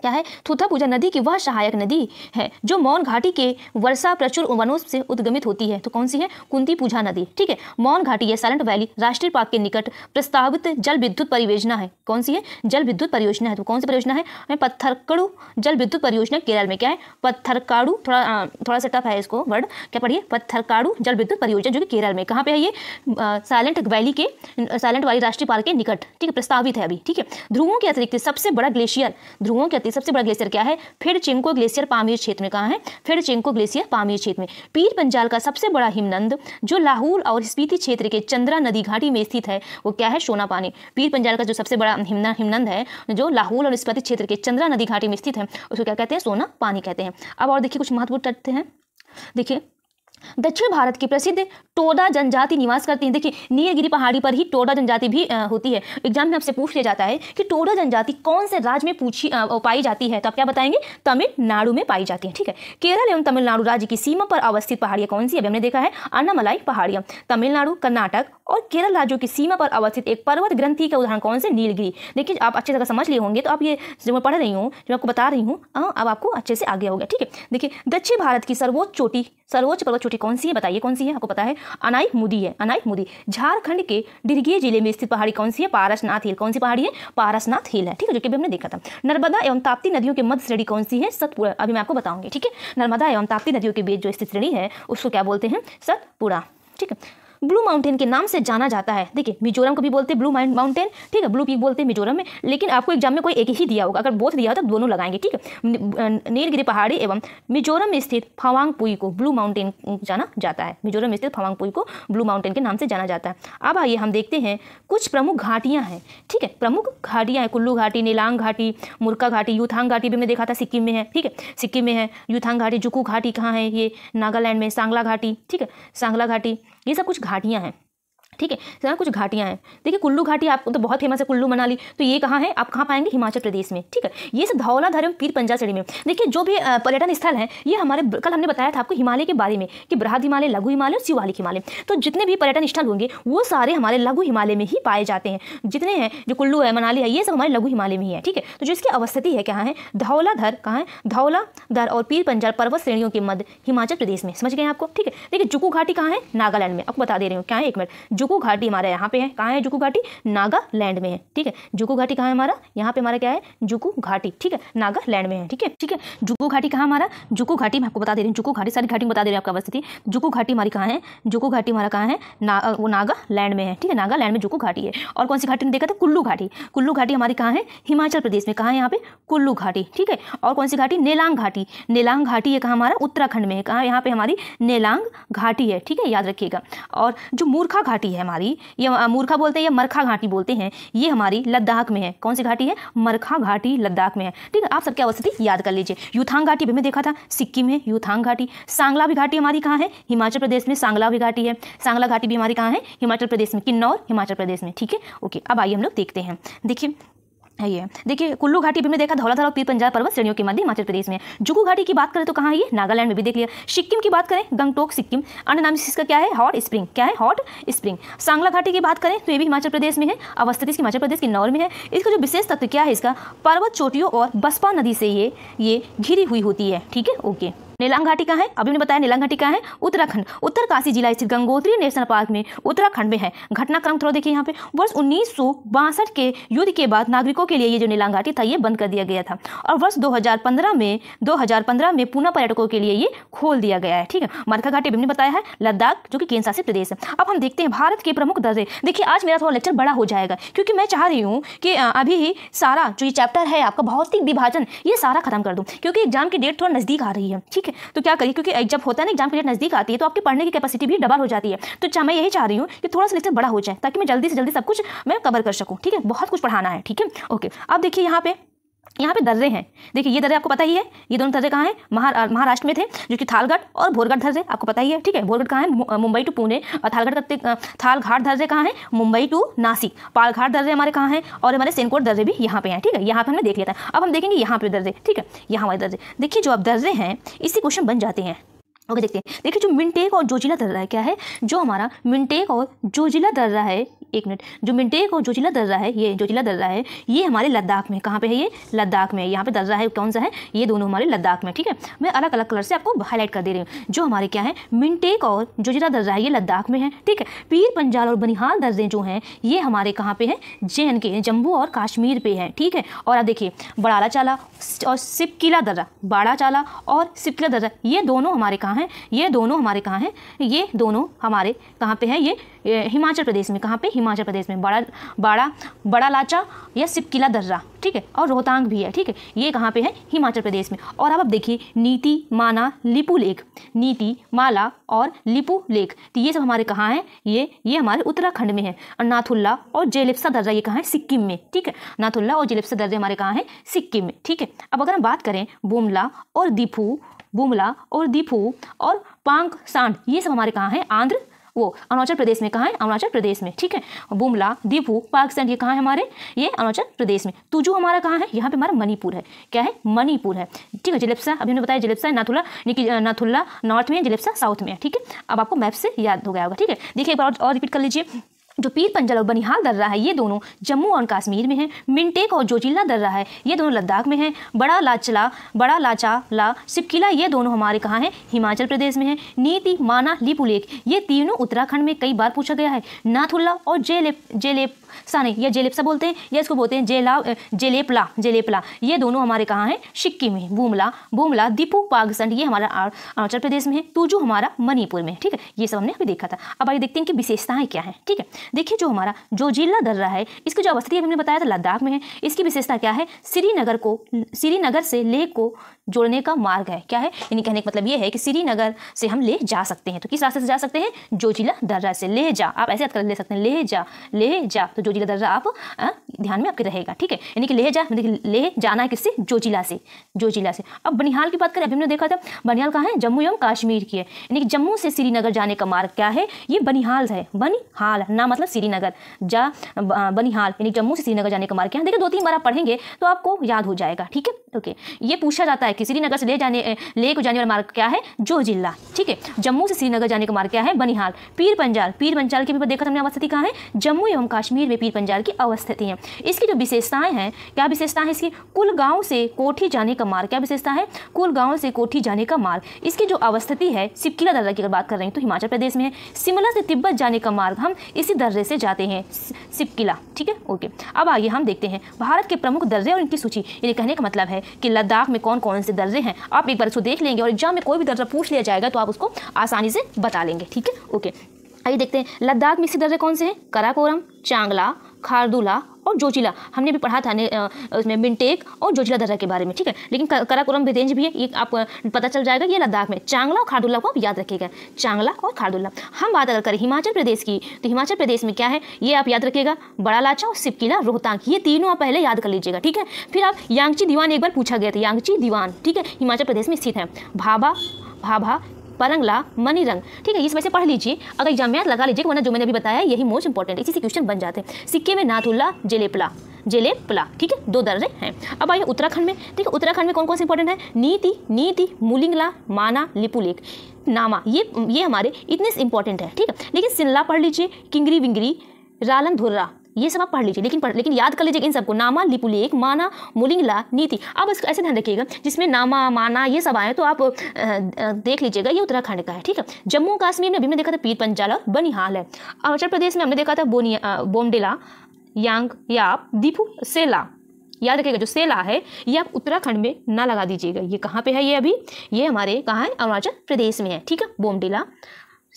क्या है थूथापूजा नदी की वह सहायक नदी है जो मौन घाटी के वर्षा प्रचुर वनों से उद्गमित होती है तो कौन सी है कुंती पूजा नदी ठीक है मौन घाटी या साइलेंट वैली राष्ट्रीय पार्क के निकट प्रस्तावित जल विद्युत परियोजना है कौन सी है जल विद्युत परियोजना है तो कौन सी परियोजना है पत्थरकड़ू जल विद्युत परियोजना केरल में क्या है पत्थरकाड़ू थोड़ा थोड़ा सा टफ है इसको वर्ड क्या पढ़िए पत्थरकाड़ू जल विद्युत परियोजना जो कि केरल में कहाँ पे है ये साइलेंट वैली के साइलेंट वैली राष्ट्रीय पार्क के निकट ठीक है प्रस्तावित है अभी ठीक है ध्रुवों के अतिरिक्त सबसे बड़ा ग्लेशियर ध्रुवों के है सबसे बड़ा ग्लेशियर क्या है फिर चिंको ग्लेशियर पामीर क्षेत्र में कहाँ है फिर चिंको ग्लेशियर पामीर क्षेत्र में पीर पंजाल का सबसे बड़ा हिमनंद जो लाहौल और स्पीति क्षेत्र के चंद्रा नदी घाटी में स्थित है वो क्या है सोना पानी पीर पंजाल का जो सबसे बड़ा हिमन, हिमनंद है जो लाहौल और स्पीति क्षेत्र के चंद्रा नदी घाटी में स्थित है उसको क्या कहते हैं सोना पानी कहते हैं अब और देखिए कुछ महत्वपूर्ण तथ्य हैं देखिए दक्षिण भारत की प्रसिद्ध टोडा जनजाति निवास करती है देखिए नीलगिरी पहाड़ी पर ही टोडा जनजाति भी होती है एग्जाम में आपसे पूछ लिया जाता है कि टोडा जनजाति कौन से राज्य में पूछी पाई जाती है तो आप क्या बताएंगे तमिलनाडु में पाई जाती है ठीक है केरल एवं तमिलनाडु राज्य की सीमा पर अवस्थित पहाड़ियाँ कौन सी अभी हमने देखा है अन्नामलाई पहाड़ियाँ तमिलनाडु कर्नाटक और केरल राज्यों की सीमा पर अवस्थित एक पर्वत ग्रंथि का उदाहरण कौन से नीलगिरी देखिए आप अच्छी तरह समझ लिए होंगे तो आप ये जो मैं पढ़ रही हूँ जो आपको बता रही हूँ अब आपको अच्छे से आगे हो गया ठीक है देखिए दक्षिण भारत की सर्वोच्च चोटी सर्वोच्च पर्वत छोटी कौन सी है बताइए कौन सी है आपको पता है अनाई मुदी है अनाई मुदी झारखंड के डिरगे जिले में स्थित पहाड़ी कौन सी है पारसनाथ हिल कौन सी पहाड़ी है पारसनाथ हिल है ठीक है जो कि भी हमने देखा था नर्मदा एवं ताप्ती नदियों के मध्य श्रेणी कौन सी है सतपुरा अभी मैं आपको बताऊंगी ठीक है नर्मदा एवं ताप्ती नदियों के बीच जो स्थित श्रेणी है उसको क्या बोलते हैं सतपुरा ठीक है ब्लू माउंटेन के नाम से जाना जाता है देखिए मिजोरम को भी बोलते हैं ब्लू माउंटेन ठीक है ब्लू पीक बोलते हैं मिजोरम में लेकिन आपको एग्जाम में कोई एक ही दिया होगा अगर बोथ दिया हो तो दोनों लगाएंगे ठीक है नीलगिरी पहाड़ी एवं मिजोरम में स्थित फवांग पुई को ब्लू माउंटेन जाना जाता है मिजोरम में स्थित फवांग पुई को ब्लू माउंटेन के नाम से जाना जाता है अब आइए हम देखते हैं कुछ प्रमुख घाटियाँ हैं ठीक है प्रमुख घाटियाँ हैं कुल्लू घाटी नीलांग घाटी मुर्का घाटी यूथांग घाटी भी मैं देखा था सिक्किम में है ठीक है सिक्किम में है यूथांग घाटी जुकू घाटी कहाँ है ये नागालैंड में सांगला घाटी ठीक है सांगला घाटी ये सब कुछ घाटियाँ हैं ठीक है सर कुछ घाटियाँ हैं देखिए कुल्लू घाटी आप तो बहुत फेमस है कुल्लू मनाली तो ये कहाँ है आप कहाँ पाएंगे हिमाचल प्रदेश में ठीक है ये सब धौला धर्म पीर पंजासड़ी में देखिए जो भी पर्यटन स्थल है ये हमारे कल हमने बताया था आपको हिमालय के बारे में कि बृहद हिमालय लघु हिमालय और शिवालिक हिमालय तो जितने भी पर्यटन स्थल होंगे वो सारे हमारे लघु हिमालय में ही पाए जाते हैं जितने हैं जो कुल्लू है मनाली है ये सब हमारे लघु हिमालय में ही है ठीक है तो जो इसकी अवस्थिति है कहाँ है धौलाधर कहाँ है धौलाधर और पीर पंजाल पर्वत श्रेणियों के मध्य हिमाचल प्रदेश में समझ गए आपको ठीक है देखिए जुकू घाटी कहाँ है नागालैंड में आपको बता दे रहे हो क्या है एक मिनट जुकू घाटी हमारा यहाँ पे है कहाँ है जुकू घाटी नागालैंड में है ठीक है जुकू घाटी कहाँ है हमारा यहाँ पे हमारा क्या है जुकू घाटी ठीक है नागालैंड में है ठीक है ठीक है जुकू घाटी कहाँ हमारा जुकू घाटी मैं आपको बता दे रही हूँ जुकू घाटी सारी घाटी बता दे रही हूँ आपका अवस्थिति जुकू घाटी हमारी कहाँ है जुकू घाटी हमारा कहाँ है वो नागालैंड में है ठीक है नागालैंड में जुकू घाटी है और कौन सी घाटी ने देखा था कुल्लू घाटी कुल्लू घाटी हमारी कहाँ है हिमाचल प्रदेश में कहाँ है यहाँ पे कुल्लू घाटी ठीक है और कौन सी घाटी नेलांग घाटी नेलांग घाटी ये कहाँ हमारा उत्तराखंड में है कहाँ यहाँ पे हमारी नेलांग घाटी है ठीक है याद रखिएगा और जो मूर्खा घाटी घाटी है हमारी ये मूर्खा बोलते हैं या मरखा घाटी बोलते हैं ये हमारी लद्दाख में है कौन सी घाटी है मरखा घाटी लद्दाख में है ठीक है आप सबकी अवस्थिति याद कर लीजिए यूथांग घाटी भी मैं देखा था सिक्किम है यूथांग घाटी सांगला भी घाटी हमारी कहाँ है हिमाचल प्रदेश में सांगला भी घाटी है सांगला घाटी भी हमारी कहाँ है हिमाचल प्रदेश में किन्नौर हिमाचल प्रदेश में ठीक है ओके अब आइए हम लोग देखते हैं देखिए ये देखिए कुल्लू घाटी भी हमने देखा धौलाधार और पीर पंजाब पर्वत श्रेणियों के मध्य हिमाचल प्रदेश में जुगू घाटी की बात करें तो कहाँ ये नागालैंड में भी देख लिया सिक्किम की बात करें गंगटोक सिक्किम अन्य नाम इसका क्या है हॉट स्प्रिंग क्या है हॉट स्प्रिंग सांगला घाटी की बात करें तो ये भी हिमाचल प्रदेश में है अवस्थित हिमाचल प्रदेश के नौर में है इसका जो विशेष तत्व क्या है इसका पर्वत चोटियों और बसपा नदी से ये ये घिरी हुई होती है ठीक है ओके नीलांग घाटी का है अभी ने बताया नीलांग घाटी कहाँ है उत्तराखंड उत्तरकाशी जिला स्थित गंगोत्री नेशनल पार्क में उत्तराखंड में है घटनाक्रम थोड़ा देखिए यहाँ पे वर्ष उन्नीस के युद्ध के बाद नागरिकों के लिए ये जो नीलांग घाटी था ये बंद कर दिया गया था और वर्ष दो में दो में पुनः पर्यटकों के लिए ये खोल दिया गया है ठीक है मरखा घाटी अभी ने बताया है लद्दाख जो कि केंद्र शासित प्रदेश है अब हम देखते हैं भारत के प्रमुख दर्जे देखिए आज मेरा थोड़ा लेक्चर बड़ा हो जाएगा क्योंकि मैं चाह रही हूँ कि अभी ही सारा जो ये चैप्टर है आपका भौतिक विभाजन ये सारा खत्म कर दूँ क्योंकि एग्जाम की डेट थोड़ा नज़दीक आ रही है ठीक है है तो क्या करिए क्योंकि जब होता है ना एग्जाम की नज़दीक आती है तो आपकी पढ़ने की कैपेसिटी भी डबल हो जाती है तो मैं यही चाह रही हूँ कि थोड़ा सा लेक्चर बड़ा हो जाए ताकि मैं जल्दी से जल्दी सब कुछ मैं कवर कर सकूँ ठीक है बहुत कुछ पढ़ाना है ठीक है ओके अब देखिए यहाँ पे यहाँ पे दर्रे हैं देखिए ये दर्रे आपको पता ही है ये दोनों दर्रे कहाँ हैं महारा महाराष्ट्र में थे जो कि थालगढ़ और भोरगढ़ दर्रे आपको पता ही है ठीक है भोरगढ़ कहाँ है मुंबई टू पुणे और थालगढ़ तक थालघाट दर्रे कहाँ हैं मुंबई टू नासिक पालघाट दर्रे हमारे कहाँ हैं और हमारे सेनकोट दर्रे भी यहाँ पे हैं ठीक है यहाँ पर हमने देख लिया था अब हम देखेंगे यहाँ पे दर्रे ठीक है यहाँ हमारे दर्रे देखिए जो अब दर्रे हैं इससे क्वेश्चन बन जाते हैं ओके देखते हैं देखिए जो मिनटेक और जोजिला दर्रा है क्या है जो हमारा मिनटेक और जोजिला दर्रा है एक मिनट जो मिनटेक और जोचिला दर्रा है ये जोचिला दर्रा है ये हमारे लद्दाख में कहाँ पे है ये लद्दाख में यहाँ पे दर्रा है कौन सा है ये दोनों हमारे लद्दाख में ठीक है मैं अलग अलग कलर से आपको हाईलाइट कर दे रही हूँ जो हमारे क्या है मिनटेक और जोजिला दर्रा है ये लद्दाख में है ठीक है पीर पंजाल और बनिहाल दर्जे जो हैं ये हमारे कहाँ पे हैं जे के जम्मू और कश्मीर पे हैं ठीक है और आप देखिए बड़ाला चाला और सिपकीला दर्रा बाड़ा चाला और सिपकीला दर्रा ये दोनों हमारे कहाँ हैं ये दोनों हमारे कहाँ हैं ये दोनों हमारे कहाँ पे हैं ये हिमाचल प्रदेश में कहाँ पे हिमाचल प्रदेश में बड़ा बाड़ा बड़ा लाचा या सिपकिला दर्रा ठीक है और रोहतांग भी है ठीक है ये कहाँ पे है हिमाचल प्रदेश में और अब आप देखिए नीति माना लिपू लेख नीति माला और लिपू लेख तो ये सब हमारे कहाँ हैं ये ये हमारे उत्तराखंड में है और नाथुल्ला और जेलिप्सा दर्रा ये कहाँ है सिक्किम में ठीक है नाथुल्ला और जेलिप्सा दर्रे हमारे कहाँ हैं सिक्किम में ठीक है अब अगर हम बात करें बुमला और दीपू बुमला और दीपू और पांग सांड ये सब हमारे कहाँ हैं आंध्र वो अरुणाचल प्रदेश में कहाँ है अरुणाचल प्रदेश में ठीक है बुमला दीपू पाकिस्तान ये कहाँ है हमारे ये अरुणाचल प्रदेश में तुजू तो हमारा कहाँ है यहाँ पे हमारा मणिपुर है क्या है मणिपुर है ठीक है जिलेप्सा अभी हमने बताया जिलेप्सा नाथुला नाथुल्ला नॉर्थ में जिलेप्सा साउथ में है ठीक है अब आपको मैप से याद हो गया होगा ठीक है देखिए एक बार और रिपीट कर लीजिए जो पीर पंजल और बनिहाल दर्रा है ये दोनों जम्मू और कश्मीर में है मिनटेक और जोजिला दर्रा है ये दोनों लद्दाख में है बड़ा लाचला बड़ा लाचा ला सिपकिला ये दोनों हमारे कहाँ हैं हिमाचल प्रदेश में है नीति माना लिपुलेख ये तीनों उत्तराखंड में कई बार पूछा गया है नाथुल्ला और जेलेप जेलेप साने या जेलेप्सा बोलते हैं या इसको बोलते हैं जेला जेलेपला जेलेपला ये दोनों हमारे कहाँ हैं सिक्किम में बुमला बुमला दीपू पागसंड ये हमारा अरुणाचल प्रदेश में है तूजू हमारा मणिपुर में ठीक है ये सब हमने अभी देखा था अब आइए देखते हैं कि विशेषताएँ क्या है ठीक है देखिए जो हमारा जो जिला दर्रा है इसकी जो अवस्थिति हमने बताया था लद्दाख में है इसकी विशेषता क्या है श्रीनगर को श्रीनगर से लेह को जोड़ने का मार्ग है क्या है यानी कहने का मतलब ये है कि श्रीनगर से हम ले जा सकते हैं तो किस रास्ते से जा सकते हैं जो जिला दर्रा से ले जा आप ऐसे याद कर ले सकते हैं ले जा ले जा तो तो जोजिला दर्जा आप आ, ध्यान में आपके रहेगा ठीक है यानी कि ले जा ले जाना है किससे जोजिला से जोजिला से अब बनिहाल की बात करें अभी हमने देखा था बनिहाल कहाँ है जम्मू एवं कश्मीर की है यानी कि जम्मू से श्रीनगर जाने का मार्ग क्या है ये बनिहाल है बनिहाल ना मतलब श्रीनगर जा बनिहाल यानी जम्मू से श्रीनगर जाने का मार्ग क्या है देखिए दो तीन बार आप पढ़ेंगे तो आपको याद हो जाएगा ठीक है ओके ये पूछा जाता है कि श्रीनगर से ले जाने ले को जाने वाला मार्ग क्या है जो जिला ठीक है जम्मू से श्रीनगर जाने का मार्ग क्या है बनिहाल पीर पंजाल पीर पंजाल के भी देखा था हमने आवाज कहा है जम्मू एवं कश्मीर में पीर पंजाल की अवस्थिति है इसकी जो विशेषताएं हैं क्या विशेषता है इसकी कुल गांव से कोठी जाने का मार्ग क्या विशेषता है कुल गांव से कोठी जाने का मार्ग इसकी जो अवस्थिति है सिपकिला दर्रा की अगर बात कर रहे हैं तो हिमाचल प्रदेश में है शिमला से तिब्बत जाने का मार्ग हम इसी दर्रे से जाते हैं सिपकिला ठीक है ओके अब आगे हम देखते हैं भारत के प्रमुख दर्रे और इनकी सूची ये कहने का मतलब है कि लद्दाख में कौन कौन से दर्रे हैं आप एक बार इसको देख लेंगे और एग्जाम में कोई भी दर्रा पूछ लिया जाएगा तो आप उसको आसानी से बता लेंगे ठीक है ओके आइए देखते हैं लद्दाख में इसके दर्रे कौन से हैं कराकोरम चांगला खारदूला और जोचिला हमने भी पढ़ा था उसमें मिनटेक और जोचिला दर्रा के बारे में ठीक है लेकिन कराकोरम भी रेंज भी है ये आप पता चल जाएगा ये लद्दाख में चांगला और खारदुल्ला को आप याद रखिएगा चांगला और खारदुल्ला हम बात अगर करें हिमाचल प्रदेश की तो हिमाचल प्रदेश में क्या है ये आप याद रखिएगा बड़ा लाचा और सिपकीला रोहतांग ये तीनों आप पहले याद कर लीजिएगा ठीक है फिर आप यांगची दीवान एक बार पूछा गया था यांगची दीवान ठीक है हिमाचल प्रदेश में स्थित है भाभा भाभा परंगला मनी रंग ठीक है इसमें से पढ़ लीजिए अगर एग्जाम में लगा लीजिए वरना जो मैंने अभी बताया यही मोस्ट इंपॉर्टेंट इसी से क्वेश्चन बन जाते हैं सिक्के में नाथुल्ला जलेपला जेले ठीक है दो दर्जे हैं अब आइए उत्तराखंड में ठीक है उत्तराखंड में कौन कौन से इंपॉर्टेंट है नीति नीति मुलिंगला माना लिपुलेख नामा ये ये हमारे इतने इंपॉर्टेंट है ठीक है लेकिन सिल्ला पढ़ लीजिए किंगरी विंगरी रालन धुर्रा ये सब आप पढ़ लीजिए लेकिन पढ़ लेकिन याद कर लीजिए इन सबको नामा लिपुलेख माना मुलिंगला नीति अब इसको ऐसे ध्यान रखिएगा जिसमें नामा माना ये सब आए तो आप देख लीजिएगा ये उत्तराखंड का है ठीक है जम्मू कश्मीर में अभी हमने देखा था पीर और बनिहाल है अरुणाचल प्रदेश में हमने देखा था बोनिया बोमडिला यांग या दीपू सेला याद रखिएगा जो सेला है ये आप उत्तराखंड में ना लगा दीजिएगा ये कहाँ पे है ये अभी ये हमारे कहाँ है अरुणाचल प्रदेश में है ठीक है बोमडिला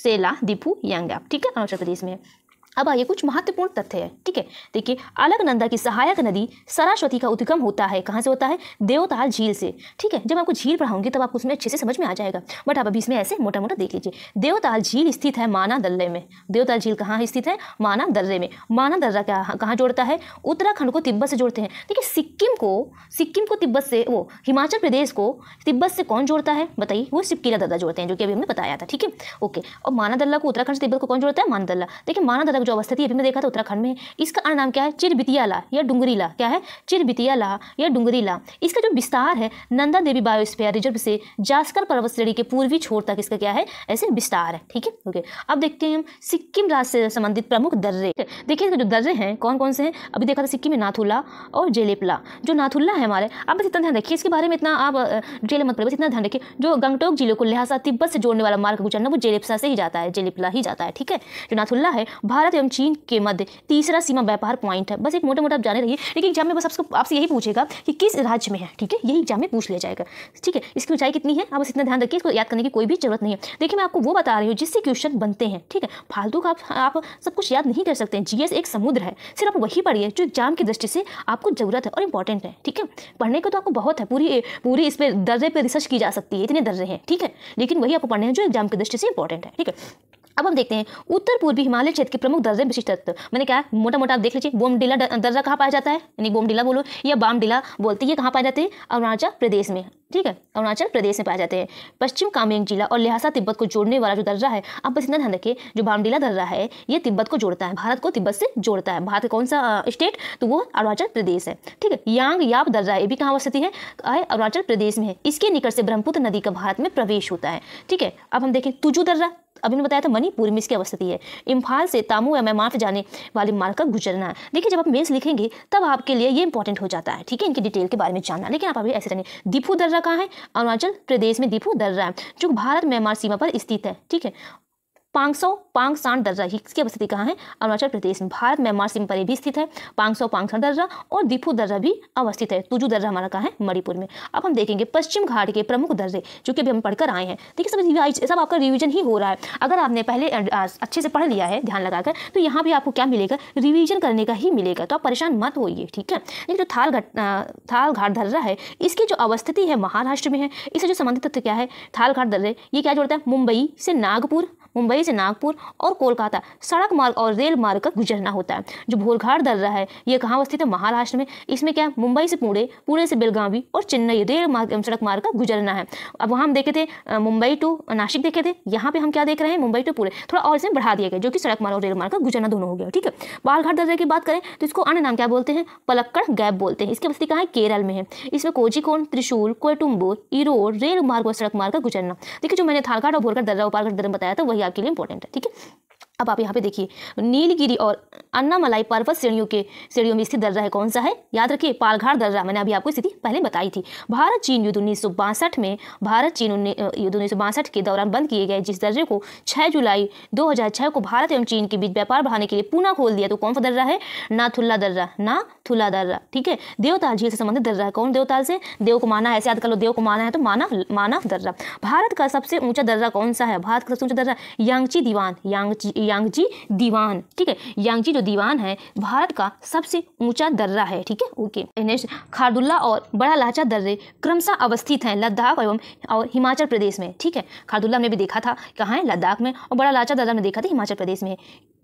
सेला दीपू यांग ठीक है अरुणाचल प्रदेश में है अब आइए कुछ महत्वपूर्ण तथ्य है ठीक है देखिए अलगनंदा की सहायक नदी सरस्वती का उद्गम होता है कहाँ से होता है देवताल झील से ठीक है जब आपको झील पढ़ाऊंगी तब आपको उसमें अच्छे से समझ में आ जाएगा बट आप अभी इसमें ऐसे मोटा मोटा देख लीजिए देवताल झील स्थित है माना दर्रे में देवताल झील कहाँ स्थित है माना दर्रे में माना दर्रा कहाँ जोड़ता है उत्तराखंड को तिब्बत से जोड़ते हैं देखिए सिक्किम को सिक्किम को तिब्बत से वो हिमाचल प्रदेश को तिब्बत से कौन जोड़ता है बताइए वो सिपकीला दर्रा जोड़ते हैं जो कि अभी हमने बताया था ठीक है ओके और माना दर्रा को उत्तराखंड से तिब्बत को कौन जोड़ता है माना दर्रा देखिए माना दर्रा जो अवस्था थी अभी मैं देखा था उत्तराखंड में इसका नाम क्या है चिरबितियाला या डुंगरीला क्या है चिरबितियाला या डुंगरीला इसका जो विस्तार है नंदा देवी बायोस्फेयर रिजर्व से जास्कर पर्वत श्रेणी के पूर्वी छोर तक इसका क्या है ऐसे विस्तार है ठीक है ओके अब देखते हैं हम सिक्किम राज्य से संबंधित प्रमुख दर्रे देखिए इसके जो दर्रे हैं कौन कौन से हैं अभी देखा था सिक्किम में नाथुला और जेलेपला जो नाथुल्ला है हमारे आप बस इतना ध्यान रखिए इसके बारे में इतना आप जेल मत पड़े बस इतना ध्यान रखिए जो गंगटोक जिले को लिहाजा तिब्बत से जोड़ने वाला मार्ग गुजरना वो जेलेपला से ही जाता है जेलेपला ही जाता है ठीक है जो नाथुल्ला है भारत भारत तो एवं चीन के मध्य तीसरा सीमा व्यापार पॉइंट है बस एक मोटा मोटा आप जाने रहिए लेकिन एग्जाम में बस आपको आपसे यही पूछेगा कि किस राज्य में है ठीक है यही एग्जाम में पूछ लिया जाएगा ठीक है इसकी ऊंचाई कितनी है आप बस इतना ध्यान रखिए इसको याद करने की कोई भी जरूरत नहीं है देखिए मैं आपको वो बता रही हूँ जिससे क्वेश्चन बनते हैं ठीक है फालतू का आप, सब कुछ याद नहीं कर सकते हैं जीएस एक समुद्र है सिर्फ आप वही पढ़िए जो एग्जाम की दृष्टि से आपको जरूरत है और इंपॉर्टेंट है ठीक है पढ़ने का तो आपको बहुत है पूरी पूरी इस पर दर्रे पर रिसर्च की जा सकती है इतने दर्रे हैं ठीक है लेकिन वही आपको पढ़ने हैं जो एग्जाम की दृष्टि से इंपॉर्टेंट है ठीक है अब हम देखते हैं उत्तर पूर्वी हिमालय क्षेत्र के प्रमुख दर्जे विशिष्ट तत्व मैंने क्या मोटा मोटा आप देख लीजिए बोमडिला दर्जा कहाँ पाया जाता है यानी बोमडिला बोलो या बामडिला बोलते ये कहाँ पाए जाते हैं अरुणाचल प्रदेश में ठीक है अरुणाचल प्रदेश में पाए जाते हैं पश्चिम कामेंग जिला और लिहासा तिब्बत को जोड़ने वाला जो दर्रा है अब बस इतना ध्यान रखें जो बामडिला दर्रा है ये तिब्बत को जोड़ता है भारत को तिब्बत से जोड़ता है भारत कौन सा स्टेट तो वो अरुणाचल प्रदेश है ठीक है यांग याप दर्रा ये भी कहाँ वस्थित है अरुणाचल प्रदेश में है इसके निकट से ब्रह्मपुत्र नदी का भारत में प्रवेश होता है ठीक है अब हम देखें तुजू दर्रा अभी ने बताया था मणिपुर में इसकी अवस्थिति है इम्फाल से तामू एम मैमार्फ जाने वाले मार्ग का गुजरना है देखिए जब आप मेन्स लिखेंगे तब आपके लिए ये इंपॉर्टेंट हो जाता है ठीक है इनकी डिटेल के बारे में जानना लेकिन आप अभी ऐसे रहने दीपू दर्रा कहाँ है अरुणाचल प्रदेश में दीपू दर्रा है जो भारत म्यांमार सीमा पर स्थित है ठीक है पांगसौ पांगसान दर्रा किसकी अवस्थिति कहाँ है अरुणाचल प्रदेश में भारत म्यांमार सीमा पर भी स्थित है पांगसौ पांगसान दर्रा और दीपू दर्रा भी अवस्थित है तुजू दर्रा हमारा कहाँ है मणिपुर में अब हम देखेंगे पश्चिम घाट के प्रमुख दर्रे जो कि अभी हम पढ़कर आए हैं देखिए सब सब आपका रिविजन ही हो रहा है अगर आपने पहले अच्छे से पढ़ लिया है ध्यान लगाकर तो यहाँ भी आपको क्या मिलेगा रिविजन करने का ही मिलेगा तो आप परेशान मत होइए ठीक है लेकिन जो थाल थाल घाट दर्रा है इसकी जो अवस्थिति है महाराष्ट्र में है इससे जो संबंधित तथ्य क्या है थाल घाट दर्रे ये क्या जोड़ता है मुंबई से नागपुर मुंबई से नागपुर और कोलकाता सड़क मार्ग और रेल मार्ग का गुजरना होता है जो भोरघाट दर्रा है ये कहाँ अवस्थित है महाराष्ट्र में इसमें क्या मुंबई से पुणे पुणे से बेलगावी और चेन्नई रेल मार्ग एवं सड़क मार्ग का गुजरना है अब वहाँ हम देखे थे मुंबई टू नासिक देखे थे यहाँ पर हम क्या देख रहे हैं मुंबई टू पुणे थोड़ा और इसमें बढ़ा दिया गया जो कि सड़क मार्ग और रेल मार्ग का गुजरना दोनों हो गया ठीक है बालघाट दर्रे की बात करें तो इसको अन्य नाम क्या बोलते हैं पलक्कड़ गैप बोलते हैं इसकी अवस्थित कहाँ है केरल में है इसमें कोजिकोण त्रिशूल कोयटुम्बूर ईरोड रेल मार्ग और सड़क मार्ग का गुजरना देखिए जो मैंने थालघाट और भोरघाट दर्रा और पालघाट दर्रा बताया था वही आपके लिए इंपॉर्टेंट है ठीक है अब आप यहाँ पे देखिए नीलगिरी और अन्नामलाई पर्वत श्रेणियों के श्रेणियों में स्थित दर्रा है कौन सा है याद रखिए पालघाट दर्रा मैंने अभी आपको स्थिति पहले बताई थी भारत चीन युद्ध उन्नीस में भारत चीन युद्ध उन्नीस के दौरान बंद किए गए जिस दर्रे को छह जुलाई दो को भारत एवं चीन के बीच व्यापार बढ़ाने के लिए पुनः खोल दिया तो कौन सा दर्रा है नाथुल्ला दर्रा ना थुला दर्रा ठीक है देवताल झील से संबंधित दर्रा है कौन देवताल से देव को माना है ऐसे याद कर लो देव को माना है तो माना मानव दर्रा भारत का सबसे ऊंचा दर्रा कौन सा है भारत का सबसे ऊंचा दर्रा यांगची दीवान यांगची यांगजी दीवान ठीक है यांगजी जो दीवान है भारत का सबसे ऊंचा दर्रा है ठीक है ओके नेक्स्ट खारदुल्ला और बड़ा लाचा दर्रे क्रमशः अवस्थित हैं लद्दाख एवं और हिमाचल प्रदेश में ठीक है खारदुल्ला में भी देखा था कहाँ है लद्दाख में और बड़ा लाचा दर्रा में देखा था हिमाचल प्रदेश में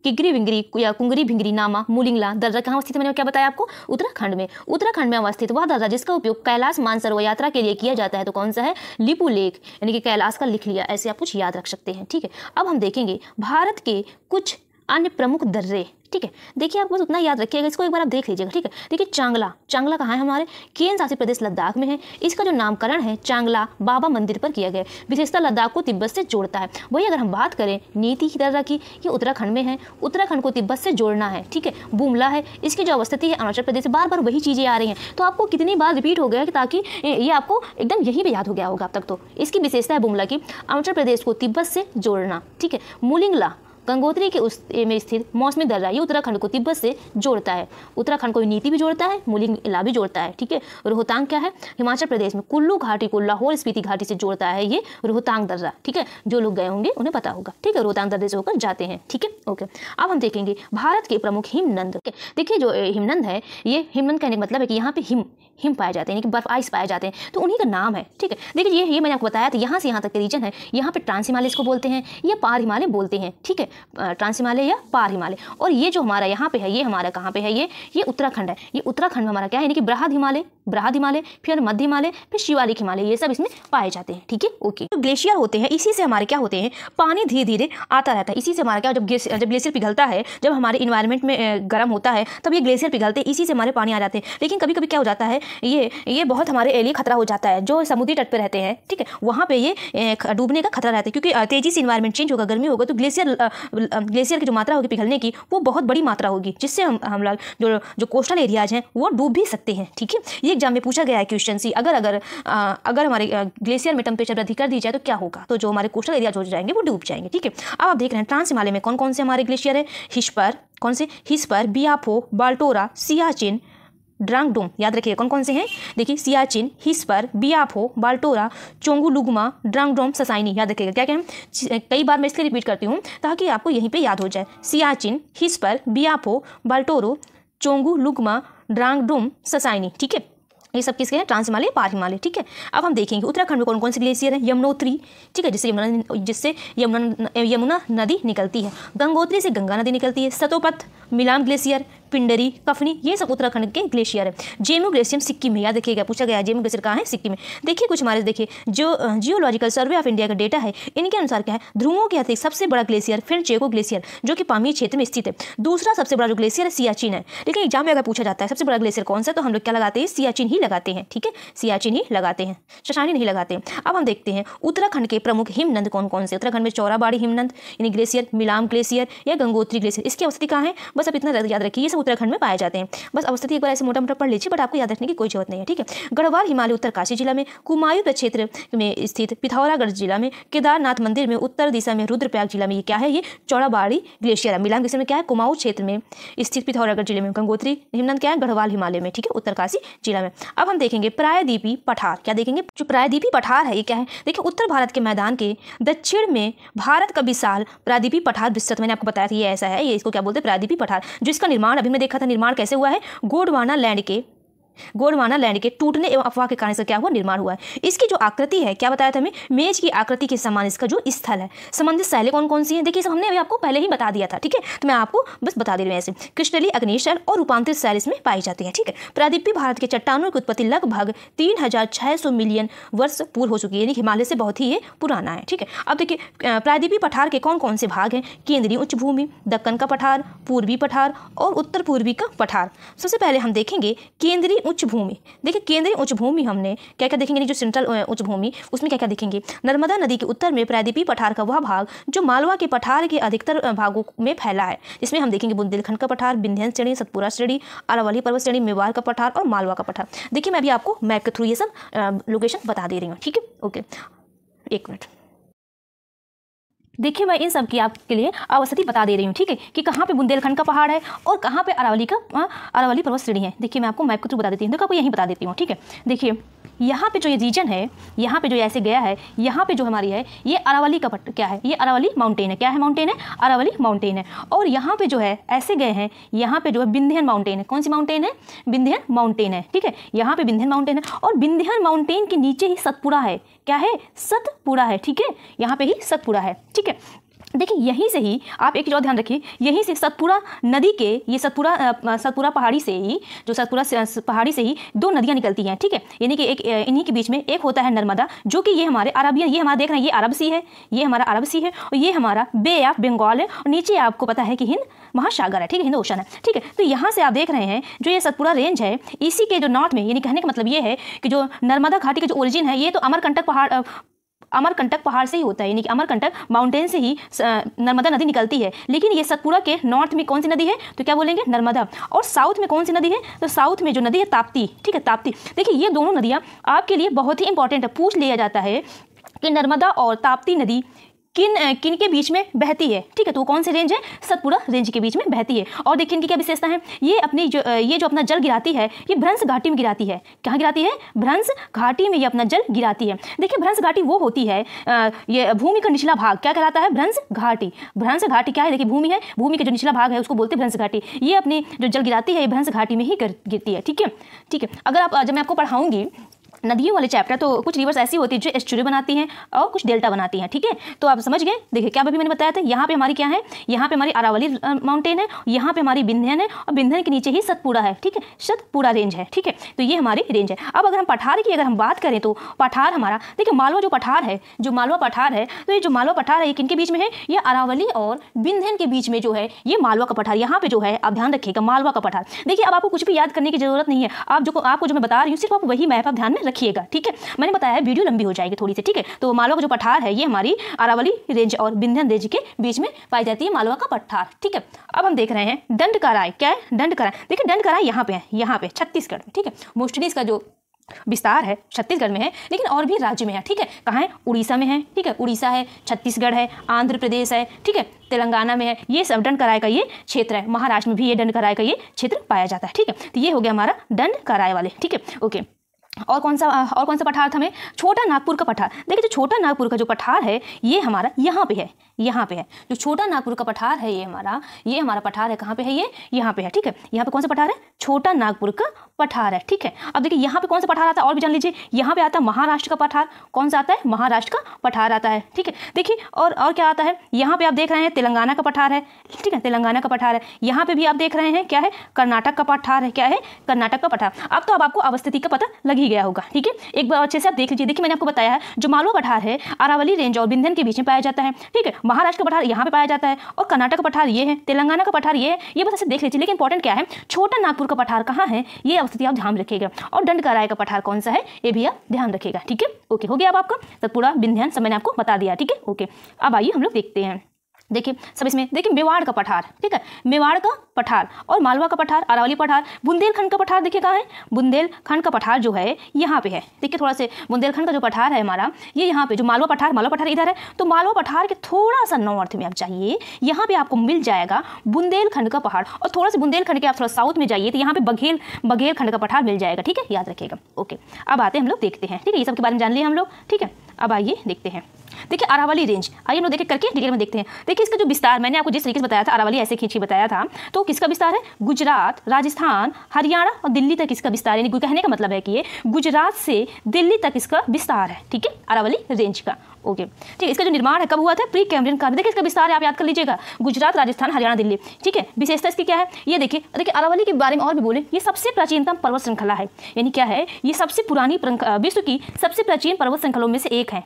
किगरी विंगरी या कुंगरी भिंगरी नामा मुलिंगला दर्रा कहाँ अवस्थित मैंने क्या बताया आपको उत्तराखंड में उत्तराखंड में अवस्थित वह दर्रा जिसका उपयोग कैलाश मानसरोवर यात्रा के लिए किया जाता है तो कौन सा है लिपू लेक यानी कि कैलाश का लिख लिया ऐसे आप कुछ याद रख सकते हैं ठीक है अब हम देखेंगे भारत के कुछ अन्य प्रमुख दर्रे ठीक है देखिए आप बस उतना याद रखिएगा इसको एक बार आप देख लीजिएगा ठीक है देखिए चांगला चांगला कहाँ है हमारे केंद्र शासित प्रदेश लद्दाख में है इसका जो नामकरण है चांगला बाबा मंदिर पर किया गया विशेषता लद्दाख को तिब्बत से जोड़ता है वही अगर हम बात करें नीति की तरह की ये उत्तराखंड में है उत्तराखंड को तिब्बत से जोड़ना है ठीक है बुमला है इसकी जो अवस्थिति है अरुणाचल प्रदेश बार बार वही चीज़ें आ रही हैं तो आपको कितनी बार रिपीट हो गया ताकि ये आपको एकदम यही भी याद हो गया होगा अब तक तो इसकी विशेषता है बुमला की अरुणाचल प्रदेश को तिब्बत से जोड़ना ठीक है मुलिंगला गंगोत्री के उस में स्थित मौसमी दर्रा ये उत्तराखंड को तिब्बत से जोड़ता है उत्तराखंड को नीति भी जोड़ता है मूलिंग इला भी जोड़ता है ठीक है रोहतांग क्या है हिमाचल प्रदेश में कुल्लू घाटी को लाहौल स्पीति घाटी से जोड़ता है ये रोहतांग दर्रा ठीक है जो लोग गए होंगे उन्हें पता होगा ठीक है रोहतांग दर्रे से होकर जाते हैं ठीक है ओके अब हम देखेंगे भारत के प्रमुख हिमनंद देखिए जो हिमनंद है ये हिमनंद कहने का मतलब है कि यहाँ पे हिम हिम पाए जाते हैं यानी कि बर्फ आइस पाए जाते हैं तो उन्हीं का नाम है ठीक है देखिए ये ये मैंने आपको बताया था यहाँ से यहाँ तक के रीजन है यहाँ पर ट्रांस हिमालय इसको बोलते हैं या पार हिमालय बोलते हैं ठीक है ट्रांस हिमालय या पार हिमालय और ये जो हमारा यहाँ पे है ये हमारा कहाँ पे है ये ये उत्तराखंड है ये उत्तराखंड में हमारा क्या है यानी कि बृहद हिमालय बृहद हिमालय फिर मध्य हिमालय फिर शिवालिक हिमालय ये सब इसमें पाए जाते हैं ठीक है ओके जो ग्लेशियर होते हैं इसी से हमारे क्या होते हैं पानी धीरे धीरे आता रहता है इसी से हमारा क्या जब जब ग्लेशियर पिघलता है जब हमारे इन्वायरमेंट में गर्म होता है तब ये ग्लेशियर पिघलते हैं इसी से हमारे पानी आ जाते हैं लेकिन कभी कभी क्या हो जाता है ये ये बहुत हमारे लिए खतरा हो जाता है जो समुद्री तट पर रहते हैं ठीक है वहाँ पर ये डूबने का खतरा रहता है क्योंकि तेज़ी से इन्वायरमेंट चेंज होगा गर्मी होगा तो ग्लेशियर ग्लेशियर की जो मात्रा होगी पिघलने की वो बहुत बड़ी मात्रा होगी जिससे हम हम लोग जो जो कोस्टल एरियाज हैं वो डूब भी सकते हैं ठीक है ये एग्जाम में पूछा गया है क्वेश्चन सी अगर अगर अगर हमारे ग्लेशियर में टेम्परेचर वृद्धि कर दी जाए तो क्या होगा तो जो हमारे कोस्टल एरियाज हो जाएंगे वो डूब जाएंगे ठीक है अब आप देख रहे हैं ट्रांस हिमालय में कौन कौन से हमारे ग्लेशियर है हिस्पर कौन से हिस्पर बियापो बाल्टोरा सियाचिन ड्रांग डोंग याद रखिए कौन कौन से हैं देखिए सियाचिन हिस्पर बियाफो बाल्टोरा चोंगू लुगमा ड्रांग डोंग ससाइनी याद रखिएगा क्या क्या कई बार मैं इसलिए रिपीट करती हूँ ताकि आपको यहीं पे याद हो जाए सियाचिन हिस्पर बियाफो बाल्टोरो चोंगू लुगमा ड्रांग डोंग ससाइनी ठीक है ये सब किसके हैं ट्रांस हिमालय पार हिमालय ठीक है अब हम देखेंगे उत्तराखंड में कौन कौन से ग्लेशियर हैं यमुनोत्री ठीक है जिससे यमुना जिससे यमुना यमुना नदी निकलती है गंगोत्री से गंगा नदी निकलती है सतोपथ मिलाम ग्लेशियर पिंडरी कफनी ये सब उत्तराखंड के ग्लेशियर है जेमू ग्लेशियर सिक्किम में याद देखिएगा पूछा गया जेमू ग्लेशियर कहाँ है सिक्किम में देखिए कुछ हमारे देखिए जो जियोलॉजिकल सर्वे ऑफ इंडिया का डेटा है इनके अनुसार क्या है ध्रुवों के अतिरिक्त सबसे बड़ा ग्लेशियर फिर चेको ग्लेशियर जो कि पामी क्षेत्र में स्थित है दूसरा सबसे बड़ा जो ग्लेशियर है सियाचिन है लेकिन एग्जाम में अगर पूछा जाता है सबसे बड़ा ग्लेशियर कौन सा तो हम लोग क्या लगाते हैं सियाचिन ही लगाते हैं ठीक है सियाचिन ही लगाते हैं शशानी नहीं लगाते हैं अब हम देखते हैं उत्तराखंड के प्रमुख हिमनंद कौन कौन से उत्तराखंड में चौराबाड़ी हिमनंद यानी ग्लेशियर मिलाम ग्लेशियर या गंगोत्री ग्लेशियर इसकी अवस्थिति कहाँ है बस आप इतना याद रखिए ये सब उत्तराखंड में पाए जाते हैं बस अवस्थिति एक बार ऐसे मोटा मोटा पढ़ लीजिए बट आपको याद रखने की कोई जरूरत नहीं है ठीक है गढ़वाल हिमालय उत्तरकाशी जिला में कुमायूं क्षेत्र में स्थित पिथौरागढ़ जिला में केदारनाथ मंदिर में उत्तर दिशा में रुद्रप्रयाग जिला में ये क्या है ये चौड़ाबाड़ी ग्लेशियर है मिलांग में क्या है कुमाऊ क्षेत्र में स्थित पिथौरागढ़ जिले में गंगोत्री हिमनंद क्या है गढ़वाल हिमालय में ठीक है उत्तरकाशी जिला में अब हम देखेंगे प्रायद्वीपी पठार क्या देखेंगे जो प्रायद्वीपी पठार है ये क्या है देखिए उत्तर भारत के मैदान के दक्षिण में भारत का विशाल प्रायद्वीपी पठार विस्तृत मैंने आपको बताया था ये ऐसा है ये इसको क्या बोलते हैं प्रायद्वीपी पठार जिसका निर्माण अभी में देखा था निर्माण कैसे हुआ है गोडवाना लैंड के गोडवाना लैंड के टूटने एवं अफवाह के कारण इसका क्या हुआ निर्माण हुआ है इसकी जो आकृति है क्या बताया था हमें मेज की आकृति के समान इसका जो स्थल है संबंधित शैली कौन कौन सी है देखिए हमने अभी आपको पहले ही बता दिया था ठीक है तो मैं आपको बस बता दे रही हूँ ऐसे कृष्णली अग्नेश शैल और रूपांतरित शैल इसमें पाई जाती है ठीक है प्रादीपी भारत के चट्टानों की उत्पत्ति लगभग तीन मिलियन वर्ष पूर्व हो चुकी है यानी हिमालय से बहुत ही ये पुराना है ठीक है अब देखिए प्रायद्वीपी पठार के कौन कौन से भाग हैं केंद्रीय उच्च भूमि दक्कन का पठार पूर्वी पठार और उत्तर पूर्वी का पठार सबसे पहले हम देखेंगे केंद्रीय उच्च भूमि देखिए केंद्रीय उच्च भूमि हमने क्या क्या देखेंगे जो सेंट्रल उच्च भूमि उसमें क्या क्या देखेंगे नर्मदा नदी के उत्तर में प्रायदीपी पठार का वह भाग जो मालवा के पठार के अधिकतर भागों में फैला है जिसमें हम देखेंगे बुंदेलखंड का पठार बिंध्यन श्रेणी सतपुरा श्रेणी अरावली पर्वत श्रेणी मेवाड़ का पठार और मालवा का पठार देखिए मैं अभी आपको मैप के थ्रू ये सब लोकेशन बता दे रही हूँ ठीक है ओके एक मिनट देखिए मैं इन सब की आपके लिए अवस्थिति बता दे रही हूँ ठीक है कि कहाँ पे बुंदेलखंड का पहाड़ है और कहाँ पे अरावली का अरावली पर्वत श्रेणी है देखिए मैं आपको मैप के थ्रू बता देती हूँ देखो आपको यहीं बता देती हूँ ठीक है देखिए यहाँ पे जो ये रीजन है यहाँ पे जो ऐसे गया है यहाँ पे जो हमारी है ये अरावली का क्या है ये अरावली माउंटेन है क्या है माउंटेन है अरावली माउंटेन है और यहाँ पे जो है ऐसे गए हैं यहाँ पे जो है बिंध्यन माउंटेन है कौन सी माउंटेन है बिंध्यन माउंटेन है ठीक है यहाँ पे बिंध्यन माउंटेन है और बिंध्यन माउंटेन के नीचे ही सतपुरा है क्या है सतपुरा है ठीक है यहाँ पे ही सतपुरा है ठीक है देखिए यहीं से ही आप एक चीज़ और ध्यान रखिए यहीं से सतपुरा नदी के ये सतपुरा सतपुरा पहाड़ी से ही जो सतपुरा पहाड़ी से ही दो नदियाँ निकलती हैं ठीक है यानी कि एक इन्हीं के बीच में एक होता है नर्मदा जो कि ये हमारे अरबियन ये हमारा देख रहे हैं ये अरब सी है ये हमारा अरब सी है और ये हमारा बे ऑफ बंगाल है और नीचे आपको पता है कि हिंद महासागर है ठीक है हिंद ओशन है ठीक है तो यहाँ से आप देख रहे हैं जो ये सतपुरा रेंज है इसी के जो नॉर्थ में यानी कहने का मतलब ये है कि जो नर्मदा घाटी का जो ओरिजिन है ये तो अमरकंटक पहाड़ अमरकंटक पहाड़ से ही होता है यानी कि अमरकंटक माउंटेन से ही नर्मदा नदी निकलती है लेकिन ये सतपुरा के नॉर्थ में कौन सी नदी है तो क्या बोलेंगे नर्मदा और साउथ में कौन सी नदी है तो साउथ में जो नदी है ताप्ती ठीक है ताप्ती देखिए ये दोनों नदियाँ आपके लिए बहुत ही इंपॉर्टेंट है पूछ लिया जाता है कि नर्मदा और ताप्ती नदी किन किन के बीच में बहती है ठीक है तो वो कौन सी रेंज है सतपुरा रेंज के बीच में बहती है और देखिए इनकी क्या विशेषता है ये अपनी जो ये जो अपना जल गिराती है ये भ्रंश घाटी में गिराती है कहाँ गिराती है भ्रंस घाटी में ये अपना जल गिराती है देखिए भ्रंश घाटी वो होती है ये भूमि का निचला भाग क्या कहलाता है भ्रंस घाटी भ्रंस घाटी क्या है देखिए भूमि है भूमि का जो निचला भाग है उसको बोलते हैं भ्रंस घाटी ये अपनी जो जल गिराती है ये भ्रंश घाटी में ही गिरती है ठीक है ठीक है अगर आप जब मैं आपको पढ़ाऊंगी नदियों वाले चैप्टर तो कुछ रिवर्स ऐसी होती है जो एस्चुरी बनाती हैं और कुछ डेल्टा बनाती हैं ठीक है तो आप समझ गए देखिए क्या अभी मैंने बताया था यहाँ पे हमारी क्या है यहाँ पे हमारी अरावली माउंटेन है यहाँ पे हमारी बिंधन है और बिंधन के नीचे ही सतपुड़ा है ठीक है सतपुड़ा रेंज है ठीक है तो ये हमारी रेंज है अब अगर हम पठार की अगर हम बात करें तो पठार हमारा देखिए मालवा जो पठार है जो मालवा पठार है तो ये जो मालवा पठार है ये किन के बीच में है ये अरावली और बिंधन के बीच में जो है ये मालवा का पठार यहाँ पे जो है आप ध्यान रखिएगा मालवा का पठार देखिए अब आपको कुछ भी याद करने की जरूरत नहीं है आप जो आपको जो मैं बता रही हूँ सिर्फ आप वही मैप आप ध्यान में रखिएगा ठीक है मैंने बताया है वीडियो लंबी हो जाएगी थोड़ी सी ठीक है तो मालवा का जो पठार है ये हमारी अरावली रेंज और बिंधन रेंज के बीच में पाई जाती है मालवा का पठार ठीक है अब हम देख रहे हैं दंड कराए क्या है दंड कराए देखिए दंड कराए यहाँ पे है यहाँ पे छत्तीसगढ़ में ठीक है मोस्टली इसका जो विस्तार है छत्तीसगढ़ में है लेकिन और भी राज्य में है ठीक है कहाँ है उड़ीसा में है ठीक है उड़ीसा है छत्तीसगढ़ है आंध्र प्रदेश है ठीक है तेलंगाना में है ये सब दंड कराए का ये क्षेत्र है महाराष्ट्र में भी ये दंड कराए का ये क्षेत्र पाया जाता है ठीक है तो ये हो गया हमारा दंड कराए वाले ठीक है ओके और कौन सा और कौन सा पठार था हमें छोटा नागपुर का पठार देखिए जो छोटा नागपुर का जो पठार है ये हमारा यहाँ पे है यहाँ पे है जो छोटा नागपुर का पठार है ये हमारा ये हमारा पठार है कहाँ पे है ये यहाँ पे है ठीक है यहाँ पे कौन सा पठार है छोटा नागपुर का पठार है ठीक है अब देखिए यहाँ पे कौन सा पठार आता है और भी जान लीजिए यहाँ पे आता है महाराष्ट्र का पठार कौन सा आता है महाराष्ट्र का पठार आता है ठीक है देखिए और और क्या आता है यहाँ पे आप देख रहे हैं तेलंगाना का पठार है ठीक है तेलंगाना का पठार है यहाँ पे भी आप देख रहे हैं क्या है कर्नाटक का पठार है क्या है कर्नाटक का पठार अब तो अब आपको अवस्थिति का पता लग ही गया होगा ठीक है एक बार अच्छे से आप देख लीजिए देखिए मैंने आपको बताया है जो मालवा पठार है अरावली रेंज और बिंधन के बीच में पाया जाता है ठीक है महाराष्ट्र का पठार यहाँ पे पाया जाता है और कर्नाटक का पठार ये है तेलंगाना का पठार ये है ये बस ऐसे देख लीजिए लेकिन इंपॉर्टेंट क्या है छोटा नागपुर का पठार कहाँ है ये स्थिति आप ध्यान रखिएगा और दंड का राय का पठार कौन सा है ये भी आप ध्यान रखिएगा ठीक है ओके हो गया अब आपका तो पूरा विन्ध्यान समय आपको बता दिया ठीक है ओके अब आइए हम लोग देखते हैं देखिए सब इसमें देखिए मेवाड़ का पठार ठीक है मेवाड़ का पठार और मालवा का पठार अरावली पठार बुंदेलखंड का पठार देखिए कहाँ है बुंदेलखंड का पठार जो है यहाँ पे है देखिए थोड़ा से बुंदेलखंड का जो पठार है हमारा ये यहाँ पे जो मालवा पठार मालवा पठार इधर है तो मालवा पठार के थोड़ा सा नॉर्थ में आप जाइए यहाँ पर आपको मिल जाएगा बुंदेलखंड का पहाड़ और थोड़ा सा बुंदेलखंड के आप थोड़ा साउथ में जाइए तो यहाँ पर बघेल बघेल खंड का पठार मिल जाएगा ठीक है याद रखिएगा ओके अब आते हैं हम लोग देखते हैं ठीक है ये सब के बारे में जान लिए हम लोग ठीक है अब आइए देखते हैं देखिए अरावली रेंज आइए देखे करके डिटेल में देखते हैं देखिए इसका जो विस्तार मैंने आपको जिस तरीके से बताया था अरावली ऐसे खींची बताया था तो किसका विस्तार है गुजरात राजस्थान हरियाणा और दिल्ली तक इसका विस्तार यानी कहने का मतलब है कि ये गुजरात से दिल्ली तक इसका विस्तार है ठीक है अरावली रेंज का ओके ठीक है इसका जो निर्माण है कब हुआ था प्री कैमरियन काल देखिए इसका विस्तार है आप याद कर लीजिएगा गुजरात राजस्थान हरियाणा दिल्ली ठीक है विशेषता इसकी क्या है ये देखिए देखिए अरावली के बारे में और भी बोले ये सबसे प्राचीनतम पर्वत श्रृंखला है यानी क्या है ये सबसे पुरानी विश्व की सबसे प्राचीन पर्वत श्रृंखलाओं में से एक है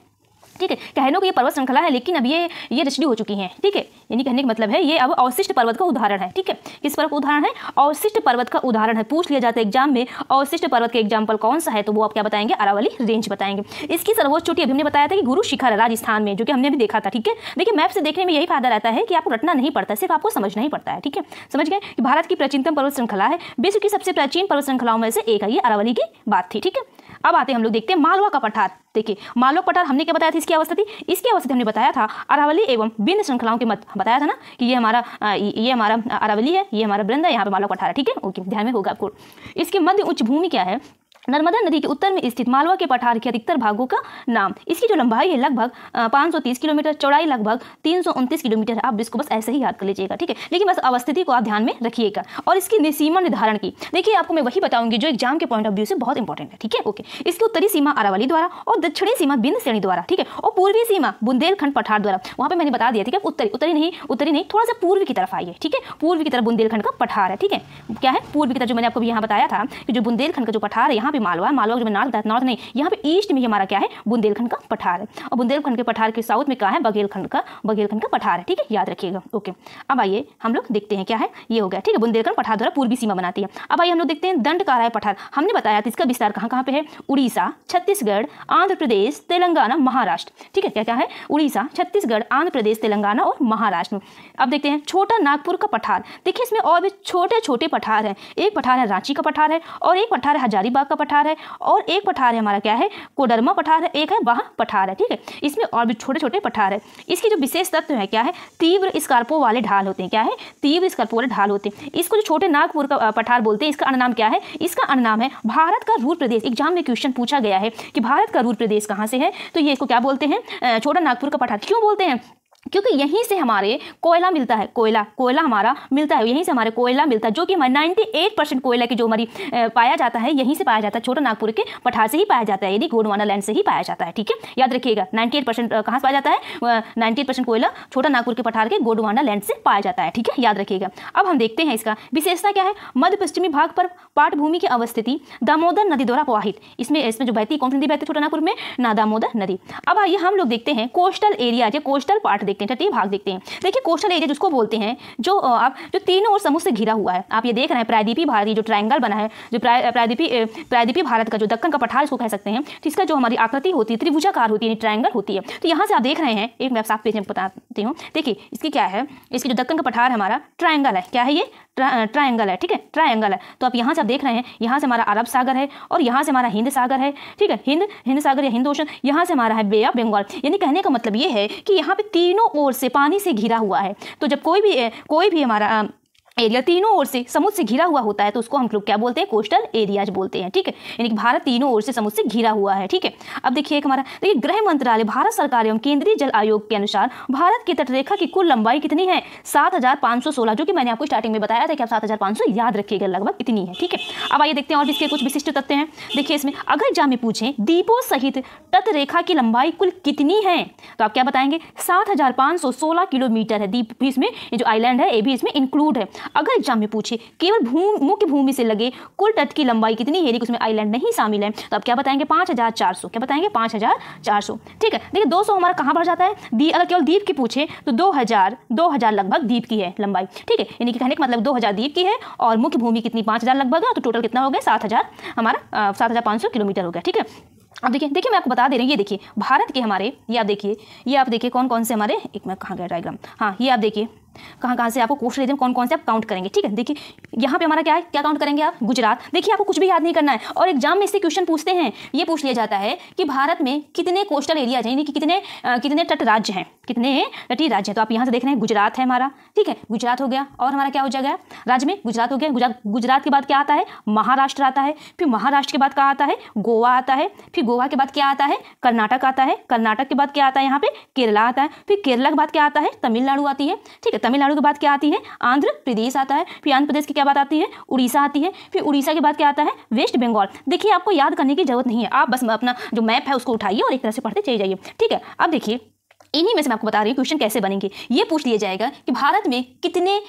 ठीक है कहनों कि ये पर्वत श्रृंखला है लेकिन अब ये ये रचडी हो चुकी हैं ठीक है यानी कहने का मतलब है ये अब अवशिष्ट पर्वत का उदाहरण है ठीक है किस पर्वत का उदाहरण है अवशिष्ट पर्वत का उदाहरण है पूछ लिया जाता है एग्जाम में अवशिष्ट पर्वत का एग्जाम्पल कौन सा है तो वो आप क्या बताएंगे अरावली रेंज बताएंगे इसकी सर्वोच्च चोटी अभी हमने बताया था कि गुरु शिखर है राजस्थान में जो कि हमने अभी देखा था ठीक है देखिए मैप से देखने में यही फायदा रहता है कि आपको रटना नहीं पड़ता सिर्फ आपको समझना ही पड़ता है ठीक है समझ गए कि भारत की प्राचीनतम पर्वत श्रृंखला है विश्व की सबसे प्राचीन पर्वत श्रृंखलाओं में से एक है ये अरावली की बात थी ठीक है अब आते हैं हम लोग देखते हैं मालवा का पठार देखिए मालवा पठार हमने क्या बताया था इसकी अवस्था थी इसकी अवस्था हमने बताया था अरावली एवं बिन्न श्रृंखलाओं के मत बताया था ना कि ये हमारा ये हमारा अरावली है ये हमारा बृंद है यहाँ पर मालवा पठार है ठीक है ओके ध्यान में होगा आपको इसके मध्य उच्च भूमि क्या है नर्मदा नदी के उत्तर में स्थित मालवा के पठार के अधिकतर भागों का नाम इसकी जो लंबाई है लगभग 530 किलोमीटर चौड़ाई लगभग तीन किलोमीटर आप इसको बस ऐसे ही याद कर लीजिएगा ठीक है लेकिन बस अवस्थिति को आप ध्यान में रखिएगा और इसकी सीमा निर्धारण की देखिए आपको मैं वही बताऊंगी जो एग्जाम के पॉइंट ऑफ व्यू से बहुत इंपॉर्टेंट है ठीक है ओके इसकी उत्तरी सीमा अरावली द्वारा और दक्षिणी सीमा बिंद श्रेणी द्वारा ठीक है और पूर्वी सीमा बुंदेलखंड पठार द्वारा वहाँ पर मैंने बता दिया ठीक है उत्तरी उत्तरी नहीं उत्तरी नहीं थोड़ा सा पूर्व की तरफ आई है ठीक है पूर्व की तरफ बुंदेलखंड का पठार है ठीक है क्या है पूर्व की तरफ जो मैंने आपको यहाँ बताया था कि जो बुंदेलखंड का जो पठार है यहाँ यहाँ पे मालवा है मालवा जो नॉर्थ नॉर्थ नहीं यहाँ पे ईस्ट में ही हमारा क्या है बुंदेलखंड का पठार है और बुंदेलखंड के पठार के साउथ में क्या है बघेलखंड का बघेलखंड का पठार है ठीक है याद रखिएगा ओके अब आइए हम लोग देखते हैं क्या है ये हो गया ठीक है बुंदेलखंड पठार द्वारा पूर्वी सीमा बनाती है अब आइए हम लोग देखते हैं दंड का है पठार हमने बताया था इसका विस्तार कहाँ कहाँ पे है उड़ीसा छत्तीसगढ़ आंध्र प्रदेश तेलंगाना महाराष्ट्र ठीक है क्या क्या है उड़ीसा छत्तीसगढ़ आंध्र प्रदेश तेलंगाना और महाराष्ट्र अब देखते हैं छोटा नागपुर का पठार देखिए इसमें और भी छोटे छोटे पठार हैं एक पठार है रांची का पठार है और एक पठार है हजारीबाग का पठार है और एक पठार है हमारा क्या है कोडरमा पठार है एक है वहाँ पठार है ठीक है इसमें और भी छोटे छोटे पठार है इसकी जो विशेष तत्व है क्या है तीव्र स्कार्पो वाले ढाल होते हैं क्या है तीव्र स्कार्पो वाले ढाल होते हैं इसको जो छोटे नागपुर का पठार बोलते हैं इसका अन्य क्या है इसका अन्य है भारत का रूर प्रदेश एग्जाम में क्वेश्चन पूछा गया है कि भारत का रूर प्रदेश कहाँ से है तो ये इसको क्या बोलते हैं छोटा नागपुर का पठार क्यों बोलते हैं क्योंकि यहीं से हमारे कोयला मिलता है कोयला कोयला हमारा मिलता है यहीं से हमारे कोयला मिलता है जो कि हमारे नाइन्टी एट परसेंट कोयला की जो हमारी पाया जाता है यहीं से पाया जाता है छोटा नागपुर के पठार से ही पाया जाता है यदि गोडवाना लैंड से ही पाया जाता है ठीक है याद रखिएगा नाइन्टी एट परसेंट कहाँ से पाया जाता है नाइन्टी एट परसेंट कोयला छोटा नागपुर के पठार के गोडवाना लैंड से पाया जाता है ठीक है याद रखिएगा अब हम देखते हैं इसका विशेषता क्या है मध्य पश्चिमी भाग पर पाठभूमि की अवस्थिति दामोदर नदी द्वारा प्रवाहित इसमें इसमें जो बहती कौन सी नदी बहती छोटा नागपुर में ना दामोदर नदी अब आइए हम लोग देखते हैं कोस्टल एरिया जो कोस्टल पार्ट देखते हैं तटीय भाग देखते हैं देखिए कोस्टल एरिया जिसको बोलते हैं जो आप जो तीनों ओर समुद्र से घिरा हुआ है आप ये देख रहे हैं प्रायद्वीपी भारत जो ट्राइंगल बना है जो प्रायद्वीपी प्रायद्वीपी भारत का जो दक्कन का पठार इसको कह सकते हैं तो इसका जो हमारी आकृति होती है त्रिभुजाकार होती है ट्राइंगल होती है तो यहाँ से आप देख रहे हैं एक मैं साफ पेज में बताती हूँ देखिए इसकी क्या है इसकी जो दक्कन का पठार हमारा ट्राइंगल है क्या है ये ट्राइंगल है ठीक है ट्राइंगल है तो आप यहाँ से आप देख रहे हैं यहाँ से हमारा अरब सागर है और यहाँ से हमारा हिंद सागर है ठीक है हिंद हिंद सागर या हिंद ओशन यहाँ से हमारा है बे ऑफ बंगाल यानी कहने का मतलब ये है कि यहाँ पे तीनों ओर से पानी से घिरा हुआ है तो जब कोई भी कोई भी हमारा एरिया तीनों ओर से समुद्र से घिरा हुआ होता है तो उसको हम लोग क्या बोलते हैं कोस्टल एरियाज बोलते हैं ठीक है यानी कि भारत तीनों ओर से समुद्र से घिरा हुआ है ठीक है अब देखिए एक हमारा देखिए तो गृह मंत्रालय भारत सरकार एवं केंद्रीय जल आयोग के अनुसार भारत की तटरेखा की कुल लंबाई कितनी है सात जो कि मैंने आपको स्टार्टिंग में बताया था कि आप सात याद रखिएगा लगभग इतनी है ठीक है अब आइए देखते हैं और इसके कुछ विशिष्ट तथ्य हैं देखिए इसमें अगर एग्जाम में पूछें दीपों सहित तटरेखा की लंबाई कुल कितनी है तो आप क्या बताएंगे सात किलोमीटर है दीप भी इसमें जो आईलैंड है ये भी इसमें इंक्लूड है अगर एग्जाम में पूछे केवल मुख्य भूमि से लगे कुल तट की लंबाई कितनी है उसमें आइलैंड नहीं शामिल है तो आप क्या बताएंगे पांच हज़ार चार सौ क्या बताएंगे पांच हज़ार चार सौ ठीक है देखिए दो सौ हमारा कहां बढ़ जाता है दी अगर केवल द्वीप की पूछे तो दो हज़ार दो हज़ार लगभग द्वीप की है लंबाई ठीक है यानी कि कहने का मतलब दो हज़ार द्वीप की है और मुख्य भूमि कितनी पांच हज़ार लगभग है तो टोटल कितना हो गया सात हज़ार हमारा सात हज़ार पाँच सौ किलोमीटर हो गया ठीक है अब देखिए देखिए मैं आपको बता दे रही हूँ ये देखिए भारत के हमारे ये आप देखिए ये आप देखिए कौन कौन से हमारे एक मैं कहाँ गया डायग्राम हाँ ये आप देखिए कहाँ कहाँ से आपको क्वेश्चन देते कौन कौन से आप काउंट करेंगे ठीक है देखिए यहाँ पे हमारा क्या है क्या काउंट करेंगे आप गुजरात देखिए आपको कुछ भी याद नहीं करना है और एग्जाम में इससे क्वेश्चन पूछते हैं ये पूछ लिया जाता है कि भारत में कितने कोस्टल एरियाज हैं यानी कि कितने आ, कितने तट राज्य हैं कितने तटीय राज्य हैं तो आप यहाँ से देख रहे हैं गुजरात है हमारा ठीक है गुजरात हो गया और हमारा क्या हो जाएगा राज्य में गुजरात हो गया गुजरात के बाद क्या आता है महाराष्ट्र आता है फिर महाराष्ट्र के बाद क्या आता है गोवा आता है फिर गोवा के बाद क्या आता है कर्नाटक आता है कर्नाटक के बाद क्या आता है यहाँ पे केरला आता है फिर केरला के बाद क्या आता है तमिलनाडु आती है ठीक है तमिलनाडु के बाद क्या आती है आंध्र प्रदेश आता है फिर आंध्र प्रदेश की क्या बात आती है उड़ीसा आती है फिर उड़ीसा के बाद क्या आता है वेस्ट बंगाल देखिए आपको याद करने की जरूरत नहीं है आप बस अपना जो मैप है उसको उठाइए और एक तरह से पढ़ते चले जाइए ठीक है अब देखिए इन्हीं में से मैं आपको बता रही हूँ क्वेश्चन कैसे बनेंगे ये पूछ लिया जाएगा कि भारत में कितने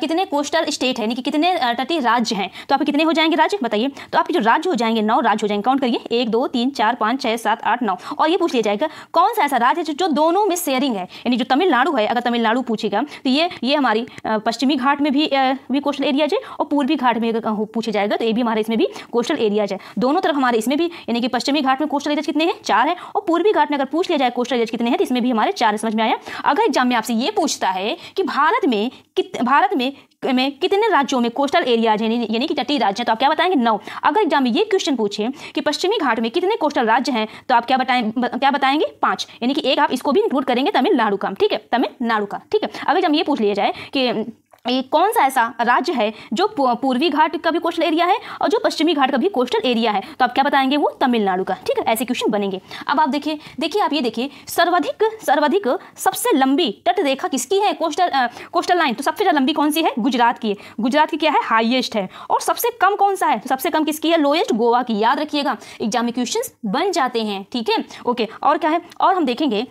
कितने कोस्टल स्टेट हैं यानी कि कितने तटीय राज्य हैं तो आपके कितने हो जाएंगे राज्य बताइए तो आपके जो राज्य हो जाएंगे नौ राज्य हो जाएंगे काउंट करिए एक दो तीन चार पाँच छः सात आठ नौ और ये पूछ लिया जाएगा कौन सा ऐसा राज्य है जो दोनों में शेयरिंग है यानी जो तमिलनाडु है अगर तमिलनाडु पूछेगा तो ये ये हमारी पश्चिमी घाट में भी भी कोस्टल एरियाज है और पूर्वी घाट में पूछा जाएगा तो ये भी हमारे इसमें भी कोस्टल एरियाज है दोनों तरफ हमारे इसमें भी यानी कि पश्चिमी घाट में कोस्टल एरियाज कितने हैं चार है और पूर्वी घाट में अगर पूछ लिया जाए कोस्टल एरिया कितने हैं तो इसमें भी हमारे है चार समझ में आया अगर एग्जाम में आपसे ये पूछता है कि भारत में कित भारत में में कितने राज्यों में कोस्टल एरियाज हैं यानी कि तटीय राज्य हैं तो आप क्या बताएंगे नौ अगर एग्जाम में ये क्वेश्चन पूछे कि पश्चिमी घाट में कितने कोस्टल राज्य हैं तो आप क्या बताएं क्या बताएंगे पाँच यानी कि एक आप इसको भी इंक्लूड करेंगे तमिलनाडु का ठीक है तमिलनाडु का ठीक है अगर एग्जाम ये पूछ लिया जाए कि ये कौन सा ऐसा राज्य है जो पूर्वी घाट का भी कोस्टल एरिया है और जो पश्चिमी घाट का भी कोस्टल एरिया है तो आप क्या बताएंगे वो तमिलनाडु का ठीक है ऐसे क्वेश्चन बनेंगे अब आप देखिए देखिए आप ये देखिए सर्वाधिक सर्वाधिक सबसे लंबी तट रेखा किसकी है कोस्टल आ, कोस्टल लाइन तो सबसे ज़्यादा लंबी कौन सी है गुजरात की है गुजरात की क्या है हाइएस्ट है और सबसे कम कौन सा है तो सबसे कम किसकी है लोएस्ट गोवा की याद रखिएगा एग्जाम में क्वेश्चन बन जाते हैं ठीक है ओके और क्या है और हम देखेंगे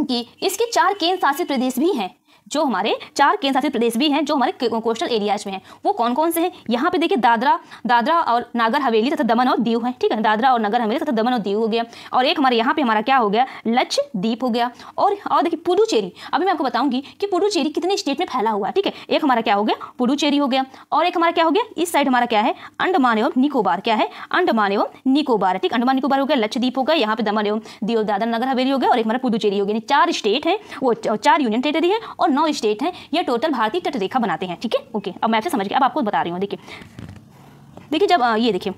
कि इसके चार केंद्र शासित प्रदेश भी हैं जो हमारे चार केंद्र शासित प्रदेश भी हैं जो हमारे कोस्टल एरियाज में हैं वो कौन कौन से हैं यहाँ पे देखिए दादरा दादरा और नागर हवेली तथा दमन और दीव है ठीक है दादरा और नगर हवेली तथा दमन और दीव हो गया और एक हमारे यहाँ पे हमारा क्या हो गया लक्षद्वीप हो गया और और देखिए पुडुचेरी अभी मैं आपको बताऊंगी कि पुडुचेरी कितने स्टेट में फैला हुआ है ठीक है एक हमारा क्या हो गया पुडुचेरी हो गया और एक हमारा क्या हो गया इस साइड हमारा क्या है अंडमान एवं निकोबार क्या है अंडमान एवं निकोबार ठीक अंडमान निकोबार हो गया लक्षद्वीप हो गया यहाँ पे दमन एवं दीव दादरा नगर हवेली हो गया और एक हमारा पुडुचेरी हो गया चार स्टेट है वो चार यूनियन टेरेटरी है और नौ स्टेट हैं ये टोटल भारतीय तटरेखा बनाते हैं ठीक है ओके अब मैं आपसे समझ गया अब आपको बता रही हूँ देखिए देखिए जब ये देखिए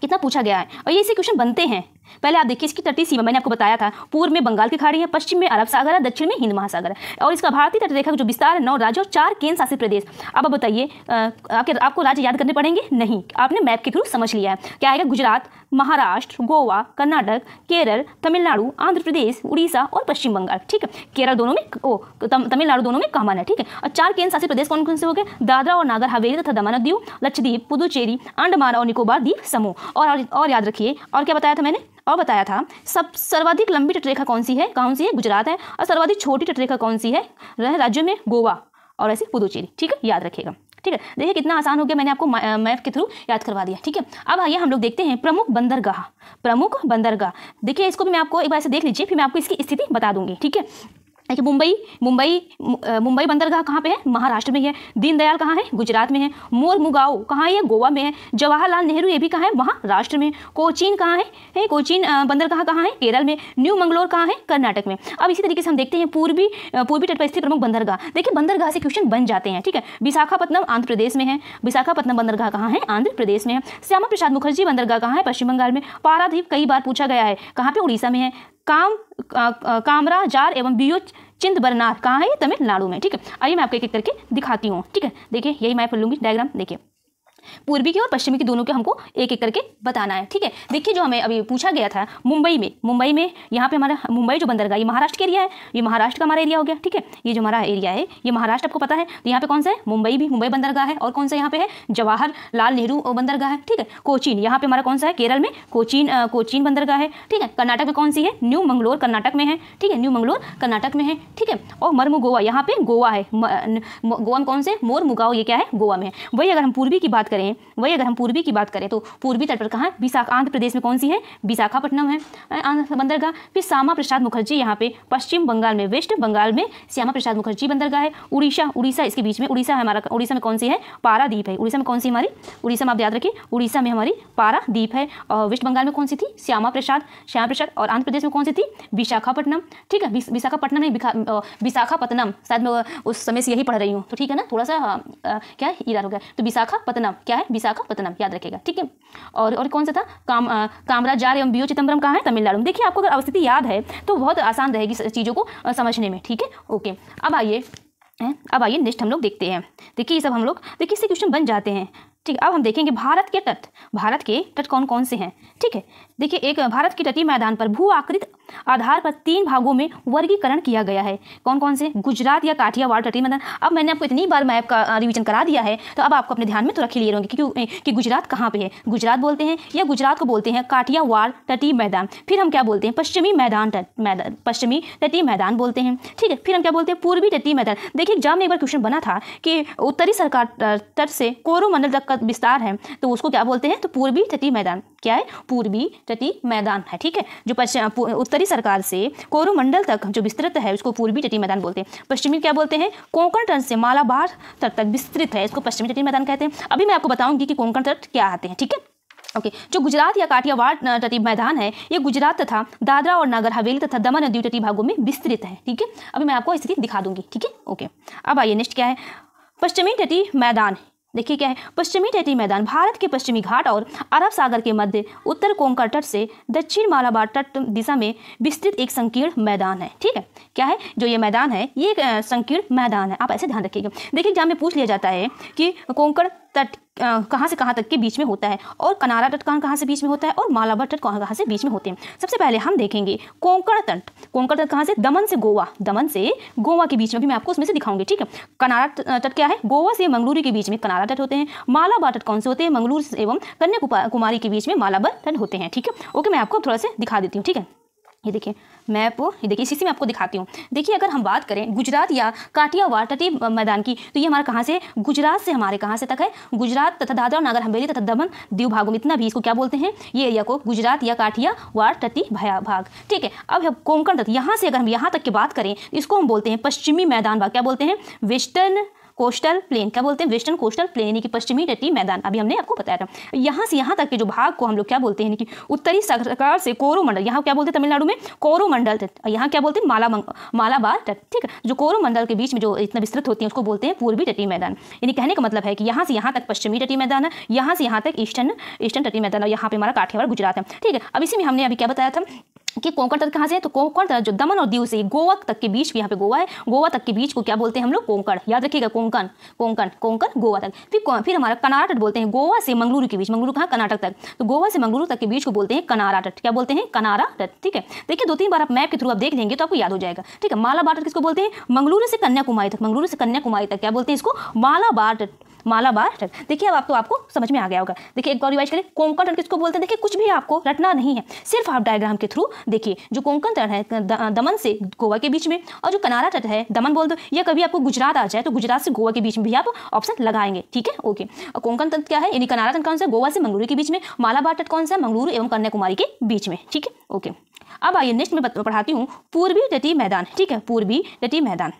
कितना पूछा गया है और ये ऐसे क्वेश्चन बनते हैं पहले आप देखिए इसकी तटीय सीमा मैंने आपको बताया था पूर्व में बंगाल की खाड़ी है पश्चिम में अरब सागर है दक्षिण में हिंद महासागर है और इसका भारतीय तटरेखा का जो विस्तार है नौ राज्य और चार केंद्र शासित प्रदेश अब बताइए आपके आपको राज्य याद करने पड़ेंगे नहीं आपने मैप के थ्रू समझ लिया है क्या आएगा गुजरात महाराष्ट्र गोवा कर्नाटक केरल तमिलनाडु आंध्र प्रदेश उड़ीसा और पश्चिम बंगाल ठीक है केरल दोनों में ओ तमिलनाडु दोनों में कामन है ठीक है और चार केंद्र शासित प्रदेश कौन कौन से हो गए दादरा और नागर हवेली तथा दमन दीव लक्षद्वीप पुदुचेरी अंडमान और निकोबार द्वीप समूह और याद रखिए और क्या बताया था मैंने और बताया था सब सर्वाधिक लंबी तटरेखा कौन सी है कौन सी है गुजरात है और सर्वाधिक छोटी तटरेखा कौन सी है राज्यों में गोवा और ऐसे पुदुचेरी ठीक है याद रखेगा ठीक है देखिए कितना आसान हो गया मैंने आपको मैप के थ्रू याद करवा दिया ठीक है अब आइए हम लोग देखते हैं प्रमुख बंदरगाह प्रमुख बंदरगाह देखिए इसको भी मैं आपको एक बार से देख लीजिए फिर मैं आपको इसकी स्थिति बता दूंगी ठीक है देखिए मुंबई मुंबई मुंबई बंदरगाह कहाँ पे है महाराष्ट्र में है दीनदयाल कहाँ है गुजरात में है मोर मुगाओ कहाँ है गोवा में है जवाहरलाल नेहरू ये भी कहाँ है महाराष्ट्र में कोचीन कहाँ है, है कोचीन बंदरगाह कहाँ है केरल में न्यू मंगलोर कहाँ है कर्नाटक में अब इसी तरीके से हम देखते हैं पूर्वी पूर्वी तट पर स्थित प्रमुख बंदरगाह देखिए बंदरगाह से क्वेश्चन बन जाते हैं ठीक है विशाखापत्नम आंध्र प्रदेश में है विशाखापत्नम बंदरगाह कहाँ है आंध्र प्रदेश में है श्यामा प्रसाद मुखर्जी बंदरगाह कहाँ है पश्चिम बंगाल में पारादीप कई बार पूछा गया है कहाँ पे उड़ीसा में है काम कामरा जार एवं बीओ चिंद बरनार कहाँ है तमिलनाडु में ठीक है आइए मैं आपको एक एक करके दिखाती हूँ ठीक है देखिए यही मैं फिर लूँगी डायग्राम देखिए पूर्वी की और पश्चिमी की दोनों के हमको एक एक करके बताना है ठीक है देखिए जो हमें अभी पूछा गया था मुंबई में मुंबई में यहाँ पे हमारा मुंबई जो बंदरगाह ये महाराष्ट्र का एरिया है ये महाराष्ट्र का हमारा एरिया हो गया ठीक है ये जो हमारा एरिया है ये महाराष्ट्र आपको पता है तो यहाँ पे कौन सा है मुंबई भी मुंबई बंदरगाह है और कौन सा यहाँ पे है जवाहर लाल नेहरू बंदरगाह है ठीक है कोचीन यहाँ पे हमारा कौन सा है केरल में कोचीन कोचीन बंदरगाह है ठीक है कर्नाटक में कौन सी है न्यू मंगलोर कर्नाटक में है ठीक है न्यू मंगलोर कर्नाटक में है ठीक है और मर्म गोवा यहाँ पे गोवा है गोवा में कौन से मोर मुगाओ ये क्या है गोवा में वही अगर हम पूर्वी की बात करें हैं वही अगर हम पूर्वी की बात करें तो पूर्वी तट पर कहाँ विशाखा आंध्र प्रदेश में कौन सी है विशाखापट्टनम है बंदरगाह फिर श्यामा प्रसाद मुखर्जी यहाँ पे पश्चिम बंगाल में वेस्ट बंगाल में श्यामा प्रसाद मुखर्जी बंदरगाह है उड़ीसा उड़ीसा इसके बीच में उड़ीसा हमारा उड़ीसा में कौन सी है पारादीप है उड़ीसा में कौन सी हमारी उड़ीसा में आप याद रखिए उड़ीसा में हमारी पारादीप है और वेस्ट बंगाल में कौन सी थी श्यामा प्रसाद श्यामा प्रसाद और आंध्र प्रदेश में कौन सी थी विशाखापट्टनम ठीक है विशाखापट्टनम नहीं विशाखापट्टनम शायद मैं उस समय से यही पढ़ रही हूँ तो ठीक है ना थोड़ा सा आ, क्या ईरार हो गया तो विशाखापट्टनम क्या है विशाखापत्तनम याद रखेगा ठीक है और और कौन सा था काम आ, कामराजार एवं बीओ चिदम्बरम कहाँ है तमिलनाडु देखिए आपको अगर अवस्थिति याद है तो बहुत आसान रहेगी चीज़ों को समझने में ठीक है ओके अब आइए अब आइए नेक्स्ट हम लोग देखते हैं देखिए ये सब हम लोग देखिए इससे क्वेश्चन बन जाते हैं ठीक अब हम देखेंगे भारत के तट भारत के तट कौन कौन से हैं ठीक है देखिए एक भारत के तटीय मैदान पर भू आकृत आधार पर तीन भागों में वर्गीकरण किया गया है कौन कौन से गुजरात या काठियावाड़ तटीय मैदान अब मैंने आपको इतनी बार मैप का रिविजन करा दिया है तो अब आपको अपने ध्यान में तो रखी लिए रहेंगे क्योंकि कि गुजरात कहाँ पे है गुजरात बोलते हैं या गुजरात को बोलते हैं काठियावाड़ तटीय मैदान फिर हम क्या बोलते हैं पश्चिमी मैदान मैदान पश्चिमी तटीय मैदान बोलते हैं ठीक है फिर हम क्या बोलते हैं पूर्वी तटीय मैदान देखिए एग्जाम में एक बार क्वेश्चन बना था कि उत्तरी सरकार तट से कोरोमंडल तक का विस्तार है तो उसको क्या बोलते हैं तो पूर्वी तटीय मैदान क्या है पूर्वी तटीय मैदान है ठीक है जो पश्चिम उत्तर उत्तरी सरकार से कोरोमंडल तक जो विस्तृत है उसको पूर्वी चटी मैदान बोलते हैं पश्चिमी क्या बोलते हैं कोंकण तट से मालाबार तट तक विस्तृत है इसको पश्चिमी चटी मैदान कहते हैं अभी मैं आपको बताऊंगी कि कोंकण तट क्या आते हैं ठीक है ओके okay. जो गुजरात या काठियावाड़ तटीय मैदान है ये गुजरात तथा दादरा और नगर हवेली तथा दमन नदी तटीय भागों में विस्तृत है ठीक है अभी मैं आपको इसकी दिखा दूंगी ठीक है ओके अब आइए नेक्स्ट क्या है पश्चिमी तटीय मैदान देखिए क्या है पश्चिमी टेटी मैदान भारत के पश्चिमी घाट और अरब सागर के मध्य उत्तर कोंकण तट से दक्षिण मालाबार तट दिशा में विस्तृत एक संकीर्ण मैदान है ठीक है क्या है जो ये मैदान है ये एक संकीर्ण मैदान है आप ऐसे ध्यान रखिएगा देखिए एग्जाम में पूछ लिया जाता है कि कोंकण तट कहाँ से कहाँ तक के बीच में होता है और कनारा तट कहाँ कहाँ से बीच में होता है और मालाबार तट कहाँ कहाँ से बीच में होते हैं सबसे पहले हम देखेंगे कोंकण तट कोंकण तट कहाँ से दमन से गोवा दमन से गोवा के बीच में भी मैं आपको उसमें से दिखाऊंगी ठीक है कनारा तट क्या है गोवा से मंगलूरी के बीच में कनारा तट होते हैं मालाबार तट कौन से होते हैं मंगलूर एवं कन्याकुमारी के बीच में मालाबार तट होते हैं ठीक है ओके मैं आपको थोड़ा से दिखा देती हूँ ठीक है ये देखिए मैं ये देखिए इसी से मैं आपको दिखाती हूँ देखिए अगर हम बात करें गुजरात या काठियावाड़ तटीय मैदान की तो ये हमारा कहाँ से गुजरात से हमारे कहाँ से तक है गुजरात तथा दादरा और नागर हवेली तथा दमन दीव भागों में इतना भी इसको क्या बोलते हैं ये एरिया को गुजरात या काठियावाड़ तटीय भया भाग ठीक है अब कोंकण तट यहाँ से अगर हम यहाँ तक की बात करें इसको हम बोलते हैं पश्चिमी मैदान भाग क्या बोलते हैं वेस्टर्न कोस्टल प्लेन क्या बोलते हैं वेस्टर्न कोस्टल प्लेन यानी कि पश्चिमी तटीय मैदान अभी हमने आपको बताया था यहाँ से यहाँ तक के जो भाग को हम लोग क्या बोलते हैं यानी कि उत्तरी सरकार से कोरोमंडल यहाँ क्या बोलते हैं तमिलनाडु में कोरोमंडल तट यहाँ क्या बोलते हैं माला मालाबार तट ठीक है जो कोरोमंडल के बीच में जो इतना विस्तृत होती है उसको बोलते हैं पूर्वी तटीय मैदान यानी कहने का मतलब है कि यहाँ से यहाँ तक पश्चिमी तटीय मैदान है यहाँ से यहाँ तक ईस्टर्न ईस्टर्न तटीय मैदान और यहाँ पे हमारा काठियावाड़ गुजरात है ठीक है अब इसी में हमने अभी क्या बताया था कि कोंकण तट कहाँ से है तो कोंकण तट जो दमन और दीव से गोवा तक के बीच यहाँ पे गोवा है गोवा तक के बीच को क्या बोलते हैं हम लोग कोंकण याद रखिएगा कोंकण कोंकण कोंकण गोवा तक फिर फिर हमारा कनारा तट बोलते हैं गोवा से मंगलुरु के बीच मंगलुरु कहाँ कर्नाटक तक तो गोवा से मंगलुरु तक के बीच को बोलते हैं कनारा तट क्या बोलते हैं कनारा तट ठीक है देखिए दो तीन बार आप मैप के थ्रू आप देख लेंगे तो आपको याद हो जाएगा ठीक है मालाबार तट किसको बोलते हैं मंगलुरु से कन्याकुमारी तक मंगलुरु से कन्याकुमारी तक क्या बोलते हैं इसको मालाबार तट मालाबार रत्न देखिए अब आप तो आपको समझ में आ गया होगा देखिए एक बार रिवाइज करें कोंकण रत्न किसको बोलते हैं देखिए कुछ भी आपको रटना नहीं है सिर्फ आप डायग्राम के थ्रू देखिए जो कोंकण तट है दमन से गोवा के बीच में और जो कनारा तट है दमन बोल दो या कभी आपको गुजरात आ जाए तो गुजरात से गोवा के बीच में भी आप ऑप्शन लगाएंगे ठीक है ओके कोंकण तट क्या है यानी कनारा तट कौन सा गोवा से मंगलुरु के बीच में मालाबार तट कौन सा मंगलुरु एवं कन्याकुमारी के बीच में ठीक है ओके अब आइए नेक्स्ट में पढ़ाती हूँ पूर्वी तटीय मैदान ठीक है पूर्वी तटीय मैदान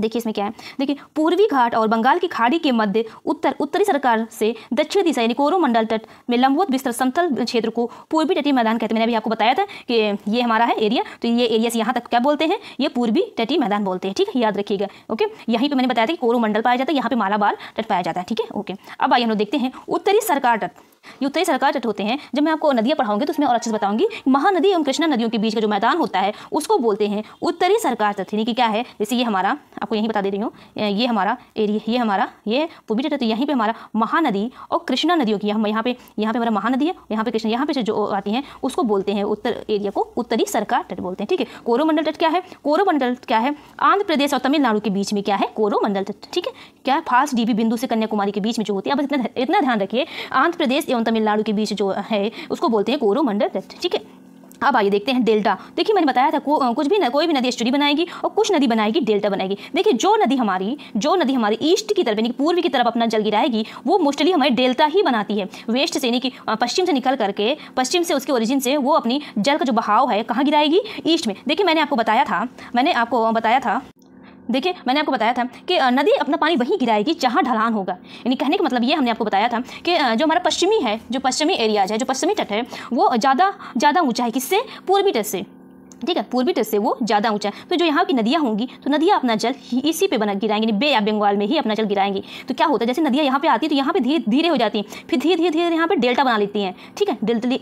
देखिए इसमें क्या है देखिए पूर्वी घाट और बंगाल की खाड़ी के मध्य उत्तर उत्तरी सरकार से दक्षिण दिशा यानी कोरोमंडल तट में लंबवत बिस्तर समतल क्षेत्र को पूर्वी तटीय मैदान कहते हैं मैंने अभी आपको बताया था कि ये हमारा है एरिया तो ये एरिया से यहाँ तक क्या बोलते हैं ये पूर्वी तटीय मैदान बोलते हैं ठीक है याद रखिएगा ओके यहीं पर मैंने बताया था कि कोरोमंडल पाया जाता है यहाँ पर मालाबार तट पाया जाता है ठीक है ओके अब आइए हम लोग देखते हैं उत्तरी सरकार तट ये उत्तरी सरकार तट होते हैं जब मैं आपको नदियाँ पढ़ाऊंगी तो उसमें और अच्छे से बताऊंगी महानदी एवं कृष्णा नदियों के बीच का जो मैदान होता है उसको बोलते हैं उत्तरी सरकार तट यानी कि क्या है जैसे ये हमारा आपको यहीं बता दे रही हूँ ये हमारा एरिया ये हमारा ये पूर्वी तट तो यहीं पर हमारा महानदी और कृष्णा नदियों की हम यहाँ पे यहाँ पे हमारा महानदी है यहाँ पे कृष्ण यहाँ पे जो आती है उसको बोलते हैं उत्तर एरिया को उत्तरी सरकार तट बोलते हैं ठीक है कोरोमंडल तट क्या है कोरोमंडल क्या है आंध्र प्रदेश और तमिलनाडु के बीच में क्या है कोरोमंडल तट ठीक है क्या फास्ट डीबी बिंदु से कन्याकुमारी के बीच में जो होती है अब इतना इतना ध्यान रखिए आंध्र प्रदेश एवं तमिलनाडु के बीच जो है उसको बोलते हैं कोरोमंडल डेप्थ ठीक है अब आइए देखते हैं डेल्टा देखिए मैंने बताया था को, कुछ भी न, कोई भी नदी एस्टोरी बनाएगी और कुछ नदी बनाएगी डेल्टा बनाएगी देखिए जो नदी हमारी जो नदी हमारी ईस्ट की तरफ यानी पूर्व की तरफ अपना जल गिराएगी वो मोस्टली हमारी डेल्टा ही बनाती है वेस्ट से यानी कि पश्चिम से निकल करके पश्चिम से उसके ओरिजिन से वो अपनी जल का जो बहाव है कहाँ गिराएगी ईस्ट में देखिए मैंने आपको बताया था मैंने आपको बताया था देखिए मैंने आपको बताया था कि नदी अपना पानी वहीं गिराएगी जहाँ ढलान होगा यानी कहने का मतलब ये हमने आपको बताया था कि जो हमारा पश्चिमी है जो पश्चिमी एरियाज है जो पश्चिमी तट है वो ज़्यादा ज़्यादा ऊँचा है किससे पूर्वी तट से ठीक है पूर्वी तट से वो ज़्यादा ऊंचा है तो जो यहाँ की नदियाँ होंगी तो नदियाँ अपना जल इसी पे बना गिराएंगी बे या बंगाल में ही अपना जल गिराएंगी तो क्या होता है जैसे नदियाँ यहाँ पे आती है तो यहाँ पे धीरे धीरे हो जाती हैं फिर धीरे धीरे धीरे यहाँ पे डेल्टा बना लेती हैं ठीक है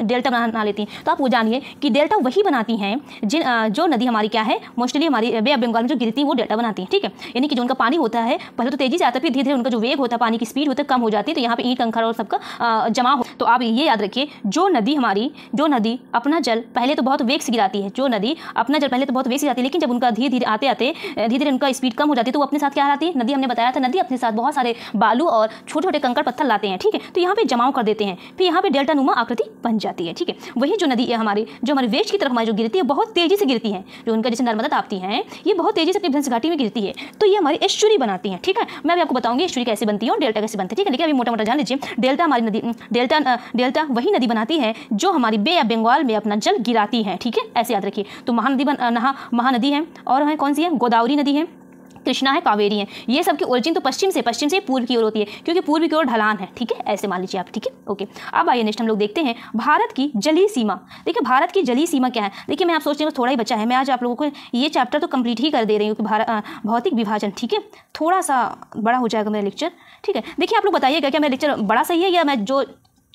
डेल्टा बना लेती हैं तो आप वो जानिए कि डेल्टा वही बनाती हैं जिन जो नदी हमारी क्या है मोस्टली हमारी बे या बंगाल में जो गिरती है वो डेल्टा बनाती हैं ठीक है यानी कि जो उनका पानी होता है पहले तो तेज़ी से आता है फिर धीरे धीरे उनका जो वेग होता है पानी की स्पीड होता है कम हो जाती है तो यहाँ पर ईट कंखर और सबका जमा हो तो आप ये याद रखिए जो नदी हमारी जो नदी अपना जल पहले तो बहुत वेग से गिराती है जो नदी नदी अपना जल पहले तो बहुत वेस्ट जाती है लेकिन जब उनका धीरे धीरे आते आते धीरे धीरे उनका स्पीड कम हो जाती है तो वो अपने साथ क्या लाती है नदी हमने बताया था नदी अपने साथ बहुत सारे बालू और छोटे छोटे कंकड़ पत्थर लाते हैं ठीक है तो यहाँ पर जमाव कर देते हैं फिर यहाँ पर डेल्टा नुमा आकृति बन जाती है ठीक है वही जो नदी है हमारी जो हमारे वेस्ट की तरफ हमारी जो गिरती है बहुत तेज़ी से गिरती है जो उनका जैसे नर्मदा आपती है ये बहुत तेज़ी से अपनी भंस घाटी में गिरती है तो ये हमारी एश्चुरी बनाती है ठीक है मैं भी आपको बताऊंगी एश्चुरी कैसे बनती है और डेल्टा कैसे बनती है ठीक है लेकिन अभी मोटा मोटा जान लीजिए डेल्टा हमारी नदी डेल्टा डेल्टा वही नदी बनाती है जो हमारी बे या बंगाल में अपना जल गिराती है ठीक है ऐसे याद रखिए तो महानदी नहा महानदी है और है कौन सी है गोदावरी नदी है कृष्णा है कावेरी है ये सब की ओरिजिन तो पश्चिम से पश्चिम से पूर्व की ओर होती है क्योंकि पूर्व की ओर ढलान है ठीक है ऐसे मान लीजिए आप ठीक है ओके अब आइए नेक्स्ट हम लोग देखते हैं भारत की जली सीमा देखिए भारत की जली सीमा क्या है देखिए मैं आप सोच रही हूँ थोड़ा ही बचा है मैं आज आप लोगों को ये चैप्टर तो कंप्लीट ही कर दे रही हूँ कि भारत भौतिक विभाजन ठीक है थोड़ा सा बड़ा हो जाएगा मेरा लेक्चर ठीक है देखिए आप लोग बताइएगा क्या मेरा लेक्चर बड़ा सही है या मैं जो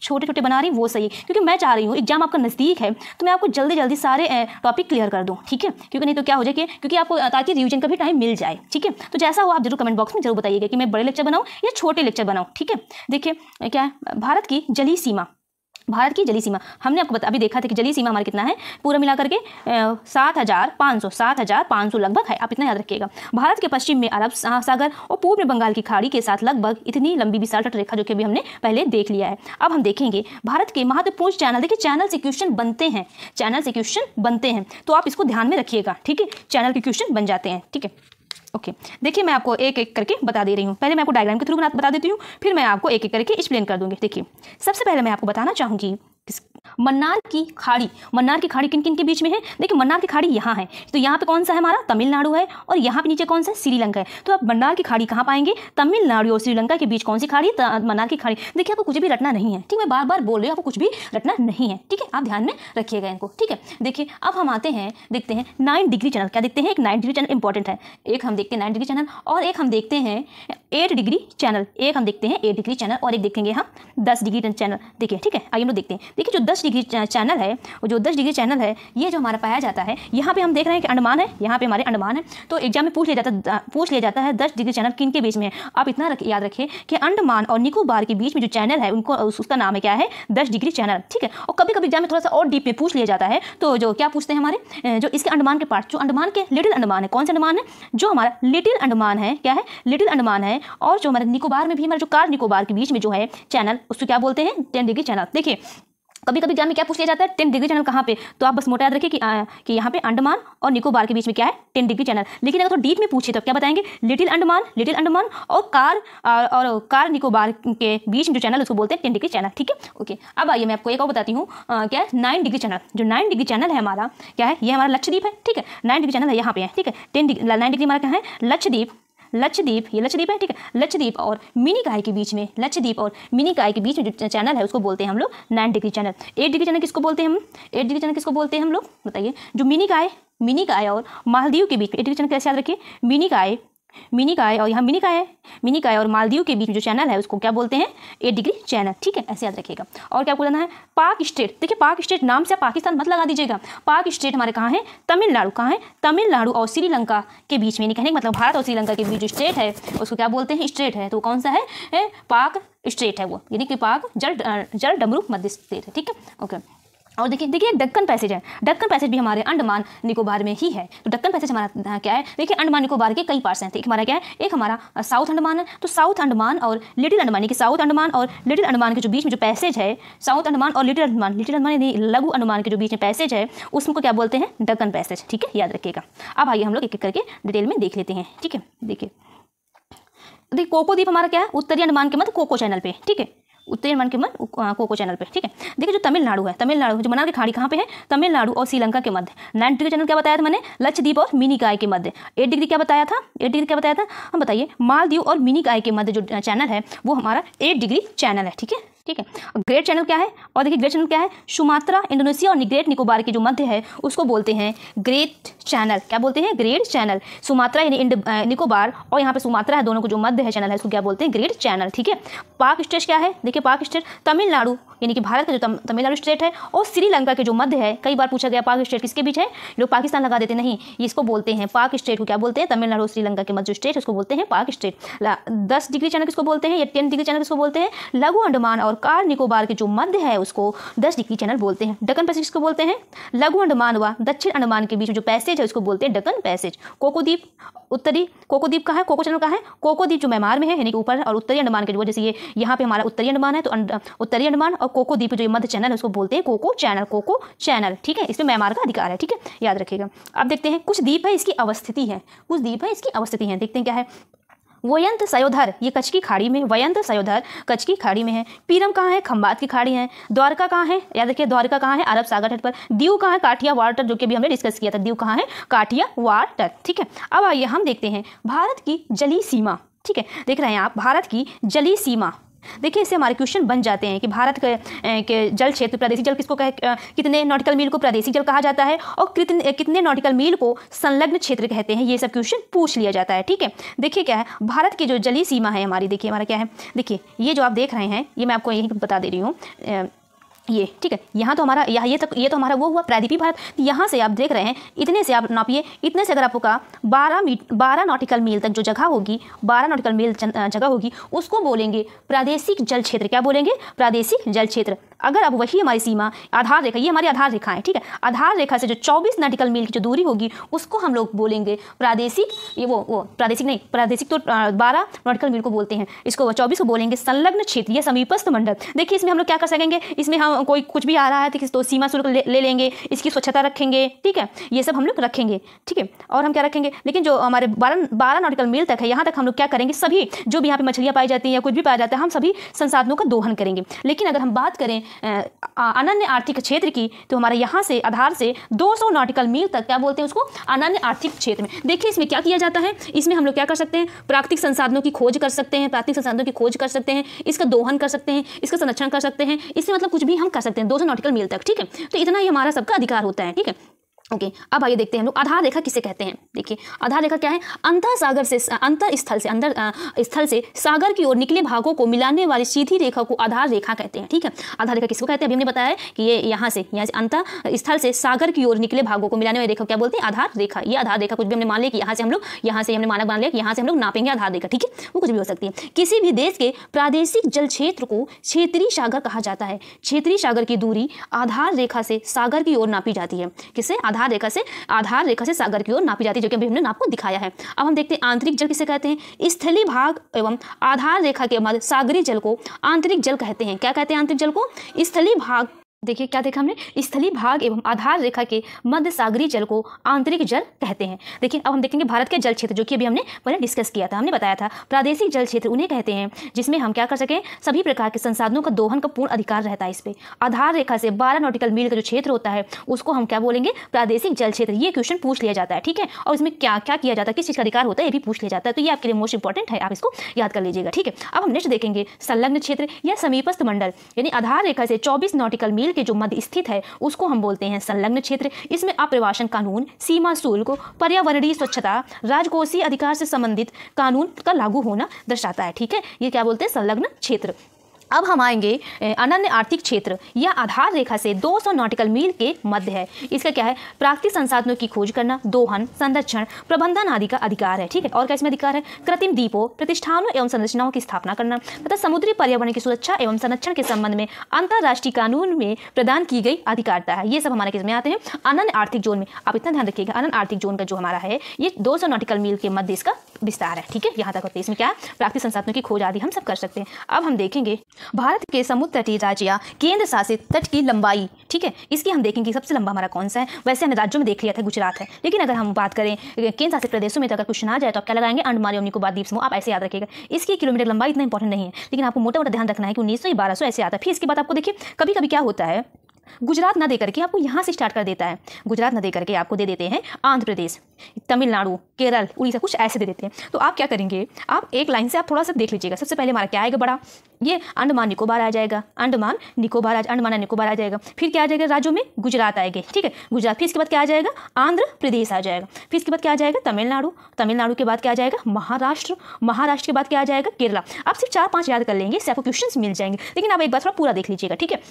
छोटे छोटे बना रही वो सही क्योंकि मैं चाह रही हूँ एग्जाम आपका नज़दीक है तो मैं आपको जल्दी जल्दी सारे टॉपिक क्लियर कर दूँ ठीक है क्योंकि नहीं तो क्या हो जाए कि क्योंकि आपको ताकि रिविजन का भी टाइम मिल जाए ठीक है तो जैसा हो आप जरूर कमेंट बॉक्स में जरूर बताइएगा कि मैं बड़े लेक्चर बनाऊँ या छोटे लेक्चर बनाऊँ ठीक है देखिए क्या है भारत की जली सीमा भारत की जली सीमा हमने आपको बता अभी देखा था कि जली सीमा हमारा कितना है पूरा मिला करके सात हज़ार पाँच सौ सात हज़ार पाँच सौ लगभग है आप इतना याद रखिएगा भारत के पश्चिम में अरब सागर और पूर्व में बंगाल की खाड़ी के साथ लगभग इतनी लंबी विशाल तट रेखा जो कि अभी हमने पहले देख लिया है अब हम देखेंगे भारत के महत्वपूर्ण चैनल देखिए चैनल से क्वेश्चन बनते हैं चैनल से क्वेश्चन बनते हैं तो आप इसको ध्यान में रखिएगा ठीक है चैनल के क्वेश्चन बन जाते हैं ठीक है ओके देखिए मैं आपको एक एक करके बता दे रही हूँ पहले मैं आपको डायग्राम के थ्रू बता देती हूँ फिर मैं आपको एक एक करके एक्सप्लेन कर दूँगी देखिए सबसे पहले मैं आपको बताना चाहूँगी मन्नार की खाड़ी मन्नार की खाड़ी किन किन के बीच में है देखिए मन्नार की खाड़ी यहाँ है तो यहाँ पे कौन सा है हमारा तमिलनाडु है और यहाँ पे नीचे कौन सा है श्रीलंका है तो आप मन्नार की खाड़ी कहाँ पाएंगे तमिलनाडु और श्रीलंका के बीच कौन सी खाड़ी मन्नार की खाड़ी देखिए आपको कुछ भी रटना नहीं है ठीक मैं बार बार बोल रही हूँ आपको कुछ भी रटना नहीं है ठीक है आप ध्यान में रखिएगा इनको ठीक है देखिए अब हम आते हैं देखते हैं नाइन डिग्री चैनल क्या देखते हैं एक नाइन डिग्री चैनल इंपॉर्टेंट है एक हम देखते हैं नाइन डिग्री चैनल और एक हम देखते हैं एट डिग्री चैनल एक हम देखते हैं एट डिग्री चैनल और एक देखेंगे हम दस डिग्री चैनल देखिए ठीक है आइए हम लोग देखते हैं देखिए जो दस दस डिग्री चैनल है जो दस डिग्री चैनल है ये जो हमारा पाया जाता है यहाँ पे हम देख रहे हैं कि अंडमान है यहाँ पे हमारे अंडमान है तो एग्जाम में पूछ लिया जाता पूछ लिया जाता है दस डिग्री चैनल किन के बीच में आप इतना रख, याद रखें कि अंडमान और निकोबार के बीच में जो चैनल है उनको उसका नाम है क्या है दस डिग्री चैनल ठीक है और कभी कभी एग्जाम में थोड़ा सा और डीप में पूछ लिया जाता है तो जो क्या पूछते हैं हमारे जो इसके अंडमान के पार्ट जो अंडमान के लिटिल अंडमान है कौन से अंडमान है जो हमारा लिटिल अंडमान है क्या है लिटिल अंडमान है और जो हमारे निकोबार में भी हमारे जो कार निकोबार के बीच में जो है चैनल उसको क्या बोलते हैं टेन डिग्री चैनल देखिए कभी कभी एग्जाम में क्या पूछ लिया जाता है टेन डिग्री चैनल कहाँ पे तो आप बस मोटा याद रखिए कि कि यहाँ पे अंडमान और निकोबार के बीच में क्या है टेन डिग्री चैनल लेकिन अगर तो डीप में पूछे तो क्या बताएंगे लिटिल अंडमान लिटिल अंडमान और कार और कार निकोबार के बीच में जो चैनल उसको बोलते हैं टेन डिग्री चैनल ठीक है ओके अब आइए मैं आपको एक और बताती हूँ क्या है नाइन डिग्री चैनल जो नाइन डिग्री चैनल है हमारा क्या है ये हमारा लक्षद्वीप है ठीक है नाइन डिग्री चैनल है यहाँ पे है ठीक है टेन डिग्री नाइन डिग्री हमारा क्या है लक्षद्वीप लक्षदीप ये लक्षदीप है ठीक है लक्षदीप और मिनी गाय के बीच में लक्षदीप और मिनी गाय के बीच में जो चैनल है उसको बोलते हैं हम लोग nine degree channel eight degree channel किसको बोलते हैं हम एट डिग्री चैनल किसको बोलते हैं हम लोग बताइए जो मिनी गाय मिनी गाय और मालदीव के बीच में एट डिग्री चैनल कैसे याद रखिए मिनी गाय मिनिकाय और यहाँ मिनिकाय है मिनिकाय और मालदीव के बीच जो चैनल है उसको क्या बोलते हैं एट डिग्री चैनल ठीक है ऐसे याद रखिएगा और क्या आपको जाना है पाक स्टेट देखिए पाक स्टेट नाम से पाकिस्तान मत लगा दीजिएगा पाक स्टेट हमारे कहाँ है तमिलनाडु कहाँ है तमिलनाडु और श्रीलंका के बीच में कहने मतलब भारत और श्रीलंका के बीच जो स्टेट है उसको क्या बोलते हैं स्टेट है तो कौन सा है पाक स्टेट है वो यानी कि पाक जल जल डमरू मध्य स्टेट है ठीक है ओके और देखिए देखिए डक्कन पैसेज है डक्कन पैसेज भी हमारे अंडमान निकोबार में ही है तो डक्कन पैसेज हमारा क्या है देखिए अंडमान निकोबार के कई पार्ट्स हैं एक हमारा क्या है एक हमारा साउथ अंडमान है तो साउथ अंडमान और लिटिल अंडमान यानी कि साउथ अंडमान और लिटिल अंडमान के जो बीच में जो पैसेज है साउथ अंडमान और लिटिल अंडमान लिटिल अंडमान यानी लघु अंडमान के जो बीच में पैसेज है उसको क्या बोलते हैं डक्कन पैसेज ठीक है याद रखिएगा अब आइए हम लोग एक एक करके डिटेल में देख लेते हैं ठीक है देखिए देखिए कोको द्वीप हमारा क्या है उत्तरी अंडमान के मतलब कोको चैनल पर ठीक है उत्तरी मन के मन कोको चैनल पे ठीक है देखिए जो तमिलनाडु है तमिलनाडु जो मनार की खाड़ी कहाँ पे है तमिलनाडु और श्रीलंका के मध्य नाइन डिग्री चैनल क्या बताया था मैंने लक्षद्वीप और मिनीकाय के मध्य एट डिग्री क्या बताया था एट डिग्री क्या बताया था हम बताइए मालदीव और गाय के मध्य जो चैनल है वो हमारा एट डिग्री चैनल है ठीक है ठीक है ग्रेट चैनल क्या है और देखिए ग्रेट चैनल क्या है सुमात्रा इंडोनेशिया और ग्रेट निकोबार की जो मध्य है उसको बोलते हैं ग्रेट चैनल क्या बोलते हैं ग्रेट चैनल सुमात्रा यानी निकोबार और यहाँ पर सुमात्रा है दोनों को जो मध्य है चैनल है उसको क्या बोलते हैं ग्रेट चैनल ठीक है पाक स्टेट क्या है देखिए पाक स्टेट तमिलनाडु यानी कि भारत का जो तमिलनाडु स्टेट है और श्रीलंका के जो मध्य है कई बार पूछा गया पाक स्टेट किसके बीच है लोग पाकिस्तान लगा देते नहीं इसको बोलते हैं पाक स्टेट को क्या बोलते हैं तमिलनाडु श्रीलंका के मध्य जो स्टेट उसको बोलते हैं पाक स्टेट दस डिग्री चैनल किसको बोलते हैं या टेन डिग्री चैनल किसको बोलते हैं लघु अंडमान और कार निकोबार के जो मध्य है उसको दस डिग्री चैनल बोलते हैं डकन पैसेज को बोलते हैं लघु अंडमान व दक्षिण अंडमान के बीच जो पैसेज है उसको बोलते हैं डकन पैसेज कोकोद्वीप उत्तरी कोकोद्वीप का है कोको चैनल का है कोकोद्वीप जो म्यांमार में है यानी कि ऊपर और उत्तरी अंडमान के जो जैसे ये यहाँ पे हमारा उत्तरी अंडमान है तो उत्तरी अंडमान और कोकोद्वीप जो मध्य चैनल है उसको बोलते हैं कोको चैनल कोको चैनल ठीक है इसमें म्यांमार का अधिकार है ठीक है याद रखिएगा अब देखते हैं कुछ द्वीप है इसकी अवस्थिति है कुछ द्वीप है इसकी अवस्थिति है देखते हैं क्या है वयंत सयोधर ये कच्छ की खाड़ी में वयंत सयोधर कच्छ की खाड़ी में है पीरम कहाँ है खम्बात की खाड़ी है द्वारका कहाँ है याद रखिए द्वारका कहाँ है अरब सागर तट पर दीव कहाँ है काठिया वाटर जो कि भी हमने डिस्कस किया था दीव कहाँ है काठिया वाटर ठीक है अब आइए हम देखते हैं भारत की जली सीमा ठीक है देख रहे हैं आप भारत की जली सीमा देखिए इससे हमारे क्वेश्चन बन जाते हैं कि भारत के, के जल क्षेत्र प्रादेशिक जल किसको कह कितने नॉटिकल मील को प्रादेशिक जल कहा जाता है और कितने कितने नॉटिकल मील को संलग्न क्षेत्र कहते हैं ये सब क्वेश्चन पूछ लिया जाता है ठीक है देखिए क्या है भारत की जो जली सीमा है हमारी देखिए हमारा क्या है देखिए ये जो आप देख रहे हैं ये मैं आपको यही बता दे रही हूँ ये ठीक है यहाँ तो हमारा यहाँ ये तो ये तो हमारा वो हुआ प्रादीपी भारत यहाँ से आप देख रहे हैं इतने से आप नापिए इतने से अगर आपको कहा बारह मीट बारह नॉटिकल मील तक जो जगह होगी बारह नॉटिकल मील जगह होगी उसको बोलेंगे प्रादेशिक जल क्षेत्र क्या बोलेंगे प्रादेशिक जल क्षेत्र अगर अब वही हमारी सीमा आधार रेखा ये हमारी आधार रेखा है ठीक है आधार रेखा से जो चौबीस नॉटिकल मील की जो दूरी होगी उसको हम लोग बोलेंगे प्रादेशिक ये वो वो प्रादेशिक नहीं प्रादेशिक तो बारह नॉटिकल मील को बोलते हैं इसको चौबीस को बोलेंगे संलग्न क्षेत्र या समीपस्थ मंडल देखिए इसमें हम लोग क्या कर सकेंगे इसमें हम कोई कुछ भी आ रहा है तो किस तो सीमा शुल्क ले, ले लेंगे इसकी स्वच्छता रखेंगे ठीक है ये सब हम लोग रखेंगे ठीक है और हम क्या रखेंगे लेकिन जो हमारे बारह बारह नॉटिकल मील तक है यहाँ तक हम लोग क्या करेंगे सभी जो भी यहाँ पर मछलियाँ पाई जाती हैं या कुछ भी पाया जाता है हम सभी संसाधनों का दोहन करेंगे लेकिन अगर हम बात करें अनन्य आर्थिक क्षेत्र की तो हमारे यहाँ से आधार से दो नॉटिकल मील तक क्या बोलते हैं उसको अनन्य आर्थिक क्षेत्र में देखिए इसमें क्या किया जाता है इसमें हम लोग क्या कर सकते हैं प्राकृतिक संसाधनों की खोज कर सकते हैं प्राकृतिक संसाधनों की खोज कर सकते हैं इसका दोहन कर सकते हैं इसका संरक्षण कर सकते हैं इससे मतलब कुछ भी हम कर सकते हैं दो सौ नॉटिकल मील तक ठीक है तो इतना ही हमारा सबका अधिकार होता है ठीक है ओके okay, अब आइए देखते हैं हम लोग आधार रेखा किसे कहते हैं देखिए आधार रेखा क्या है अंतर सागर से अंतर स्थल से अंदर स्थल से सागर की ओर निकले भागों को मिलाने वाली सीधी रेखा को आधार रेखा कहते हैं ठीक है आधार रेखा किसको कहते हैं अभी हमने बताया है कि ये यहाँ से यहाँ से अंतर स्थल से सागर की ओर निकले भागों को मिलाने वाली रेखा क्या बोलते हैं आधार रेखा ये आधार रेखा कुछ भी हमने मान लिया कि यहाँ से हम लोग यहाँ से हमने मानक मान लिया कि यहाँ से हम लोग नापेंगे आधार रेखा ठीक है वो कुछ भी हो सकती है किसी भी देश के प्रादेशिक जल क्षेत्र को क्षेत्रीय सागर कहा जाता है क्षेत्रीय सागर की दूरी आधार रेखा से सागर की ओर नापी जाती है किससे आधार रेखा से आधार रेखा से सागर की ओर नापी जाती है जो कि अभी हमने आपको दिखाया है अब हम देखते हैं आंतरिक जल किसे कहते हैं स्थली भाग एवं आधार रेखा के मध्य सागरी जल को आंतरिक जल कहते हैं क्या कहते हैं आंतरिक जल को स्थली भाग देखिए क्या देखा हमने स्थली भाग एवं आधार रेखा के मध्य सागरी जल को आंतरिक जल कहते हैं देखिए अब हम देखेंगे भारत के जल क्षेत्र जो कि अभी हमने पहले डिस्कस किया था हमने बताया था प्रादेशिक जल क्षेत्र उन्हें कहते हैं जिसमें हम क्या कर सकें सभी प्रकार के संसाधनों का दोहन का पूर्ण अधिकार रहता है इस पर आधार रेखा से बारह नोटिकल मील का जो क्षेत्र होता है उसको हम क्या बोलेंगे प्रादेशिक जल क्षेत्र ये क्वेश्चन पूछ लिया जाता है ठीक है और इसमें क्या क्या किया जाता है किस चीज़ का अधिकार होता है ये भी पूछ लिया जाता है तो ये आपके लिए मोस्ट इंपॉर्टेंट है आप इसको याद कर लीजिएगा ठीक है अब हम नेक्स्ट देखेंगे संलग्न क्षेत्र या समीपस्थ मंडल यानी आधार रेखा से चौबीस नोटिकल मील के जो मध्य स्थित है उसको हम बोलते हैं संलग्न क्षेत्र इसमें अप्रवासन कानून सीमा शुल्क पर्यावरणीय स्वच्छता राजकोषीय अधिकार से संबंधित कानून का लागू होना दर्शाता है ठीक है ये क्या बोलते हैं संलग्न क्षेत्र अब हम आएंगे अनन्य आर्थिक क्षेत्र यह आधार रेखा से 200 नॉटिकल मील के मध्य है इसका क्या है प्राकृतिक संसाधनों की खोज करना दोहन संरक्षण प्रबंधन आदि का अधिकार है ठीक है और क्या इसमें अधिकार है कृत्रिम द्वीपों प्रतिष्ठानों एवं संरचनाओं की स्थापना करना तथा समुद्री पर्यावरण की सुरक्षा एवं संरक्षण के संबंध में अंतर्राष्ट्रीय कानून में प्रदान की गई अधिकारता है ये सब हमारे किसमें आते हैं अनन्य आर्थिक जोन में आप इतना ध्यान रखिएगा अनन आर्थिक जोन का जो हमारा है ये दो नॉटिकल मील के मध्य इसका विस्तार है ठीक है यहाँ तक होते हैं इसमें क्या प्राकृतिक संसाधनों की खोज आदि हम सब कर सकते हैं अब हम देखेंगे भारत के समुद्र तटीय राज्य केंद्र शासित तट की लंबाई ठीक है इसकी हम देखेंगे सबसे लंबा हमारा कौन सा है वैसे हमने राज्यों में देख लिया था गुजरात है लेकिन अगर हम बात करें केंद्र शासित प्रदेशों में तो अगर क्वेश्चन आ जाए तो आप क्या लगाएंगे अंडमान और निकोबार द्वीप समूह आप ऐसे याद रखेगा इसकी किलोमीटर लंबाई इतना इंपॉर्टेंट नहीं है लेकिन आपको मोटा मोटा ध्यान रखना है कि उन्नीस बारह सौ ऐसे आता है फिर इसके बाद आपको देखिए कभी कभी क्या होता है गुजरात ना दे करके आपको यहाँ से स्टार्ट कर देता है गुजरात ना दे करके आपको दे देते हैं आंध्र प्रदेश तमिलनाडु केरल उड़ीसा कुछ ऐसे दे देते हैं तो आप क्या करेंगे आप एक लाइन से आप थोड़ा सा देख लीजिएगा सबसे पहले हमारा क्या आएगा बड़ा ये अंडमान निकोबार आ जाएगा अंडमान निकोबार आ अंडमान निकोबार आ जाएगा फिर क्या आ जाएगा राज्यों में गुजरात आएगा ठीक है गुजरात फिर इसके बाद क्या आ जाएगा आंध्र प्रदेश आ जाएगा फिर इसके बाद क्या आ जाएगा तमिलनाडु तमिलनाडु के बाद क्या आ जाएगा महाराष्ट्र महाराष्ट्र के बाद क्या आ जाएगा केरला आप सिर्फ चार पाँच याद कर लेंगे इससे क्वेश्चन मिल जाएंगे लेकिन आप एक बार थोड़ा पूरा देख लीजिएगा ठीक है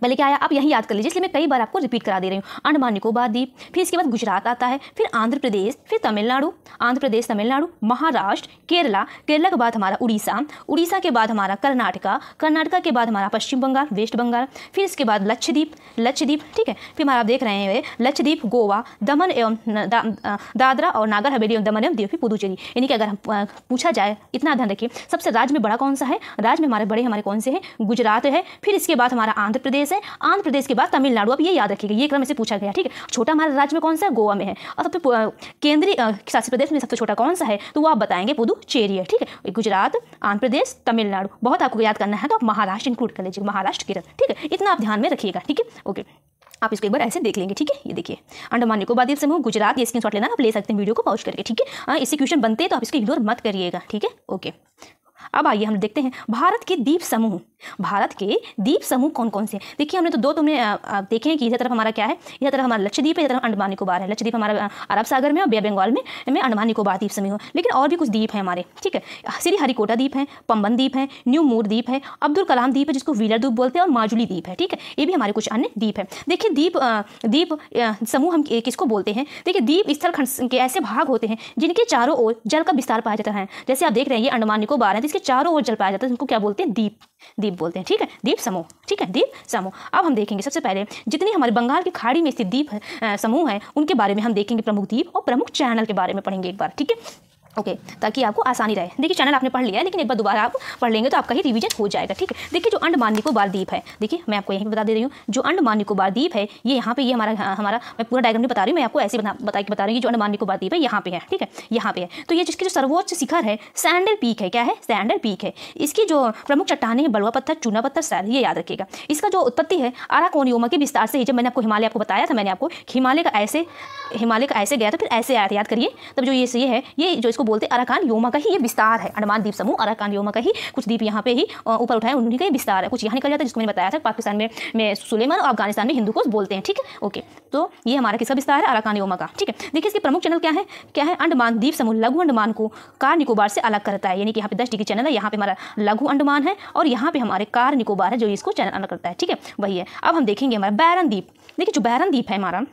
पहले क्या आया आप यहीं याद कर लीजिए इसलिए मैं कई बार आपको रिपीट करा दे रही हूँ अंडमान निकोबार द्वीप फिर इसके बाद गुजरात आता है फिर आंध्र प्रदेश फिर तमिलनाडु आंध्र प्रदेश तमिलनाडु महाराष्ट्र केरला केरला के बाद हमारा उड़ीसा उड़ीसा के बाद हमारा कर्नाटका कर्नाटका के बाद हमारा पश्चिम बंगाल वेस्ट बंगाल फिर इसके बाद लक्षद्वीप लक्षद्वीप ठीक है फिर हमारा आप देख रहे हैं लक्षद्वीप गोवा दमन एवं दादरा और नागर हवेली एवं दमन एवं देवी पुदुचेरी यानी कि अगर हम पूछा जाए इतना ध्यान रखिए सबसे राज्य में बड़ा कौन सा है राज्य में हमारे बड़े हमारे कौन से हैं गुजरात है फिर इसके बाद हमारा आंध्र प्रदेश प्रदेश है आंध्र प्रदेश के बाद तमिलनाडु अब ये याद रखिएगा ये क्रम से पूछा गया ठीक है छोटा हमारे राज्य में कौन सा है गोवा में है और सबसे केंद्रीय शासित प्रदेश में सबसे छोटा कौन सा है तो वो आप बताएंगे पुदुचेरी है ठीक है गुजरात आंध्र प्रदेश तमिलनाडु बहुत आपको याद करना है तो आप महाराष्ट्र इंक्लूड कर लीजिए महाराष्ट्र केरल ठीक है इतना आप ध्यान में रखिएगा ठीक है ओके आप इसको एक बार ऐसे देख लेंगे ठीक है ये देखिए अंडमान निकोबार द्वीप समूह गुजरात ये स्क्रीन शॉट लेना आप ले सकते हैं वीडियो को पॉज करके ठीक है इससे क्वेश्चन बनते हैं तो आप इसको इग्नोर मत करिएगा ठीक है ओके अब आइए हम देखते हैं भारत के द्वीप समूह भारत के द्वीप समूह कौन कौन से देखिए हमने तो दो तुमने देखे हैं कि इधर तरफ हमारा क्या है इधर तरफ हमारा लक्षद्वीप है इधर अंडमान निकोबार है लक्षद्वीप हमारा अरब सागर में और बे बंगाल में में अंडमान निकोबार द्वीप समूह लेकिन और भी कुछ द्वीप हैं हमारे ठीक है श्री हरिकोटा द्वीप है पंबन द्वीप है न्यू मोर द्वीप है अब्दुल कलाम द्वीप है जिसको वीलर द्वीप बोलते हैं और माजुली द्वीप है ठीक है ये भी हमारे कुछ अन्य द्वीप है देखिए द्वीप द्वीप समूह हम किसको बोलते हैं देखिए द्वीप स्थल के ऐसे भाग होते हैं जिनके चारों ओर जल का विस्तार पाया जाता है जैसे आप देख रहे हैं ये अंडमान निकोबार है जिसके चारों ओर जल पाया जाता है उनको क्या बोलते हैं द्वीप द्वीप बोलते हैं ठीक है द्वीप समूह ठीक है द्वीप समूह अब हम देखेंगे सबसे पहले जितनी हमारे बंगाल की खाड़ी में स्थित द्वीप समूह है उनके बारे में हम देखेंगे प्रमुख द्वीप और प्रमुख चैनल के बारे में पढ़ेंगे एक बार ठीक है ओके okay, ताकि आपको आसानी रहे देखिए चैनल आपने पढ़ लिया है लेकिन एक बार दोबारा आप पढ़ लेंगे तो आपका ही रिवीजन हो जाएगा ठीक है देखिए जो अंडमान निकोबार द्वीप है देखिए मैं आपको यहीं बता दे रही हूँ जो अंडमान निकोबार द्वीप है ये यहाँ पे ये हमारा हाँ, हमारा मैं पूरा डायग्राम नहीं बता रही हूँ मैं आपको ऐसे बता बता के बता रही हूँ जो अंडमान निकोबार द्वीप है यहाँ पे है ठीक है यहाँ पे है तो ये जिसकी जो सर्वोच्च शिखर है सैंडल पीक है क्या है सैंडल पीक है इसकी जो प्रमुख चट्टाने हैं बलुआ पत्थर चूना पत्थर सैल ये याद रखिएगा इसका जो उत्पत्ति है आराकोनियोमा के विस्तार से जब मैंने आपको हिमालय आपको बताया था मैंने आपको हिमालय का ऐसे हिमालय का ऐसे गया था फिर ऐसे याद करिए तब जो ये है ये जो इसको बोलते अराकान योमा का ही ये विस्तार है अंडमान द्वीप समूह अराकान योमा का ही कुछ द्वीप यहाँ पे ही ऊपर उठाए उन्हीं का ही विस्तार है कुछ यहाँ निकल जाता है जिसको मैंने बताया था पाकिस्तान में मैं सुलेमान और अफगानिस्तान में हिंदू को बोलते हैं ठीक है ओके तो ये हमारा किसका विस्तार है अराकान योमा का ठीक है देखिए इसके प्रमुख चैनल क्या है क्या है अंडमान द्वीप समूह लघु अंडमान को कार निकोबार से अलग करता है यानी कि यहाँ पे दस डिग्री चैनल है यहाँ पे हमारा लघु अंडमान है और यहाँ पे हमारे कार निकोबार है जो इसको चैनल अलग करता है ठीक है वही है अब हम देखेंगे हमारा बैरन द्वीप देखिए जो बैरन द्वीप है हमारा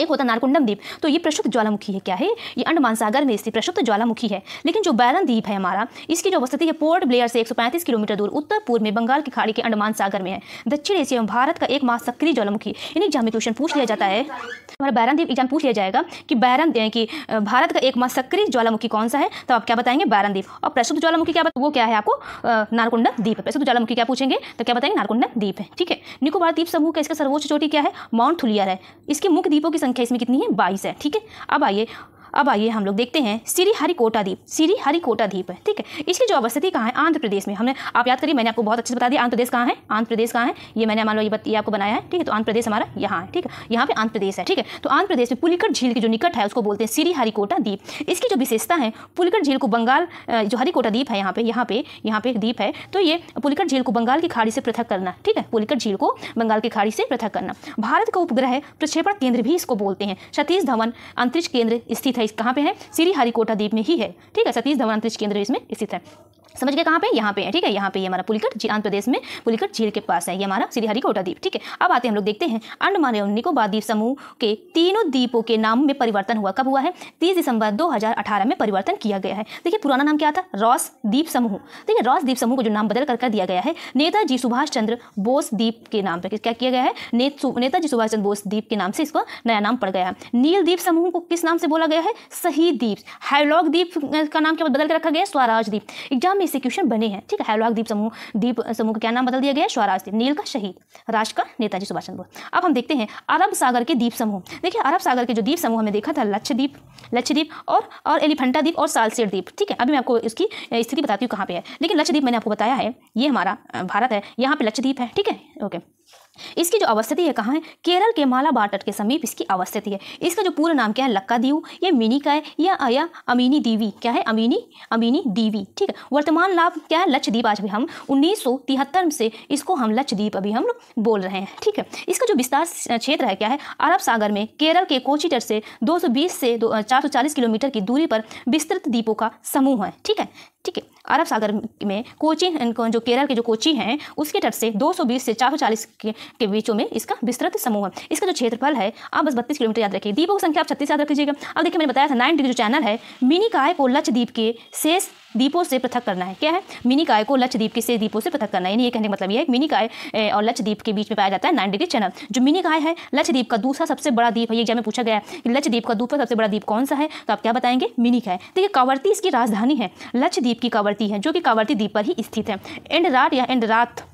एक होता नारकुंडम द्वीप तो ये प्रशुद्ध ज्वालामुखी है क्या है ये अंडमान सागर में स्थित प्रशुद्ध ज्वालामुखी है लेकिन जो बैरन द्वीप है हमारा इसकी जो अवस्थिति है पोर्ट ब्लेयर से 135 किलोमीटर दूर उत्तर पूर्व में बंगाल की खाड़ी के अंडमान सागर में है दक्षिण एशिया में भारत का एक सक्रिय ज्वालामुखी इन एग्जाम में क्वेश्चन पूछ लिया जाता है हमारा बैरन द्वीप एग्जाम पूछ लिया जाएगा कि बैरन कि भारत का एक सक्रिय ज्वालामुखी कौन सा है तो आप क्या बताएंगे बैरन द्वीप और प्रशुद्ध ज्वालामुखी क्या वो क्या है आपको नारकुंडम द्वीप है प्रशुद्ध ज्वालामुखी क्या पूछेंगे तो क्या बताएंगे नारकुंडम द्वीप है ठीक है निकोबार द्वीप समूह का इसका सर्वोच्च चोटी क्या है माउंट थुलियर है इसके मुख्य द्वीपों की संख्या इसमें कितनी है बाईस है ठीक है अब आइए अब आइए हम लोग देखते हैं श्री हरिकोटा द्वीप श्री हरिकोटा द्वीप है ठीक है इसकी जो अवस्थिति कहाँ है आंध्र प्रदेश में हमने आप याद करिए मैंने आपको बहुत अच्छे से बता दिया आंध्र प्रदेश कहाँ है आंध्र प्रदेश कहाँ है ये मैंने मान लो ये, बत, आपको बनाया है ठीक है तो आंध्र प्रदेश हमारा यहाँ है ठीक है यहाँ पे आंध्र प्रदेश है ठीक है तो आंध्र प्रदेश में पुलिकट झील की जो निकट है उसको बोलते हैं श्री हरिकोटा द्वीप इसकी जो विशेषता है पुलिकट झील को बंगाल जो हरिकोटा द्वीप है यहाँ पे यहाँ पे यहाँ पे एक द्वीप है तो ये पुलिकट झील को बंगाल की खाड़ी से पृथक करना ठीक है पुलिकट झील को बंगाल की खाड़ी से पृथक करना भारत का उपग्रह प्रक्षेपण केंद्र भी इसको बोलते हैं सतीश धवन अंतरिक्ष केंद्र स्थित है है कहाँ पे है श्री हरिकोटा द्वीप में ही है ठीक है सतीश धवन अंतरिक्ष केंद्र इसमें स्थित है समझ गए कहाँ पे यहाँ पे है ठीक है यहाँ पे ये हमारा पुलिकट आंध्र प्रदेश में पुलिकट झील के पास है ये हमारा कोटा द्वीप ठीक है अब आते हैं हम लोग देखते हैं अंडमान एवं निकोबार द्वीप समूह के तीनों द्वीपों के नाम में परिवर्तन हुआ कब हुआ है तीस दिसंबर 2018 में परिवर्तन किया गया है देखिए पुराना नाम क्या था रॉस द्वीप समूह ठीक है रॉस द्वीप समूह को जो नाम बदल कर कर दिया गया है नेताजी सुभाष चंद्र बोस द्वीप के नाम पर क्या किया गया है नेताजी सुभाष चंद्र बोस द्वीप के नाम से इसको नया नाम पड़ गया है नील द्वीप समूह को किस नाम से बोला गया है सही द्वीप हैलॉक द्वीप का नाम क्या बदल कर रखा गया स्वराज द्वीप एग्जाम इंस्टीट्यूशन बने हैं ठीक है हैलोहाक द्वीप समूह द्वीप समूह का क्या नाम बदल दिया गया है स्वराज द्वीप नील का शहीद राष्ट्र का नेताजी सुभाष चंद्र बोस अब हम देखते हैं अरब सागर के द्वीप समूह देखिए अरब सागर के जो द्वीप समूह हमें देखा था लक्षद्वीप लक्षद्वीप और और एलिफेंटा द्वीप और सालसेर द्वीप ठीक है अभी मैं आपको इसकी स्थिति बताती हूँ कहाँ पर है लेकिन लक्षद्वीप मैंने आपको बताया है ये हमारा भारत है यहाँ पर लक्षद्वीप है ठीक है ओके इसकी जो अवस्थिति है कहाँ है केरल के मालाबार तट के समीप इसकी अवस्थिति है इसका जो पूरा नाम क्या है लक्का दीव ये मिनी का है या आया अमीनी दीवी क्या है अमीनी अमीनी दीवी ठीक है वर्तमान लाभ क्या है लक्षद्वीप आज भी हम उन्नीस से इसको हम लक्षद्वीप अभी हम बोल रहे हैं ठीक है इसका जो विस्तार क्षेत्र है क्या है अरब सागर में केरल के कोचीटर से दो से 440 किलोमीटर की दूरी पर विस्तृत द्वीपों का समूह है ठीक है ठीक है अरब सागर में कोची जो केरल के जो कोची हैं उसके तट से 220 से 440 के, के बीचों में इसका विस्तृत समूह है इसका जो क्षेत्रफल है आप बस बत्तीस किलोमीटर याद रखिए दीपों की संख्या आप छत्तीस याद रख लीजिएगा अब देखिए मैंने बताया था नाइन डिग्री जो चैनल है मिनी काय को लक्षद्वीप के शेष दीपों से पृथक करना है क्या है मिनी काय को लक्ष्य दीप से दीपों से पृथक करना यानी ये कहने का मतलब ये है मिनी काय और लक्ष्य दीप के बीच में पाया जाता है नाइन डिग्री चैनल जो मिनी काय है लक्ष्य दीप का दूसरा सबसे बड़ा दीप है ये एग्जाम में पूछा गया है लक्षद्वीप का दूसरा सबसे बड़ा दीप कौन सा है तो आप क्या बताएंगे मिनी काय देखिए कावर्ती इसकी राजधानी है लक्षद्वीप की कावर्ती है जो कि कावर्ती द्वीप पर ही स्थित है एंड रात या एंड रात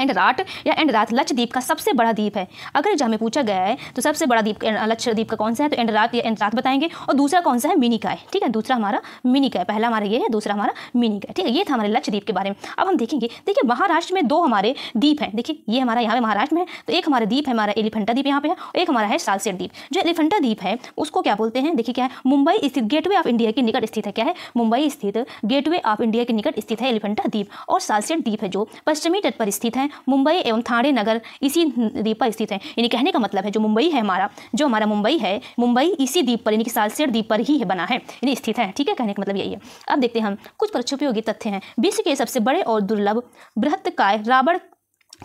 एंडराट या एंडरात लक्षद्वीप का सबसे बड़ा द्वीप है अगर एग्जाम में पूछा गया है तो सबसे बड़ा द्वीप लक्षद्वीप का कौन सा है तो एंड रात या एंड बताएंगे और दूसरा कौन सा है मिनिका है ठीक है दूसरा हमारा मिनिका है पहला हमारा ये है दूसरा हमारा मिनिका है ठीक है ये था हमारे लक्षद्वीप के बारे में अब हम देखेंगे देखिए महाराष्ट्र में दो हमारे द्वीप हैं देखिए ये हमारा यहाँ पे महाराष्ट्र में तो एक हमारा द्वीप है हमारा एलिफेंटा द्वीप यहाँ पे है और एक हमारा है सालसेर द्वीप जो एलिफेंटा द्वीप है उसको क्या बोलते हैं देखिए क्या है मुंबई स्थित गेटवे ऑफ इंडिया के निकट स्थित है क्या है मुंबई स्थित गेटवे ऑफ इंडिया के निकट स्थित है एलिफेंटा द्वीप और सालसेट द्वीप है जो पश्चिमी तट पर स्थित है मुंबई एवं थाने नगर इसी द्वीप पर स्थित है यानी कहने का मतलब है जो मुंबई है हमारा जो हमारा मुंबई है मुंबई इसी द्वीप पर यानी कि सालसेर द्वीप पर ही है बना है यानी स्थित है ठीक है कहने का मतलब यही है अब देखते हैं हम कुछ परोक्षोपयोगी तथ्य हैं विश्व के सबसे बड़े और दुर्लभ बृहत्काय रावण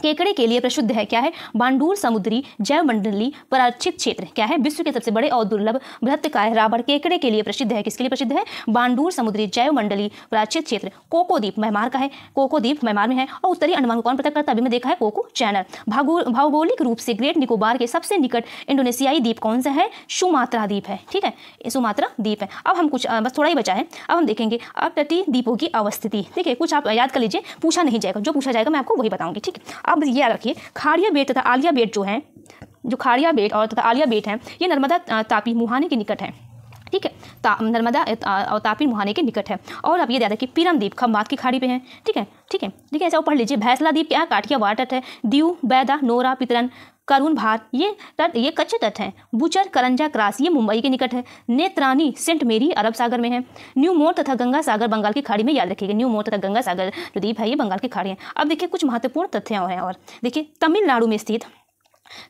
केकड़े के लिए प्रसिद्ध है क्या है बांडूर समुद्री जैव मंडली पराक्षित क्षेत्र क्या है विश्व के सबसे बड़े और दुर्लभ बृहत्काय राबड़ केकड़े के लिए प्रसिद्ध है किसके लिए प्रसिद्ध है बांडूर समुद्री जैव मंडली पराक्षित क्षेत्र कोको म्यांमार का है कोको म्यांमार में है और उत्तरी अंडमान को कौन पृथक करता है अभी देखा है कोको चैनल भौगोलिक रूप से ग्रेट निकोबार के सबसे निकट इंडोनेशियाई द्वीप कौन सा है सुमात्रा द्वीप है ठीक है सुमात्रा द्वीप है अब हम कुछ बस थोड़ा ही बचा है अब हम देखेंगे अब तटीय द्वीपों की अवस्थिति ठीक है कुछ आप याद कर लीजिए पूछा नहीं जाएगा जो पूछा जाएगा मैं आपको वही बताऊंगी ठीक है अब याद रखिए खाड़िया बेट तथा आलिया बेट जो हैं जो खाड़िया बेट और तथा आलिया बेट हैं ये नर्मदा तापी मुहाने के निकट हैं ठीक है नर्मदा और तापी मुहाने के निकट है और अब ये दादा कि पीरम द्वीप खम्बात की खाड़ी पे है ठीक है ठीक है ठीक है ऐसा पढ़ लीजिए भैंसला द्वीप क्या काठिया वाटर है दीव बैदा नोरा पितरन करुण भार ये तट ये कच्छ तट हैं बुचर करंजा क्रास ये मुंबई के निकट है नेत्रानी सेंट मेरी अरब सागर में है न्यू मोर तथा गंगा सागर बंगाल की खाड़ी में याद रखिएगा न्यू मोर तथा गंगा सागर जो द्वीप है ये बंगाल की खाड़ी है अब देखिए कुछ महत्वपूर्ण तथ्य और हैं और देखिए तमिलनाडु में स्थित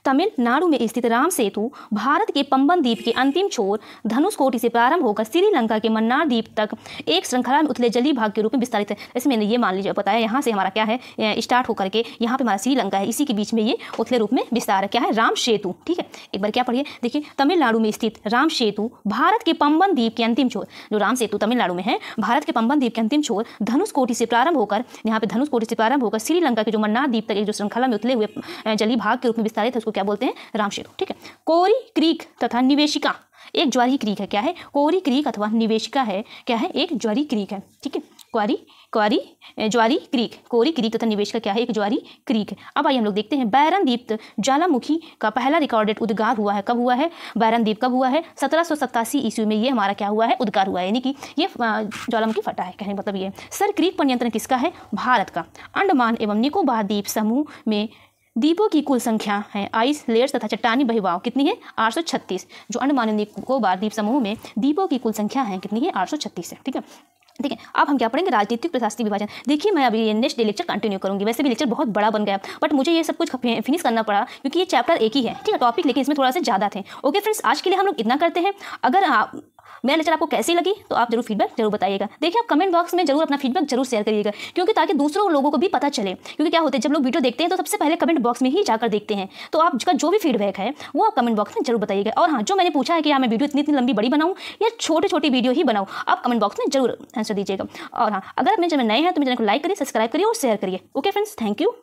तमिलनाडु में स्थित राम सेतु भारत के पंबन द्वीप के अंतिम छोर धनुषकोटी से प्रारंभ होकर श्रीलंका के मन्नार द्वीप तक एक श्रृंखला में उतले जलीय भाग के रूप में विस्तारित है इसमें ये मान लीजिए बताया यहाँ से हमारा क्या है स्टार्ट होकर के यहाँ पे हमारा श्रीलंका है इसी के बीच में ये उतले रूप में विस्तार है क्या है राम सेतु ठीक है एक बार क्या पढ़िए देखिए तमिलनाडु में स्थित राम सेतु भारत के पंबन द्वीप के अंतिम छोर जो राम सेतु तमिलनाडु में है भारत के पंबन द्वीप के अंतिम छोर धनुषकोटी से प्रारंभ होकर यहाँ पे धनुषकोटी से प्रारंभ होकर श्रीलंका के जो मन्नार द्वीप तक एक जो श्रृंखला में उतले हुए जलीय भाग के रूप में विस्तार किनारे थे उसको क्या बोलते हैं राम सेतु ठीक है कोरी क्रीक तथा निवेशिका एक ज्वारी क्रीक है क्या है कोरी क्रीक अथवा निवेशिका है क्या है एक ज्वारी क्रीक है ठीक है क्वारी क्वारी ज्वारी क्रीक कोरी क्रीक तथा निवेशिका क्या है एक ज्वारी क्रीक है अब आइए हम लोग देखते हैं बैरन दीप्त ज्वालामुखी का पहला रिकॉर्डेड उद्गार हुआ है कब हुआ है बैरन दीप कब हुआ है सत्रह सौ सत्तासी ईस्वी में ये हमारा क्या हुआ है उद्गार हुआ है यानी कि ये ज्वालामुखी फटा है कहने मतलब ये सर क्रीक पर नियंत्रण किसका है भारत का अंडमान एवं निकोबार द्वीप समूह में द्वीपों की कुल संख्या है आइस लेयर्स तथा चट्टानी बहिवाव कितनी है 836 जो अंडमान निकोबार द्वीप समूह में द्वीपों की कुल संख्या है कितनी है 836 है ठीक है ठीक है अब हम क्या पढ़ेंगे राजनीतिक प्रशासनिक विभाजन देखिए मैं अभी नेक्स्ट डे लेक्चर कंटिन्यू करूंगी वैसे भी लेक्चर बहुत बड़ा बन गया बट मुझे ये सब कुछ फिनिश करना पड़ा क्योंकि ये चैप्टर एक ही है ठीक है टॉपिक लेकिन इसमें थोड़ा सा ज़्यादा थे ओके फ्रेंड्स आज के लिए हम लोग इतना करते हैं अगर आप मेरा लेक्चर आपको कैसी लगी तो आप जरूर फीडबैक जरूर बताइएगा देखिए आप कमेंट बॉक्स में जरूर अपना फीडबैक जरूर शेयर करिएगा क्योंकि ताकि दूसरों लोगों को भी पता चले क्योंकि क्या होता है जब लोग वीडियो देखते हैं तो सबसे पहले कमेंट बॉक्स में ही जाकर देखते हैं तो आपका जो भी फीडबैक है वो आप कमेंट बॉक्स में जरूर बताइएगा और हाँ जो मैंने पूछा है कि हाँ मैं वीडियो इतनी इतनी लंबी बड़ी बनाऊँ या छोटी छोटी वीडियो ही बनाऊँ आप कमेंट बॉक्स में जरूर आंसर दीजिएगा और हाँ अगर आप मेरे चैनल नए हैं तो मेरे चैनल को लाइक करिए सब्सक्राइब करिए और शेयर करिए ओके फ्रेंड्स थैंक यू